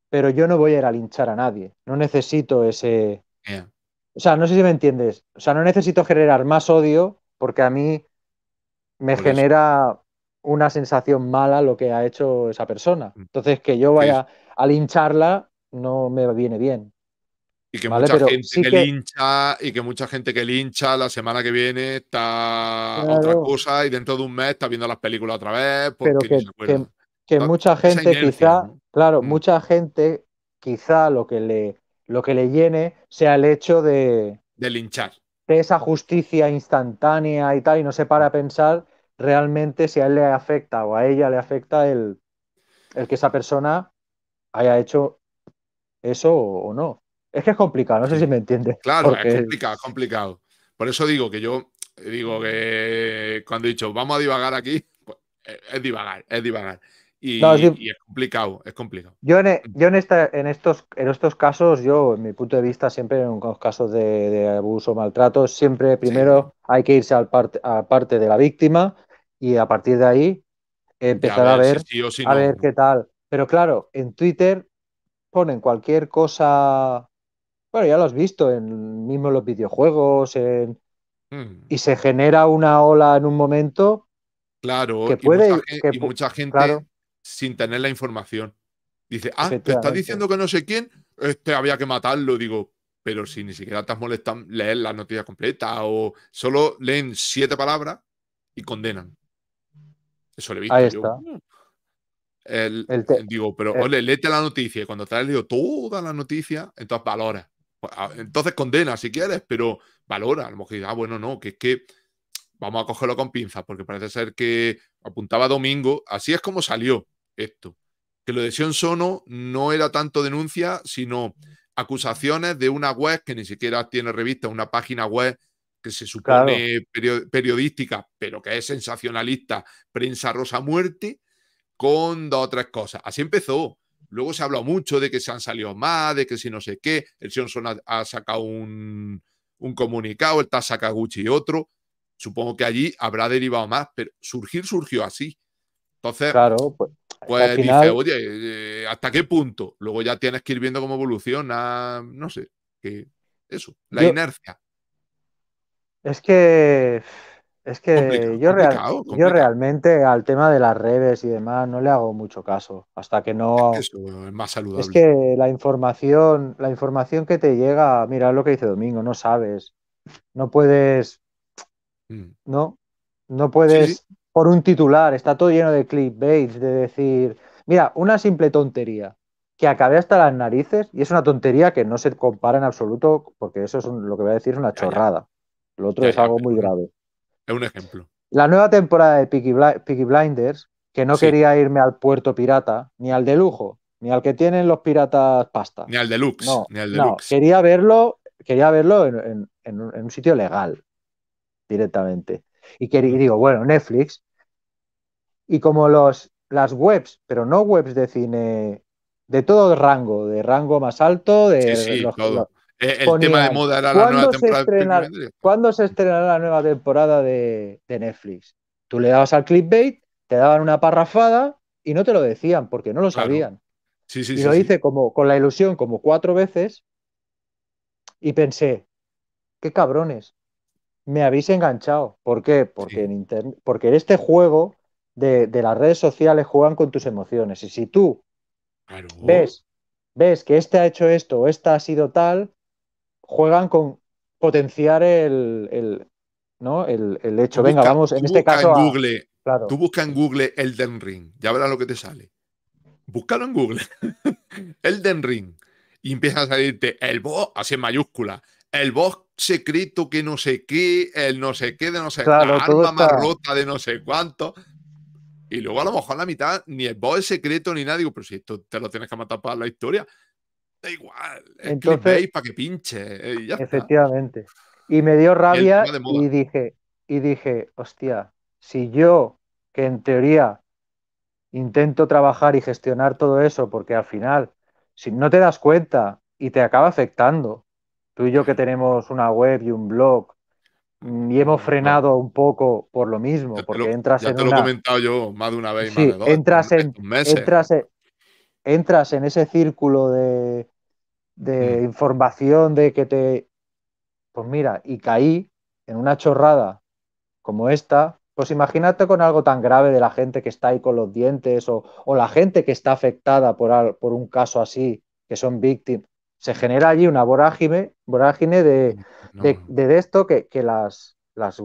pero yo no voy a ir a linchar a nadie. No necesito ese. O sea, no sé si me entiendes. O sea, no necesito generar más odio porque a mí me genera una sensación mala lo que ha hecho esa persona. Mm. Entonces, que yo vaya a lincharla no me viene bien. Y que mucha gente que, lincha y que mucha gente que lincha la semana que viene está otra cosa y dentro de un mes está viendo las películas otra vez que ah, mucha gente quizá, claro, mm. mucha gente quizá lo que le lo que le llene sea el hecho de de linchar. De esa justicia instantánea y tal y no se para a pensar realmente si a él le afecta o a ella le afecta el, el que esa persona haya hecho eso o, no. Es que es complicado, no sé si me entiendes. Claro, es complicado, complicado. Por eso digo que yo digo que cuando he dicho vamos a divagar aquí, pues, eh, es divagar, es divagar. Y, es complicado, es complicado. Yo, en, e, en, esta, en, estos, en estos casos, yo, en mi punto de vista, siempre en los casos de, abuso o maltrato, siempre primero hay que irse al parte, a parte de la víctima y a partir de ahí empezar a ver, a ver, qué tal. Pero claro, en Twitter ponen cualquier cosa. Bueno, ya lo has visto en mismo los videojuegos, hmm. y se genera una ola en un momento Claro, que puede, y, mucha, que, mucha gente sin tener la información. Dice, ah, te está diciendo que no sé quién, este había que matarlo. Digo, pero si ni siquiera te has molestado leer la noticia completa o solo leen siete palabras y condenan. Eso le he visto. yo. El, digo, pero el... ole, léete la noticia. Y cuando te has leído toda la noticia, entonces valora. Pues, ah, entonces condena si quieres, pero valora. A lo mejor ah, bueno, no, que es que vamos a cogerlo con pinzas, porque parece ser que apuntaba domingo. Así es como salió esto. Que lo de Sion Sono no era tanto denuncia, sino acusaciones de una web que ni siquiera tiene revista, una página web que se supone periodística, pero que es sensacionalista, prensa rosa muerte, con dos o cosas. Así empezó. Luego se ha hablado mucho de que se han salido más, de que si no sé qué. El Sono ha, ha sacado un, un, comunicado, el y otro. Supongo que allí habrá derivado más, pero surgir surgió así. Entonces, pues, pues oye, eh, ¿hasta qué punto? Luego ya tienes que ir viendo cómo evoluciona, no sé, que eso, la inercia. Es que es que yo, yo, realmente al tema de las redes y demás no le hago mucho caso. Hasta que no. Es, que es más saludable. Es que la información, la información que te llega, mira lo que dice Domingo, no sabes. No puedes. Mm. No. No puedes por un titular, está todo lleno de clickbait, de decir, mira, una simple tontería que acabé hasta las narices y es una tontería que no se compara en absoluto porque eso es lo que voy a decir es una chorrada. Lo otro es algo muy grave. Es un ejemplo. La nueva temporada de Peaky, Blinders, que no quería irme al puerto pirata, ni al de lujo, ni al que tienen los piratas pasta. Ni al deluxe. No, ni al No, quería verlo, quería verlo en, un sitio legal directamente. y mm. digo, bueno, Netflix, y como los, las webs, pero no webs de cine, de todo rango, de rango más alto, de... Eh, el tema de moda era la nueva temporada. ¿Cuándo se estrenará la nueva temporada de, Netflix? Tú le dabas al clickbait, te daban una parrafada y no te lo decían porque no lo sabían. Sí, y lo hice como con la ilusión como cuatro veces y pensé, qué cabrones, me habéis enganchado. ¿Por qué? Porque, en internet, porque este juego de, las redes sociales juegan con tus emociones. Y si tú ves, ves que este ha hecho esto o esta ha sido tal, juegan con potenciar el, el hecho. Venga, vamos, en este caso. Tú buscas en Google Elden Ring, ya verás lo que te sale. Búscalo en Google. Elden Ring. Y empieza a salirte el boss, así en mayúscula, el boss secreto que no sé qué, el no sé qué de no sé de no sé cuánto. Y luego a lo mejor a la mitad ni el boss secreto ni nada. Digo, pero si esto te lo tienes que matar para la historia, da igual. Es Entonces, para que pinche. Eh, efectivamente. Y me dio rabia y dije, y dije, hostia, si yo, que en teoría intento trabajar y gestionar todo eso, porque al final, si no te das cuenta y te acaba afectando, tú y yo que tenemos una web y un blog Mm, y hemos frenado un poco por lo mismo, porque entras en te lo he comentado yo más de una vez. entras, en, entras, ese círculo de, de mm. información de que te... Pues mira, y caí en una chorrada como esta, pues imagínate con algo tan grave de la gente que está ahí con los dientes o, la gente que está afectada por, por un caso así, que son víctimas se genera allí una vorágine, vorágine de, mm, esto que, las, las,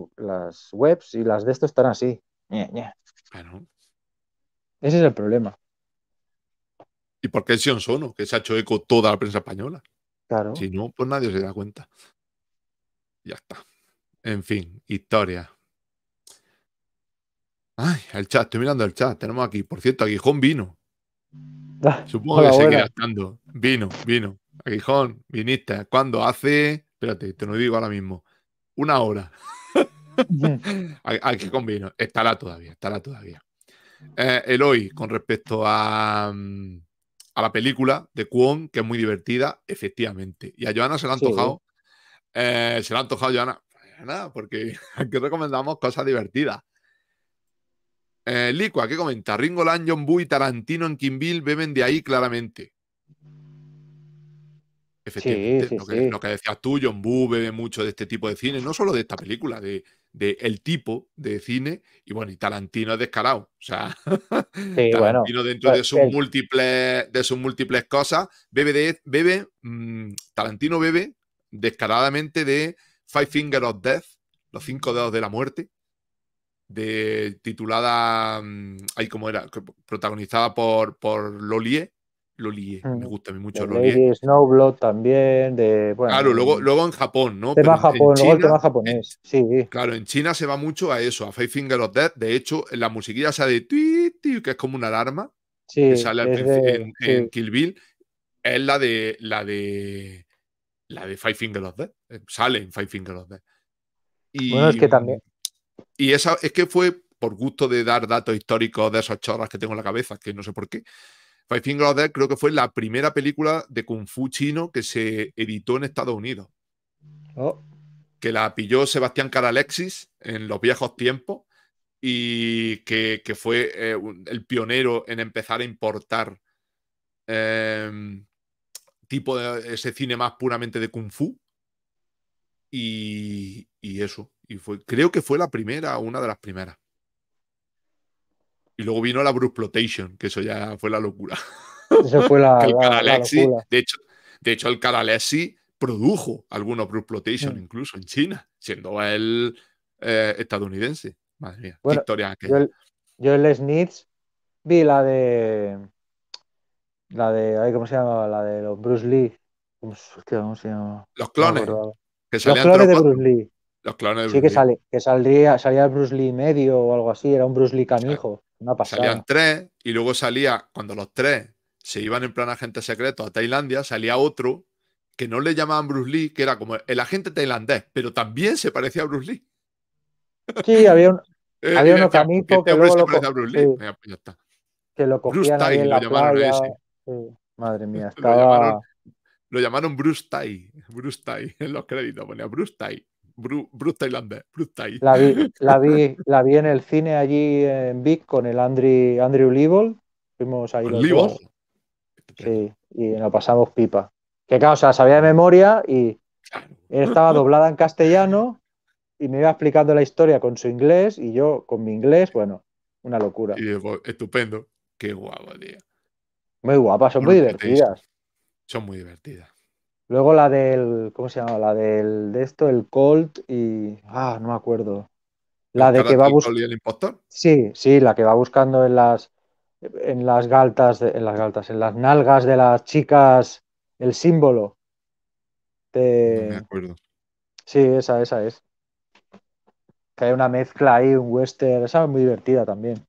webs y las de esto están así. Ese es el problema. ¿Y por qué es Sono? Que se ha hecho eco toda la prensa española. Claro. Si no, pues nadie se da cuenta. Ya está. En fin, historia. Ay, el chat, estoy mirando el chat. Tenemos aquí, por cierto, Aguijón vino. Ah, Supongo que se queda estando. Vino, vino. Aguijón, viniste. ¿Cuándo? Hace. Espérate, te lo digo ahora mismo. Una hora. Aquí vino. Estará todavía, estará todavía. Eh, El hoy con respecto a, mm, a, la película de Kwon, que es muy divertida, efectivamente. Y a Joana se le ha antojado eh, se le ha antojado Joana. Nada, porque aquí recomendamos cosas divertidas. Eh, Licua, ¿qué comenta? Ringo Lan, John y Tarantino en Kill beben de ahí claramente. Efectivamente, lo, que, decías tú, John Boo bebe mucho de este tipo de cine, no solo de esta película, de, el tipo de cine, y bueno, y Tarantino es descarado. O sea, Tarantino dentro pues de sus múltiples, de sus múltiples cosas, bebe de, bebe, mm, Tarantino bebe descaradamente de Five Fingers of Death, los cinco dedos de la muerte, de titulada, mm, ahí como era, protagonizada por, por Lolier, lo lié me mm. gusta a mí mucho lo lié Snowblood también, de... claro, luego, luego en Japón, ¿no? Japón, China, el tema japonés, sí. Claro, en China se va mucho a eso, a Five Finger of Death. De hecho, la musiquilla esa de... que es como una alarma, que sale en, en, Kill Bill, es la de... La de la de Five Finger of Death. Eh, sale en Five Finger of Death. Y, bueno, es que también. Y esa es que fue por gusto de dar datos históricos de esas chorras que tengo en la cabeza, que no sé por qué. Five Finger of creo que fue la primera película de Kung Fu chino que se editó en Estados Unidos. Oh. Que la pilló Sebastián Caralexis en los viejos tiempos y que, fue eh, el pionero en empezar a importar em, tipo de, ese cine más puramente de Kung Fu. Y, y eso. Y fue, creo que fue la primera, una de las primeras. Y luego vino la Bruce Plotation que eso ya fue la locura. Eso fue la, el la, locura. De hecho, de hecho el Caralesi produjo algunos Bruce Plotation mm. incluso en China, siendo él eh, estadounidense. Madre mía, qué historia Yo, yo en Les vi la de... La de... ¿Cómo se llama? La de los Bruce Lee. ¿Cómo se llama? Los clones. los clones de Bruce Lee. Los clones de Bruce sí, que, sale, que salía Bruce Lee medio o algo así, era un Bruce Lee canijo. Salían tres y luego salía, cuando los tres se iban en plan agente secreto a Tailandia, salía otro que no le llamaban Bruce Lee, que era como el agente tailandés, pero también se parecía a Bruce Lee. Sí, había un, eh, había uno este que, lo pues que lo Bruce Sí. Madre mía, lo, llamaron, Bruce Tai, Bruce Tai en los créditos, ponía Bruce Tai. la, vi, la, vi, en el cine allí en Vic con el Andrew Andrew Level. Fuimos ahí. Los Sí, y nos pasamos pipa. Que claro, o sabía de memoria y estaba doblada en castellano y me iba explicando la historia con su inglés y yo con mi inglés, bueno, una locura. Y, estupendo. Qué guapo, día. Muy guapas, son muy divertidas. Son muy divertidas. Luego la del, ¿cómo se llama? La del, de esto, el Colt y, ah, no me acuerdo. La de que va buscando... el impostor? Sí, sí, la que va buscando en las, en las galtas, en las galtas, en las nalgas de las chicas el símbolo. De... me acuerdo. Sí, esa, esa es. Que hay una mezcla ahí, un western, esa es muy divertida también.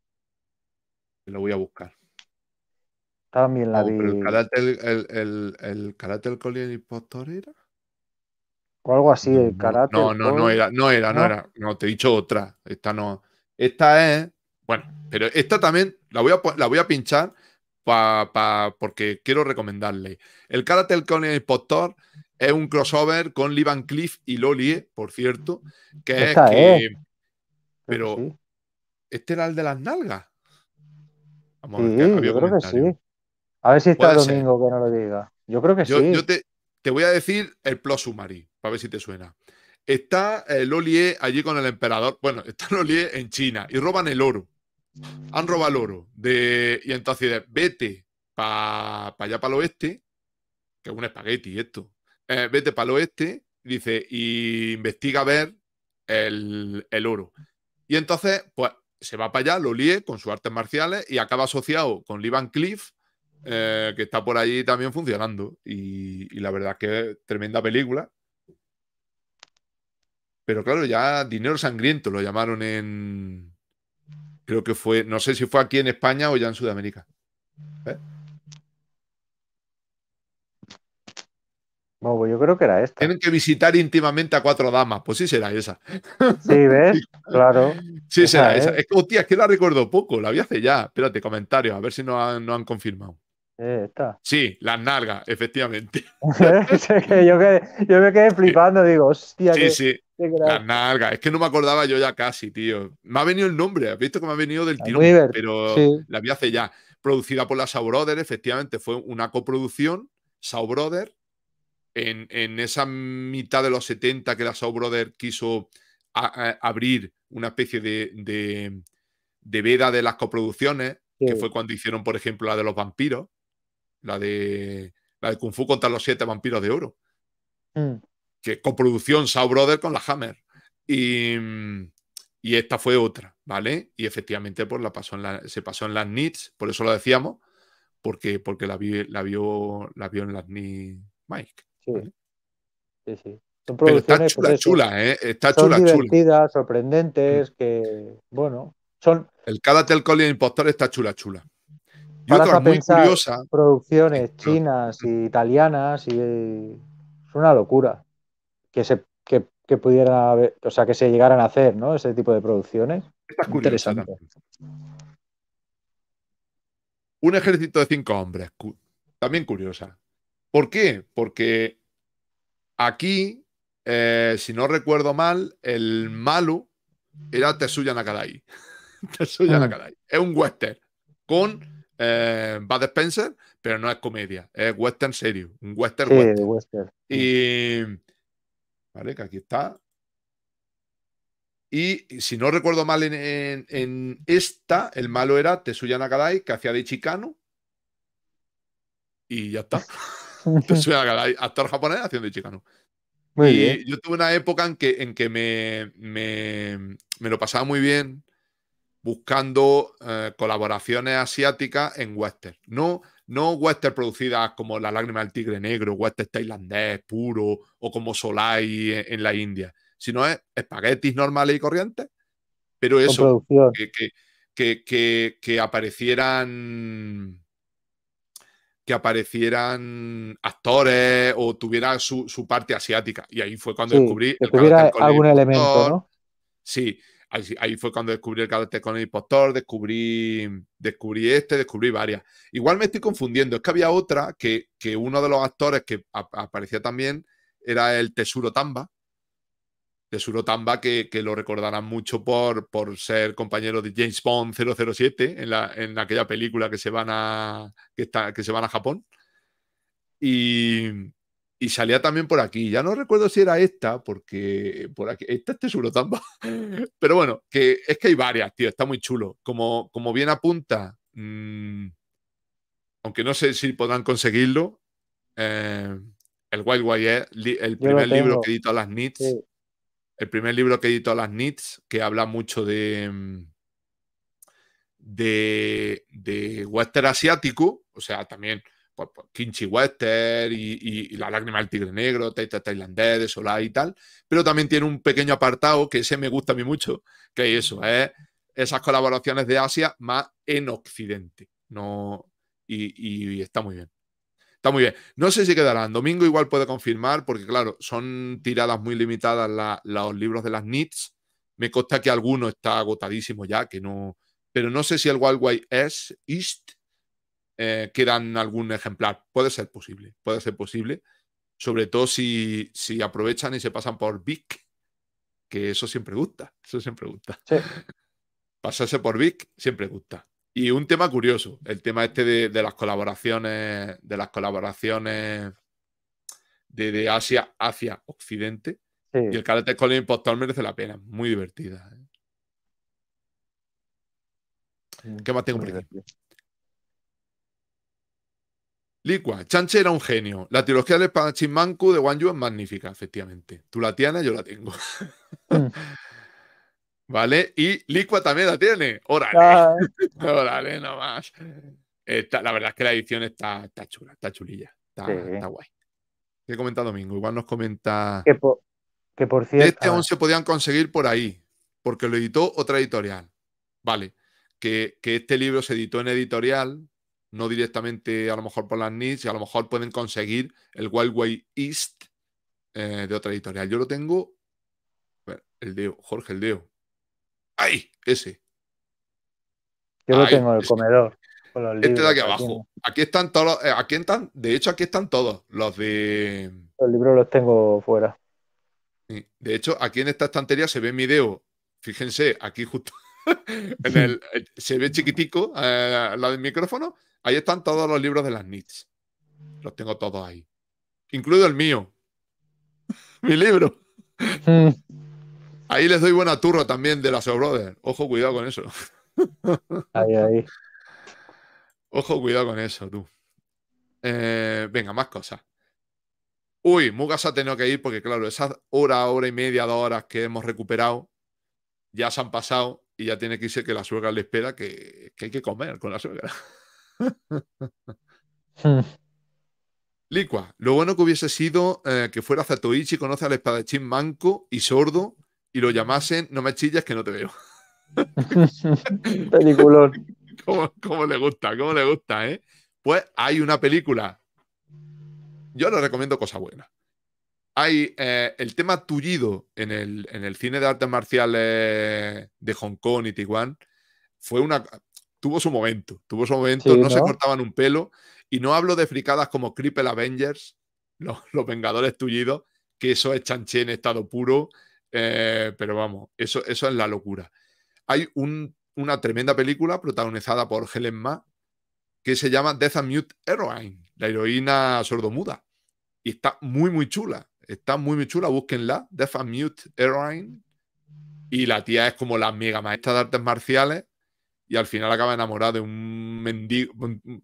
Lo voy a buscar. También la de el carácter, el, el, era. O algo así, el karate No, no, no era, no era, no, ah. era. No, te he dicho otra. Esta no. Esta es. Bueno, pero esta también la voy a, la voy a pinchar pa, porque quiero recomendarle. El Karate con el Impostor es un crossover con Lee Cliff y Lolie, eh, por cierto. Que es, Pero. Este era el de las nalgas. yo creo que sí. A ver si está domingo que no lo diga. Yo creo que sí. Yo te, voy a decir el plot summary, para ver si te suena. Está el eh, Lolie allí con el emperador. Bueno, está Lolie en China y roban el oro. Han robado el oro. y entonces vete para allá para el oeste, que es un espagueti esto. Eh, vete para el oeste, dice, y investiga a ver el, oro. Y entonces, pues se va para allá, Lolie, con sus artes marciales y acaba asociado con Van Cliff eh, que está por allí también funcionando. Y, la verdad es que tremenda película. Pero claro, ya Dinero Sangriento lo llamaron en. Creo que fue. No sé si fue aquí en España o ya en Sudamérica. ¿Eh? Pues yo creo que era esta. Tienen que visitar íntimamente a cuatro damas. Pues sí será esa. Sí, ¿ves? claro. Sí será es. esa. Es que, que la recuerdo poco. La vi hace ya. Espérate, comentarios. A ver si no nos han confirmado. Eh, sí, las nalgas, efectivamente. yo, me quedé flipando, digo, hostia. Sí, sí. las nalgas. Es que no me acordaba yo ya casi, tío. Me ha venido el nombre, has visto que me ha venido del tirón, pero la vi hace ya. Producida por la sau Brothers, efectivamente, fue una coproducción, sau brother en, esa mitad de los 70 que la Sao Brothers quiso abrir una especie de, de, veda de las coproducciones, que fue cuando hicieron, por ejemplo, la de los vampiros la de, la de Kung Fu contra los siete vampiros de oro. Mm. Que coproducción Saw Brother con la Hammer. Y, esta fue otra, ¿vale? Y efectivamente pues, la pasó en la, se pasó en las NITs, por eso lo decíamos, porque, porque la, la, vio, la vio en las NITs Mike. Sí. sí, Son Pero está chula, pues, chula, ¿eh? Está son chula, chula. sorprendentes, mm. que, bueno, son... El Cadatel Colin Impostor está chula, chula. Para otras Producciones chinas e italianas y es una locura que se que, o sea, que se llegaran a hacer, ¿no? Ese tipo de producciones. Interesante. Un ejército de cinco hombres, también curiosa. ¿Por qué? Porque aquí, eh, si no recuerdo mal, el malo era Tetsuya Nakadai. Tetsuya ah. Nakadai. Es un western con eh, Bud Spencer, pero no es comedia, es western serio, un western, western. Y. Vale, que aquí está. Y si no recuerdo mal, en, esta, el malo era Tetsuya Nakadai, que hacía de chicano. Y ya está. Tetsuya Nakadai, actor japonés, haciendo de chicano. y Yo tuve una época en que, en que me, me lo pasaba muy bien buscando eh, colaboraciones asiáticas en western. No, no western producidas como La lágrima del tigre negro, western tailandés puro o como Solai e, en, la India, sino es espaguetis normales y corrientes, pero eso, que, que, aparecieran que aparecieran actores o tuviera su, parte asiática. Y ahí fue cuando descubrí... el tuviera algún elemento, ¿no? Sí, Ahí, fue cuando descubrí el este con el impostor, descubrí, descubrí este, descubrí varias. Igual me estoy confundiendo, es que había otra que, uno de los actores que aparecía también era el Tesuro Tamba. Tesuro Tamba, que, lo recordarán mucho por, por ser compañero de James Bond 007 en, la, en aquella película que se van a, que se van a Japón. Y, y salía también por aquí. Ya no recuerdo si era esta, porque por aquí, esta es tan mm. Pero bueno, que es que hay varias, tío, está muy chulo. Como, como bien apunta, mm, aunque no sé si podrán conseguirlo, eh, el Wild el primer libro que editó a las NITs, el primer libro que editó a las NITs, que habla mucho de, mm, de, de western asiático, o sea, también Kinchi y, La lágrima del tigre negro, tailandés, de Solar y tal, pero también tiene un pequeño apartado que ese me gusta a mí mucho, que eso, es esas colaboraciones de Asia más en Occidente. No, y, está muy bien. Está muy bien. No sé si quedarán. Domingo igual puede confirmar, porque claro, son tiradas muy limitadas los libros de las NITs. Me consta que alguno está agotadísimo ya, que no. Pero no sé si el Wild Wild es East eh, quedan algún ejemplar. Puede ser posible, puede ser posible. Sobre todo si, si aprovechan y se pasan por Vic, que eso siempre gusta, eso siempre gusta. Pasarse por Vic siempre gusta. Y un tema curioso, el tema este de, las colaboraciones, de las colaboraciones de, de Asia hacia Occidente. Y el carácter con el merece la pena, muy divertida. ¿eh? ¿Qué más tengo por aquí? Licua, Chanche era un genio. La trilogía del Manku de Wang es magnífica, efectivamente. Tú la tienes, yo la tengo. Mm. ¿Vale? Y Licua también la tiene. Órale. Ah. Órale, nomás. la verdad es que la edición está, chula, está chulilla. Está, guay. ¿Qué comenta Domingo? Igual nos comenta. Que por, que cierto. Este aún se podían conseguir por ahí, porque lo editó otra editorial. Vale. Que, que este libro se editó en editorial, no directamente a lo mejor por las NIS, y a lo mejor pueden conseguir el Wild Way East eh, de otra editorial. Yo lo tengo. el Deo, Jorge, el Deo. ¡Ay! Ese. Yo lo tengo en el comedor. este de aquí abajo. Aquí están todos. Eh, aquí están, de hecho, aquí están todos. Los de. Los libros los tengo fuera. De hecho, aquí en esta estantería se ve mi Deo. Fíjense, aquí justo. Eh, se ve chiquitico la del micrófono Ahí están todos los libros de las NITs. Los tengo todos ahí. Incluido el mío. Mi libro. Mm. Ahí les doy buena turra también de las Brothers. Ojo, cuidado con eso. ahí, ahí. Ojo, cuidado con eso, tú. Eh, venga, más cosas. Uy, Mugas ha tenido que ir porque, claro, esas hora, hora y media, dos horas que hemos recuperado ya se han pasado y ya tiene que irse que la suegra le espera que, que hay que comer con la suegra. Licua, lo bueno que hubiese sido eh, que fuera Zatoichi, conoce al espadachín manco y sordo y lo llamasen No me chillas que no te veo. Peliculón. ¿Cómo, le gusta? ¿Cómo le gusta, eh? Pues hay una película. Yo le recomiendo cosa buena Hay eh, el tema tullido en el, en el cine de artes marciales de Hong Kong y Taiwán. Fue una tuvo su momento, tuvo su momento, no, se cortaban un pelo. Y no hablo de fricadas como Cripple Avengers, los, Vengadores Tullidos, que eso es chanché en estado puro, eh, pero vamos, eso, eso es la locura. Hay una tremenda película protagonizada por Helen Ma que se llama Death and Mute Heroine, la heroína sordomuda. Y está muy, muy chula. Está muy, muy chula. Búsquenla, Death and Mute Heroine. Y la tía es como la mega maestra de artes marciales y al final acaba enamorada de un, mendigo,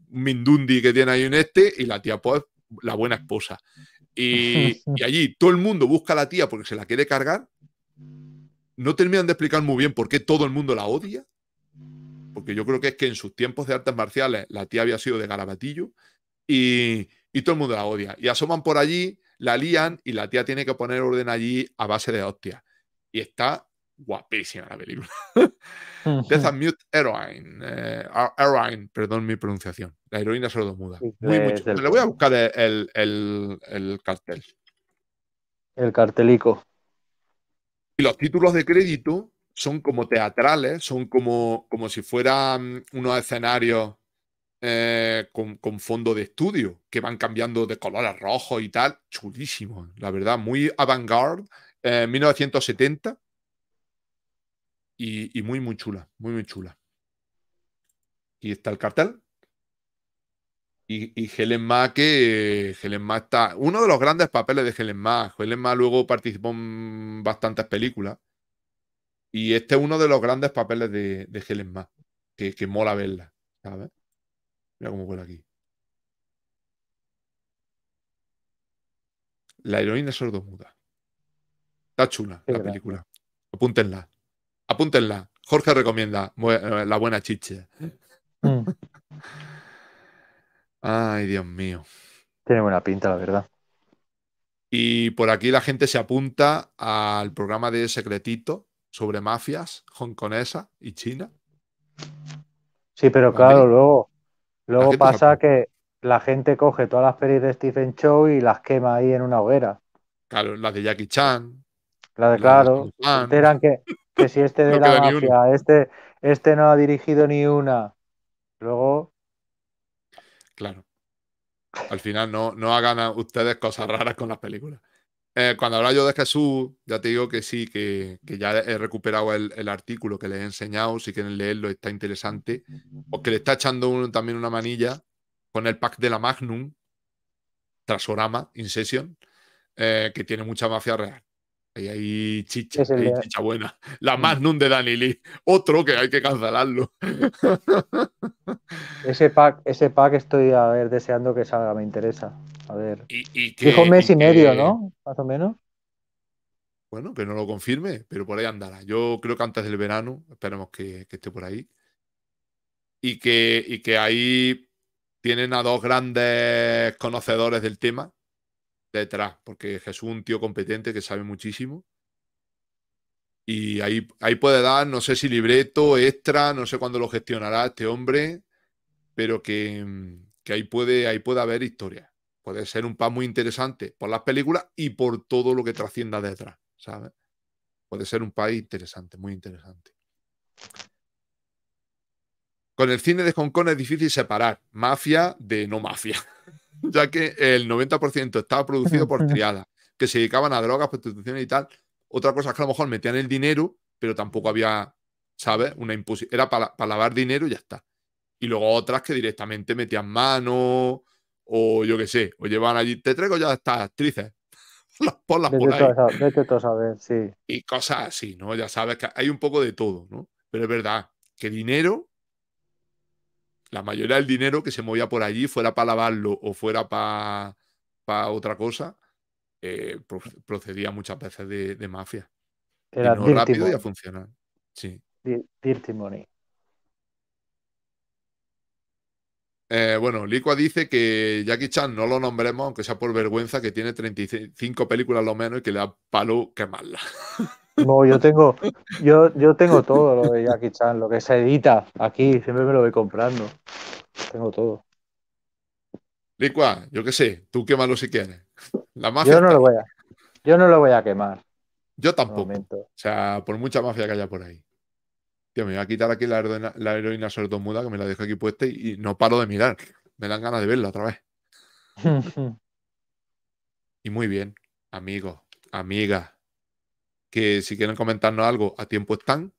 mindundi que tiene ahí en este y la tía pues la buena esposa. Y, allí todo el mundo busca a la tía porque se la quiere cargar. No terminan de explicar muy bien por qué todo el mundo la odia. Porque yo creo que es que en sus tiempos de artes marciales la tía había sido de garabatillo y, y todo el mundo la odia. Y asoman por allí, la lían y la tía tiene que poner orden allí a base de hostias. Y está guapísima la película. Death and Mute Heroine. Eh, heroine, perdón mi pronunciación. La heroína muda Muy, muy Le voy a buscar el, cartel. El cartelico. Y los títulos de crédito son como teatrales, son como, como si fueran mm, unos escenarios eh, con, fondo de estudio, que van cambiando de color a rojo y tal. Chulísimo, la verdad, muy avant-garde. 1970 eh, y, muy, muy chula, muy, muy chula. Y está el cartel, y, y, Helen Ma, que Helen Ma está. Uno de los grandes papeles de Helen Ma. Helen Ma luego participó en bastantes películas. Y este es uno de los grandes papeles de, Helen Ma. Que, que, mola verla, ¿sabes? Mira cómo huele aquí. La heroína sordomuda. Está chula la película. Apúntenla. Apúntenla. Jorge recomienda eh, la buena chiche. Mm. Ay, Dios mío. Tiene buena pinta, la verdad. Y por aquí la gente se apunta al programa de Secretito sobre mafias hongkonesa y China. Sí, pero claro, luego, luego pasa que la gente coge todas las pelis de Stephen Chow y las quema ahí en una hoguera. Claro, las de Jackie Chan. La de, claro, se que, que si este de la mafia, este, este no ha dirigido ni una. Luego. Claro. Al final no, no hagan ustedes cosas raras con las películas. Eh, cuando habla yo de Jesús, ya te digo que sí, que, ya he recuperado el, artículo que le he enseñado. Si quieren leerlo, está interesante. que le está echando uno también una manilla con el pack de la Magnum, Trasorama, In eh, que tiene mucha mafia real. Ahí hay chicha, buena. La mm. más Magnum de Dani Lee. Otro que hay que cancelarlo. Ese pack, ese pack estoy a ver, deseando que salga, me interesa. A ver. ¿Y, y Dijo mes y, medio, ¿no? Más o menos. Bueno, que no lo confirme, pero por ahí andará. Yo creo que antes del verano, esperemos que, esté por ahí. Y que, y que ahí tienen a dos grandes conocedores del tema, detrás, porque Jesús es un tío competente que sabe muchísimo. Y ahí, ahí puede dar, no sé si libreto, extra, no sé cuándo lo gestionará este hombre, pero que, mm, ahí, puede, ahí puede haber historia. Puede ser un país muy interesante por las películas y por todo lo que trascienda detrás, ¿sabes? Puede ser un país interesante, muy interesante. Con el cine de Hong Kong es difícil separar mafia de no mafia. ya que el 90% estaba producido por triadas que se dedicaban a drogas, prostitución y tal. Otra cosa es que a lo mejor metían el dinero, pero tampoco había, ¿sabes? Una imposición. Era para, lavar dinero y ya está. Y luego otras que directamente metían mano o yo qué sé, o llevaban allí, te traigo ya estas actrices. por ahí. Todo, vete todo a sí. Y cosas así, ¿no? Ya sabes que hay un poco de todo, ¿no? Pero es verdad que dinero la mayoría del dinero que se movía por allí, fuera para lavarlo o fuera para otra cosa, eh, procedía muchas veces de, mafia. Era rápido y a funcionar. Sí. Dirty money. Eh, bueno, Licua dice que Jackie Chan no lo nombremos, aunque sea por vergüenza, que tiene 35 películas lo menos y que le da palo quemarla. No, yo tengo, yo, yo tengo todo lo de Jackie Chan, lo que se edita aquí, siempre me lo voy comprando. Tengo todo. Licua, yo qué sé, tú quémalo si quieres. La mafia yo no lo voy a, yo no lo voy a quemar. Yo tampoco. O sea, por mucha mafia que haya por ahí. Tío, me voy a quitar aquí la, heroína, la heroína sordomuda que me la dejo aquí puesta y, no paro de mirar. Me dan ganas de verla otra vez. y muy bien, amigo amiga que si quieren comentarnos algo, a tiempo están.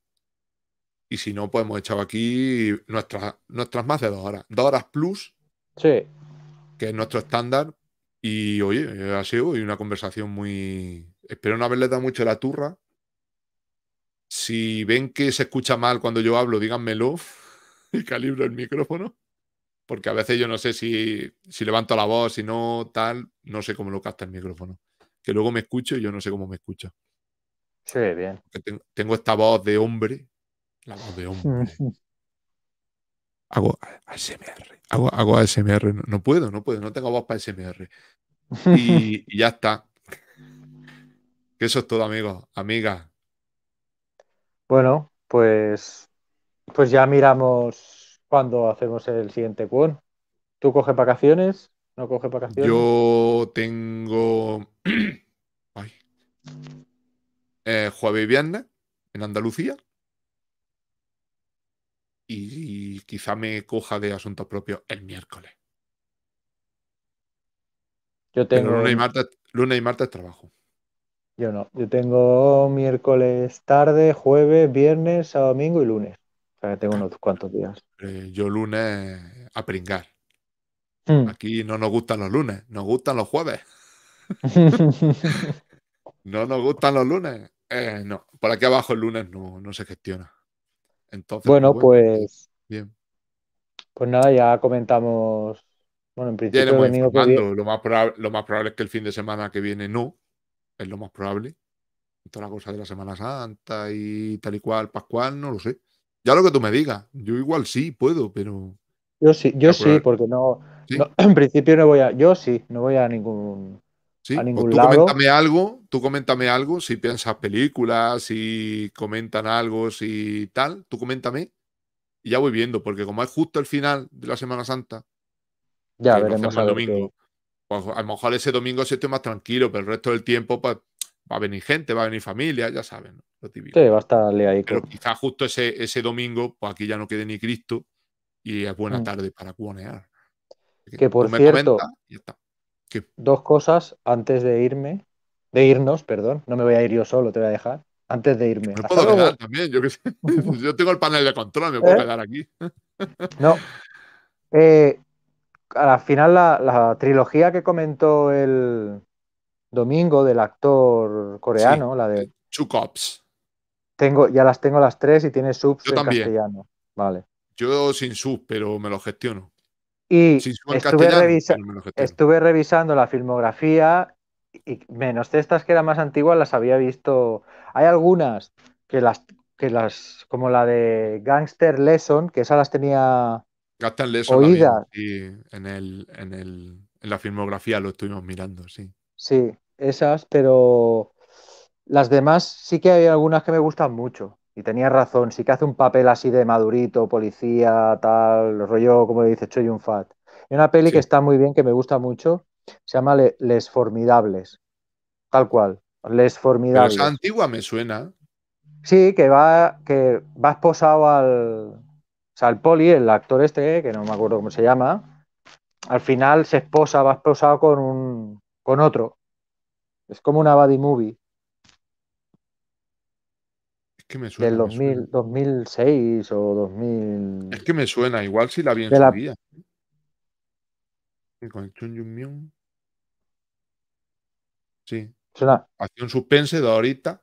Y si no, pues hemos echado aquí nuestras, nuestras más de dos horas. Dos horas plus. Sí. Que es nuestro estándar. Y oye, ha sido hoy una conversación muy. Espero no haberle dado mucho la turra. Si ven que se escucha mal cuando yo hablo, díganmelo y calibro el micrófono. Porque a veces yo no sé si, si levanto la voz, si no, tal, no sé cómo lo capta el micrófono. Que luego me escucho y yo no sé cómo me escucho. Sí, bien. Tengo, esta voz de hombre, la voz de hombre. hago ASMR, hago, hago ASMR, no, puedo, no puedo, no tengo voz para ASMR. Y, ya está. eso es todo, amigos, amiga. Bueno, pues, pues ya miramos cuándo hacemos el siguiente cuón. ¿Tú coges vacaciones? ¿No coges vacaciones? Yo tengo. Eh, jueves y viernes en Andalucía. Y, quizá me coja de asuntos propios el miércoles. Yo tengo. Lunes y, martes, trabajo. Yo no. Yo tengo miércoles tarde, jueves, viernes, sábado, domingo y lunes. tengo unos cuantos días. Eh, yo lunes a pringar. Hmm. Aquí no nos gustan los lunes, nos gustan los jueves. no nos gustan los lunes. Eh, no, por aquí abajo el lunes no, se gestiona. Entonces, pues bueno, pues. Bien. Pues nada, ya comentamos. Bueno, en principio. lo, más probable, es que el fin de semana que viene no. Es lo más probable. Toda la cosa de la Semana Santa y tal y cual, Pascual, no lo sé. Ya lo que tú me digas. Yo igual sí puedo, pero. Yo sí, yo sí, porque no, En principio no voy a. Yo sí, no voy a ningún tú coméntame algo, tú coméntame algo, si piensas películas, si comentan algo, si tal, tú coméntame y ya voy viendo, porque como es justo el final de la Semana Santa, ya pues veremos domingo. Pues a lo mejor ese domingo se estoy más tranquilo, pero el resto del tiempo pues, va a venir gente, va a venir familia, ya saben, ¿no? va a estar ahí. Pero quizás justo ese, ese domingo, pues aquí ya no quede ni Cristo y es buena mm. tarde para cuonear. Que por cierto, Dos cosas antes de irme, de irnos, perdón, no me voy a ir yo solo, te voy a dejar, antes de irme. puedo quedar también, yo tengo el panel de control, me puedo ¿Eh? quedar aquí. no. Eh, al final la, trilogía que comentó el domingo del actor coreano, la de... Two Cops. Tengo, ya las tengo las tres y tiene subs en castellano. Vale. Yo sin subs, pero me lo gestiono. Y estuve, revisando la filmografía y menos de estas que eran más antiguas las había visto. Hay algunas que las, que las como la de Gangster Lesson, que esas las tenía oídas. Y en, en la filmografía lo estuvimos mirando, sí. Sí, esas, pero las demás sí que hay algunas que me gustan mucho. Y tenía razón, sí que hace un papel así de madurito, policía, tal, rollo, como dice soy un Fat. Y una peli que está muy bien, que me gusta mucho, se llama Les Formidables. Tal cual, Les Formidables. antigua me suena. Sí, que va, que va esposado al. al poli, el actor este, que no me acuerdo cómo se llama, al final se esposa, va esposado con un. con otro. Es como una body movie que me suena. Del 2000, 2006 o 2000. Es que me suena, igual si la vi en su la... Sí. Suena. Acción suspense de ahorita.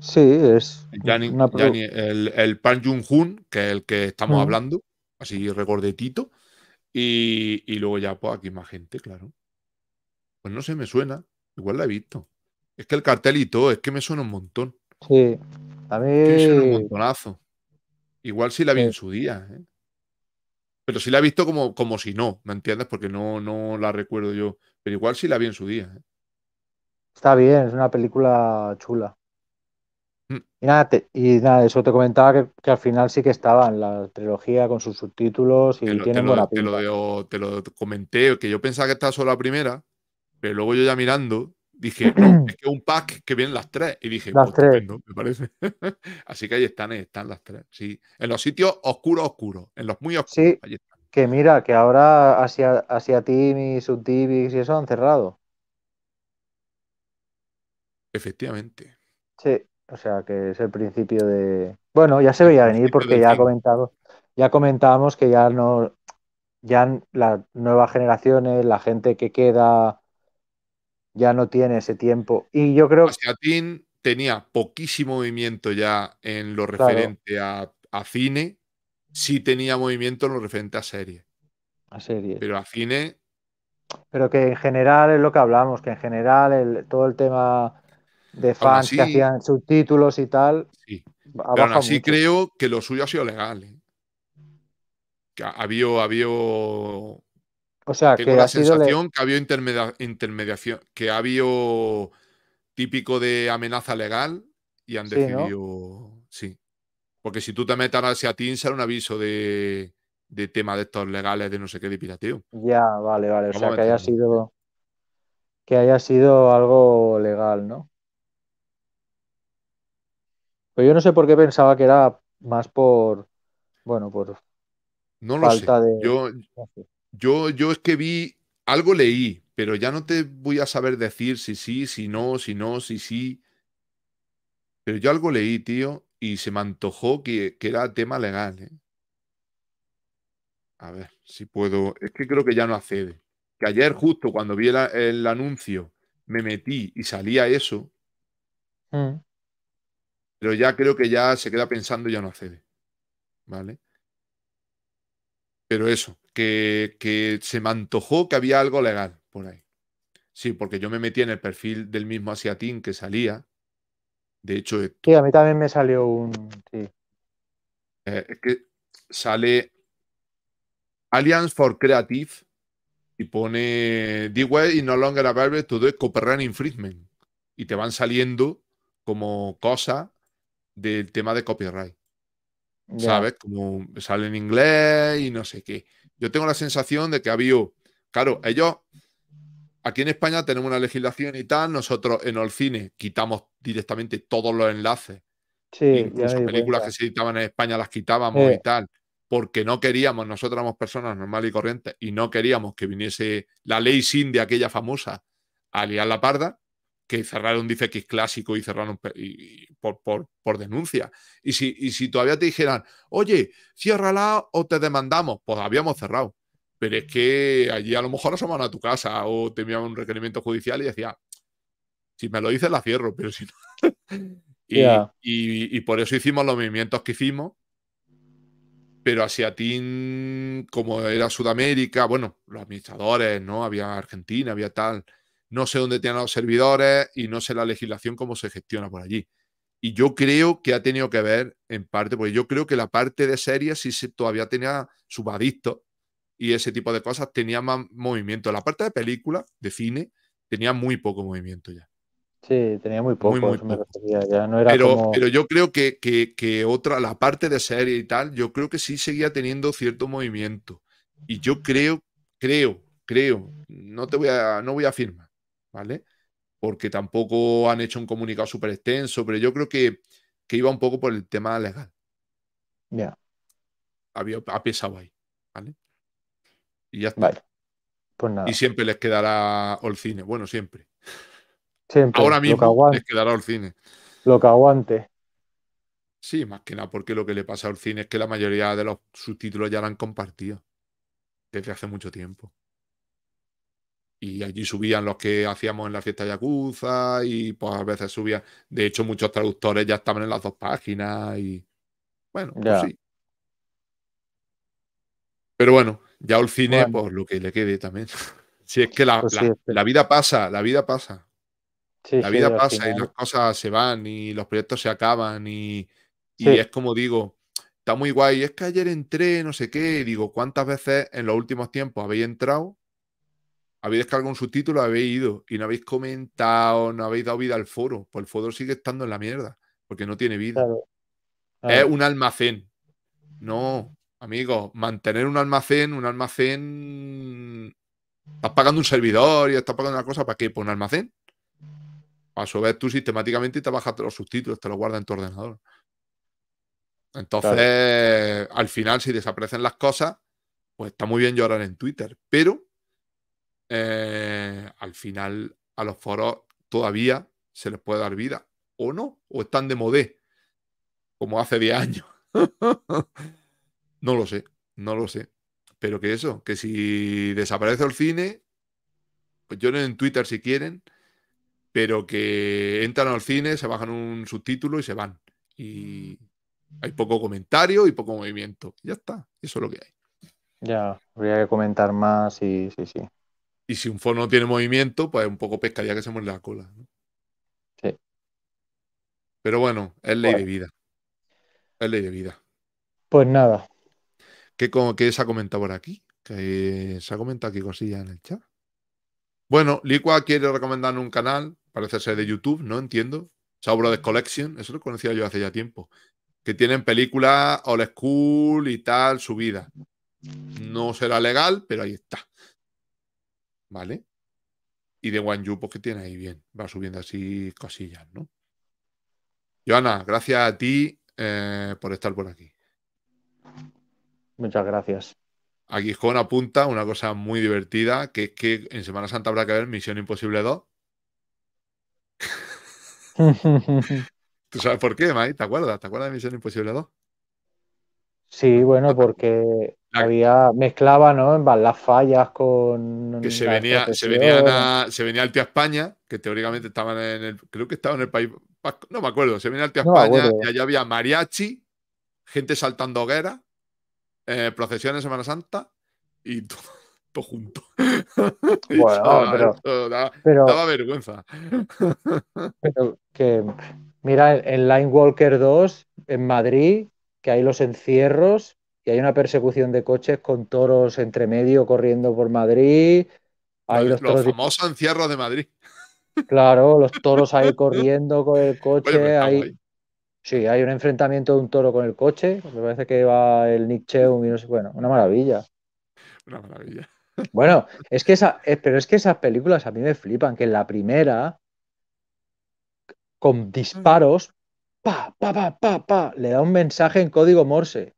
Sí, es. el, el, Pan Jung Hun, que es el que estamos hablando, así recordetito. Y, luego ya, pues aquí más gente, claro. Pues no se me suena. Igual la he visto. Es que el cartelito, es que me suena un montón. Sí. A un montonazo. Igual si la vi en su día. ¿eh? Pero si la he visto como, como si no, ¿me entiendes? Porque no, no la recuerdo yo. Pero igual si la vi en su día. ¿eh? Está bien, es una película chula. Mm. Y nada, eso te comentaba que, al final sí que estaba en la trilogía con sus subtítulos y tiene buena pinta. te lo, comenté, que yo pensaba que estaba solo la primera, pero luego yo ya mirando, Dije, no, es que un pack que vienen las tres. Y dije, las me parece. Así que ahí están, están las tres. Sí, en los sitios oscuros, oscuros, en los muy oscuros. Sí, que mira, que ahora hacia, hacia y y eso han cerrado. Efectivamente. Sí, o sea que es el principio de. Bueno, ya se veía venir porque ya comentado, ya comentábamos que ya no, ya las nuevas generaciones, la gente que queda ya no tiene ese tiempo. Y yo creo que. tenía poquísimo movimiento ya en lo referente a, cine, sí tenía movimiento en lo referente a serie. A serie. Pero a cine. Pero que en general es lo que hablamos, que en general todo el tema de fans que hacían subtítulos y tal. Sí. Pero aún creo que lo suyo ha sido legal. ¿eh? Que había... O sea, Tengo que la sensación que había intermediación, que ha habido típico de amenaza legal y han decidido. Sí. Porque si tú te metas a ti, sale un aviso de, tema de estos legales de no sé qué de pirateo. Ya, vale, vale. O sea, que haya sido. Que haya sido algo legal, ¿no? Pero pues yo no sé por qué pensaba que era más por. Bueno, por. No lo falta De... Yo, yo es que vi, algo leí, pero ya no te voy a saber decir si sí, si no, si no, si sí. Pero yo algo leí, tío, y se me antojó que, era tema legal. ¿eh? A ver, si puedo. Es que creo que ya no accede. Que ayer, justo cuando vi el, anuncio, me metí y salía eso. Mm. Pero ya creo que ya se queda pensando y ya no accede. ¿Vale? Pero eso, que, se me antojó que había algo legal por ahí. Sí, porque yo me metí en el perfil del mismo asiatín que salía. De hecho, eh, a mí también me salió un. es eh, que sale Alliance for Creative y pone d way y no longer available to do copyright infringement. Y te van saliendo como cosa del tema de copyright. ¿Sabes? Como sale en inglés y no sé qué. Yo tengo la sensación de que había, claro, ellos, aquí en España tenemos una legislación y tal, nosotros en Olcine quitamos directamente todos los enlaces. Sí, Incluso películas que se editaban en España las quitábamos y tal, porque no queríamos, nosotros éramos personas normales y corrientes, y no queríamos que viniese la ley sin de aquella famosa a liar la parda que cerraron, dice que clásico y cerraron por, por, por, denuncia. Y si, y si todavía te dijeran, oye, ciérrala o te demandamos, pues habíamos cerrado. Pero es que allí a lo mejor asomaron a tu casa o teníamos un requerimiento judicial y decía, si me lo dices la cierro, pero si no. y, por eso hicimos los movimientos que hicimos pero hacia ti mm, como era Sudamérica, bueno, los administradores, ¿no? Había Argentina, había tal, no sé dónde tienen los servidores y no sé la legislación cómo se gestiona por allí. Y yo creo que ha tenido que ver en parte, porque yo creo que la parte de serie sí se, todavía tenía subadicto y ese tipo de cosas tenía más movimiento. La parte de película, de cine, tenía muy poco movimiento ya. Sí, tenía muy poco, no era pero, pero yo creo que, otra, la parte de serie y tal, yo creo que sí seguía teniendo cierto movimiento. Y yo creo, creo, creo, no te voy a, no voy a afirmar, ¿vale? Porque tampoco han hecho un comunicado súper extenso, pero yo creo que, que, iba un poco por el tema legal. Ya. Había, ha pesado ahí, ¿vale? Y ya está. Pues y siempre les quedará el cine bueno, siempre. Siempre. Ahora mismo les quedará cine Lo que aguante. Sí, más que nada porque lo que le pasa al cine es que la mayoría de los subtítulos ya lo han compartido desde hace mucho tiempo y allí subían los que hacíamos en la fiesta de Yakuza y pues a veces subía, de hecho muchos traductores ya estaban en las dos páginas y bueno, pues sí. Pero bueno, ya el cine, por pues, lo que le quede también. si pues es que la, vida pasa, la vida pasa. la vida pasa y las cosas se van y los proyectos se acaban y, y es como digo, está muy guay. Es que ayer entré, no sé qué, digo, ¿cuántas veces en los últimos tiempos habéis entrado habéis descargado un subtítulo, habéis ido y no habéis comentado, no habéis dado vida al foro, pues el foro sigue estando en la mierda, porque no tiene vida. Es un almacén. No, amigos, mantener un almacén, un almacén. Estás pagando un servidor y estás pagando una cosa, ¿para qué? ¿Para pues un almacén? A su tú sistemáticamente y te bajas los subtítulos, te los guardas en tu ordenador. Entonces, al final, si desaparecen las cosas, pues está muy bien llorar en Twitter, pero eh, al final a los foros todavía se les puede dar vida, o no, o están de modé, como hace 10 años. no lo sé, no lo sé. Pero que eso, que si desaparece el cine, pues lloren en Twitter si quieren, pero que entran al cine, se bajan un subtítulo y se van. Y hay poco comentario y poco movimiento. Ya está, eso es lo que hay. Ya, habría que comentar más y sí, sí. Y si un fono tiene movimiento, pues un poco pescaría que se muerde la cola. Sí. Pero bueno, es ley de vida. Es ley de vida. Pues nada. ¿Qué, se ha comentado por aquí? Que se ha comentado aquí cosillas en el chat. Bueno, Liqua quiere recomendar un canal, parece ser de YouTube, no entiendo. de Collection, eso lo conocía yo hace ya tiempo. Que tienen películas old school y tal, vida. No será legal, pero ahí está. ¿vale? Y de pues que tiene ahí bien, va subiendo así cosillas, ¿no? Joana, gracias a ti eh, por estar por aquí. Muchas gracias. Aquí con apunta una cosa muy divertida, que es que en Semana Santa habrá que ver Misión Imposible 2. ¿Tú sabes por qué, Mai? ¿Te acuerdas? ¿Te acuerdas de Misión Imposible 2? Sí, bueno, porque mezclaba, ¿no? Las fallas con. Que se venía, se venían a, España, que teóricamente estaban en el. Creo que estaba en el País No me acuerdo. Se venía al tío España y allá había mariachi, gente saltando hoguera, eh, procesiones Semana Santa y todo, junto. vergüenza. Pero que. Mira, en Line Walker 2, en Madrid, que hay los encierros y hay una persecución de coches con toros entre medio corriendo por Madrid. Hay los, famosos encierros de Madrid. Claro, los toros ahí corriendo con el coche. Sí, hay un enfrentamiento de un toro con el coche. Me parece que va el Nick Cheung y no sé. Bueno, una maravilla. Una maravilla. Bueno, es que esa, eh, pero es que esas películas a mí me flipan, que en la primera, con disparos, pa, pa, pa, pa, le da un mensaje en código Morse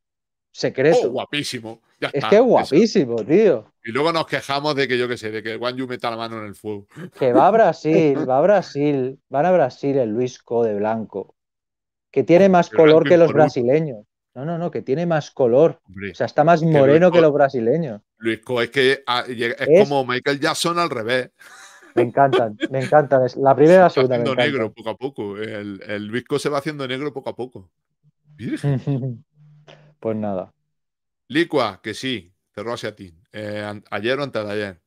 secreto. Oh, guapísimo. es que es guapísimo, tío. Y luego nos quejamos de que yo qué sé, de que Juan Yu meta la mano en el fuego. Que va a Brasil, va a Brasil, van a Brasil el Luisco de blanco, que tiene más color que los brasileños. No, no, no, que tiene más color. o sea, está más moreno que, los brasileños. Luisco es que ah, es, como Michael Jackson al revés. Me encantan, me encantan. La primera, segunda. Se va haciendo negro poco a poco. El, el Luisco se va haciendo negro poco a poco. Virgen. Pues nada. Licua, que sí, cerró hacia ti. Eh, ayer o antes de ayer.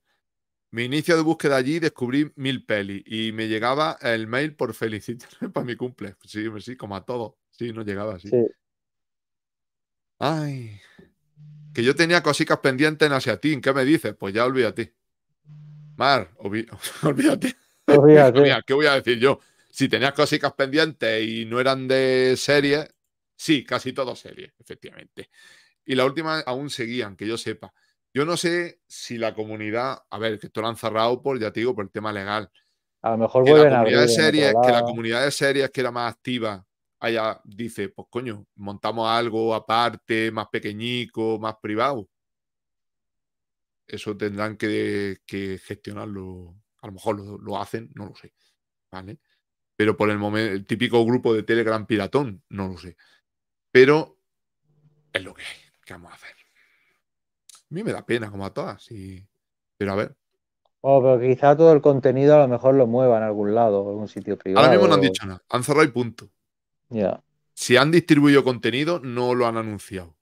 Mi inicio de búsqueda allí descubrí mil pelis y me llegaba el mail por felicitarme para mi cumple. Pues sí, sí, como a todo. Sí, no llegaba así. Ay. Que yo tenía cositas pendientes en Asiatín. ¿Qué me dices? Pues ya olvídate. Mar, olvídate. Olvídate. ¿Qué voy a decir yo? Si tenías cositas pendientes y no eran de serie, Sí, casi todas serie, efectivamente. Y la última aún seguían, que yo sepa. Yo no sé si la comunidad, a ver, que esto lo han cerrado por, ya te digo, por el tema legal. A lo mejor vuelven la comunidad de series, que la comunidad de series que era más activa allá dice, pues coño, montamos algo aparte, más pequeñico, más privado. Eso tendrán que, gestionarlo. A lo mejor lo, lo, hacen, no lo sé. ¿Vale? Pero por el momento, el típico grupo de Telegram piratón, no lo sé. Pero es lo que hay. vamos a hacer? A mí me da pena, como a todas. Pero a ver. pero quizá todo el contenido a lo mejor lo muevan en algún lado, en algún sitio privado. Ahora mismo no han dicho nada. Han cerrado y punto. Ya. Si han distribuido contenido, no lo han anunciado.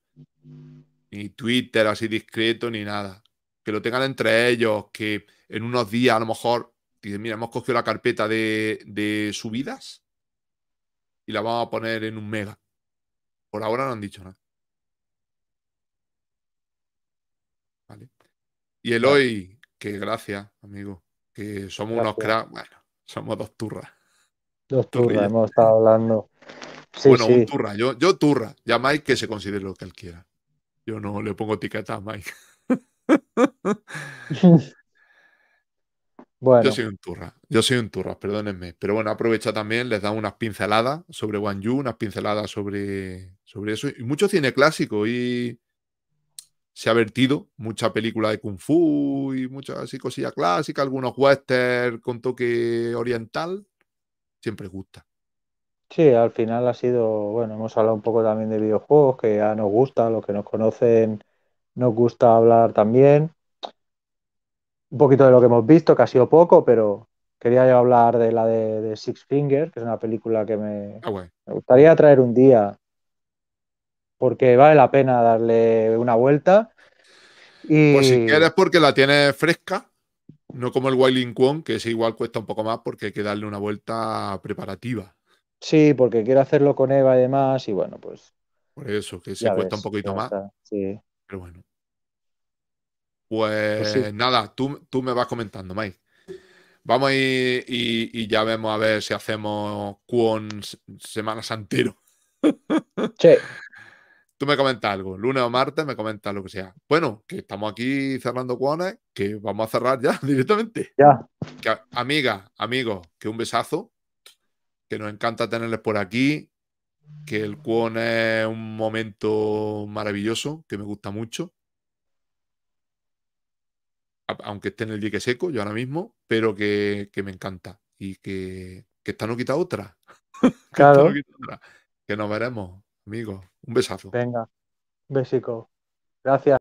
Ni Twitter así discreto, ni nada. Que lo tengan entre ellos, que en unos días a lo mejor dicen, mira, hemos cogido la carpeta de subidas y la vamos a poner en un mega. Por ahora no han dicho nada. ¿Vale? Y el hoy, que gracias, amigo, que somos unos cracks. Bueno, somos dos turras. Dos turras, hemos estado hablando. bueno, un turra. Yo, yo turra. Ya Mike que se considere lo que él quiera. Yo no le pongo etiqueta a Mike. Yo soy un turra, yo soy un turra, perdónenme. Pero bueno, aprovecha también, les da unas pinceladas sobre Wang Yu, unas pinceladas sobre, sobre eso. Y mucho cine clásico y se ha vertido mucha película de kung fu y muchas cosillas clásicas, algunos western con toque oriental. Siempre gusta. Sí, al final ha sido, bueno, hemos hablado un poco también de videojuegos que ya nos gusta, los que nos conocen nos gusta hablar también un poquito de lo que hemos visto, que ha sido poco, pero quería yo hablar de la de, Six Fingers, que es una película que ah, me, gustaría traer un día, porque vale la pena darle una vuelta. Y... Pues si quieres, porque la tienes fresca, no como el Wailing Kwon, que ese igual cuesta un poco más porque hay que darle una vuelta preparativa. Sí, porque quiero hacerlo con Eva y demás, y bueno, pues. Por eso, que se cuesta un poquito más. Sí. Pero bueno. Pues, pues nada, tú, tú, me vas comentando, Mike. Vamos a y, ya vemos a ver si hacemos con Semana Santero. Sí. Tú me comentas algo, lunes o martes me comentas lo que sea. Bueno, que estamos aquí cerrando cuones, que vamos a cerrar ya directamente. Ya. amiga, amigo, que un besazo, que nos encanta tenerles por aquí, que el cuon es un momento maravilloso, que me gusta mucho aunque esté en el dique seco yo ahora mismo, pero que, me encanta y que, que esta no quita otra. Claro. que, nos veremos, amigos. Un besazo. Venga, besico. Gracias.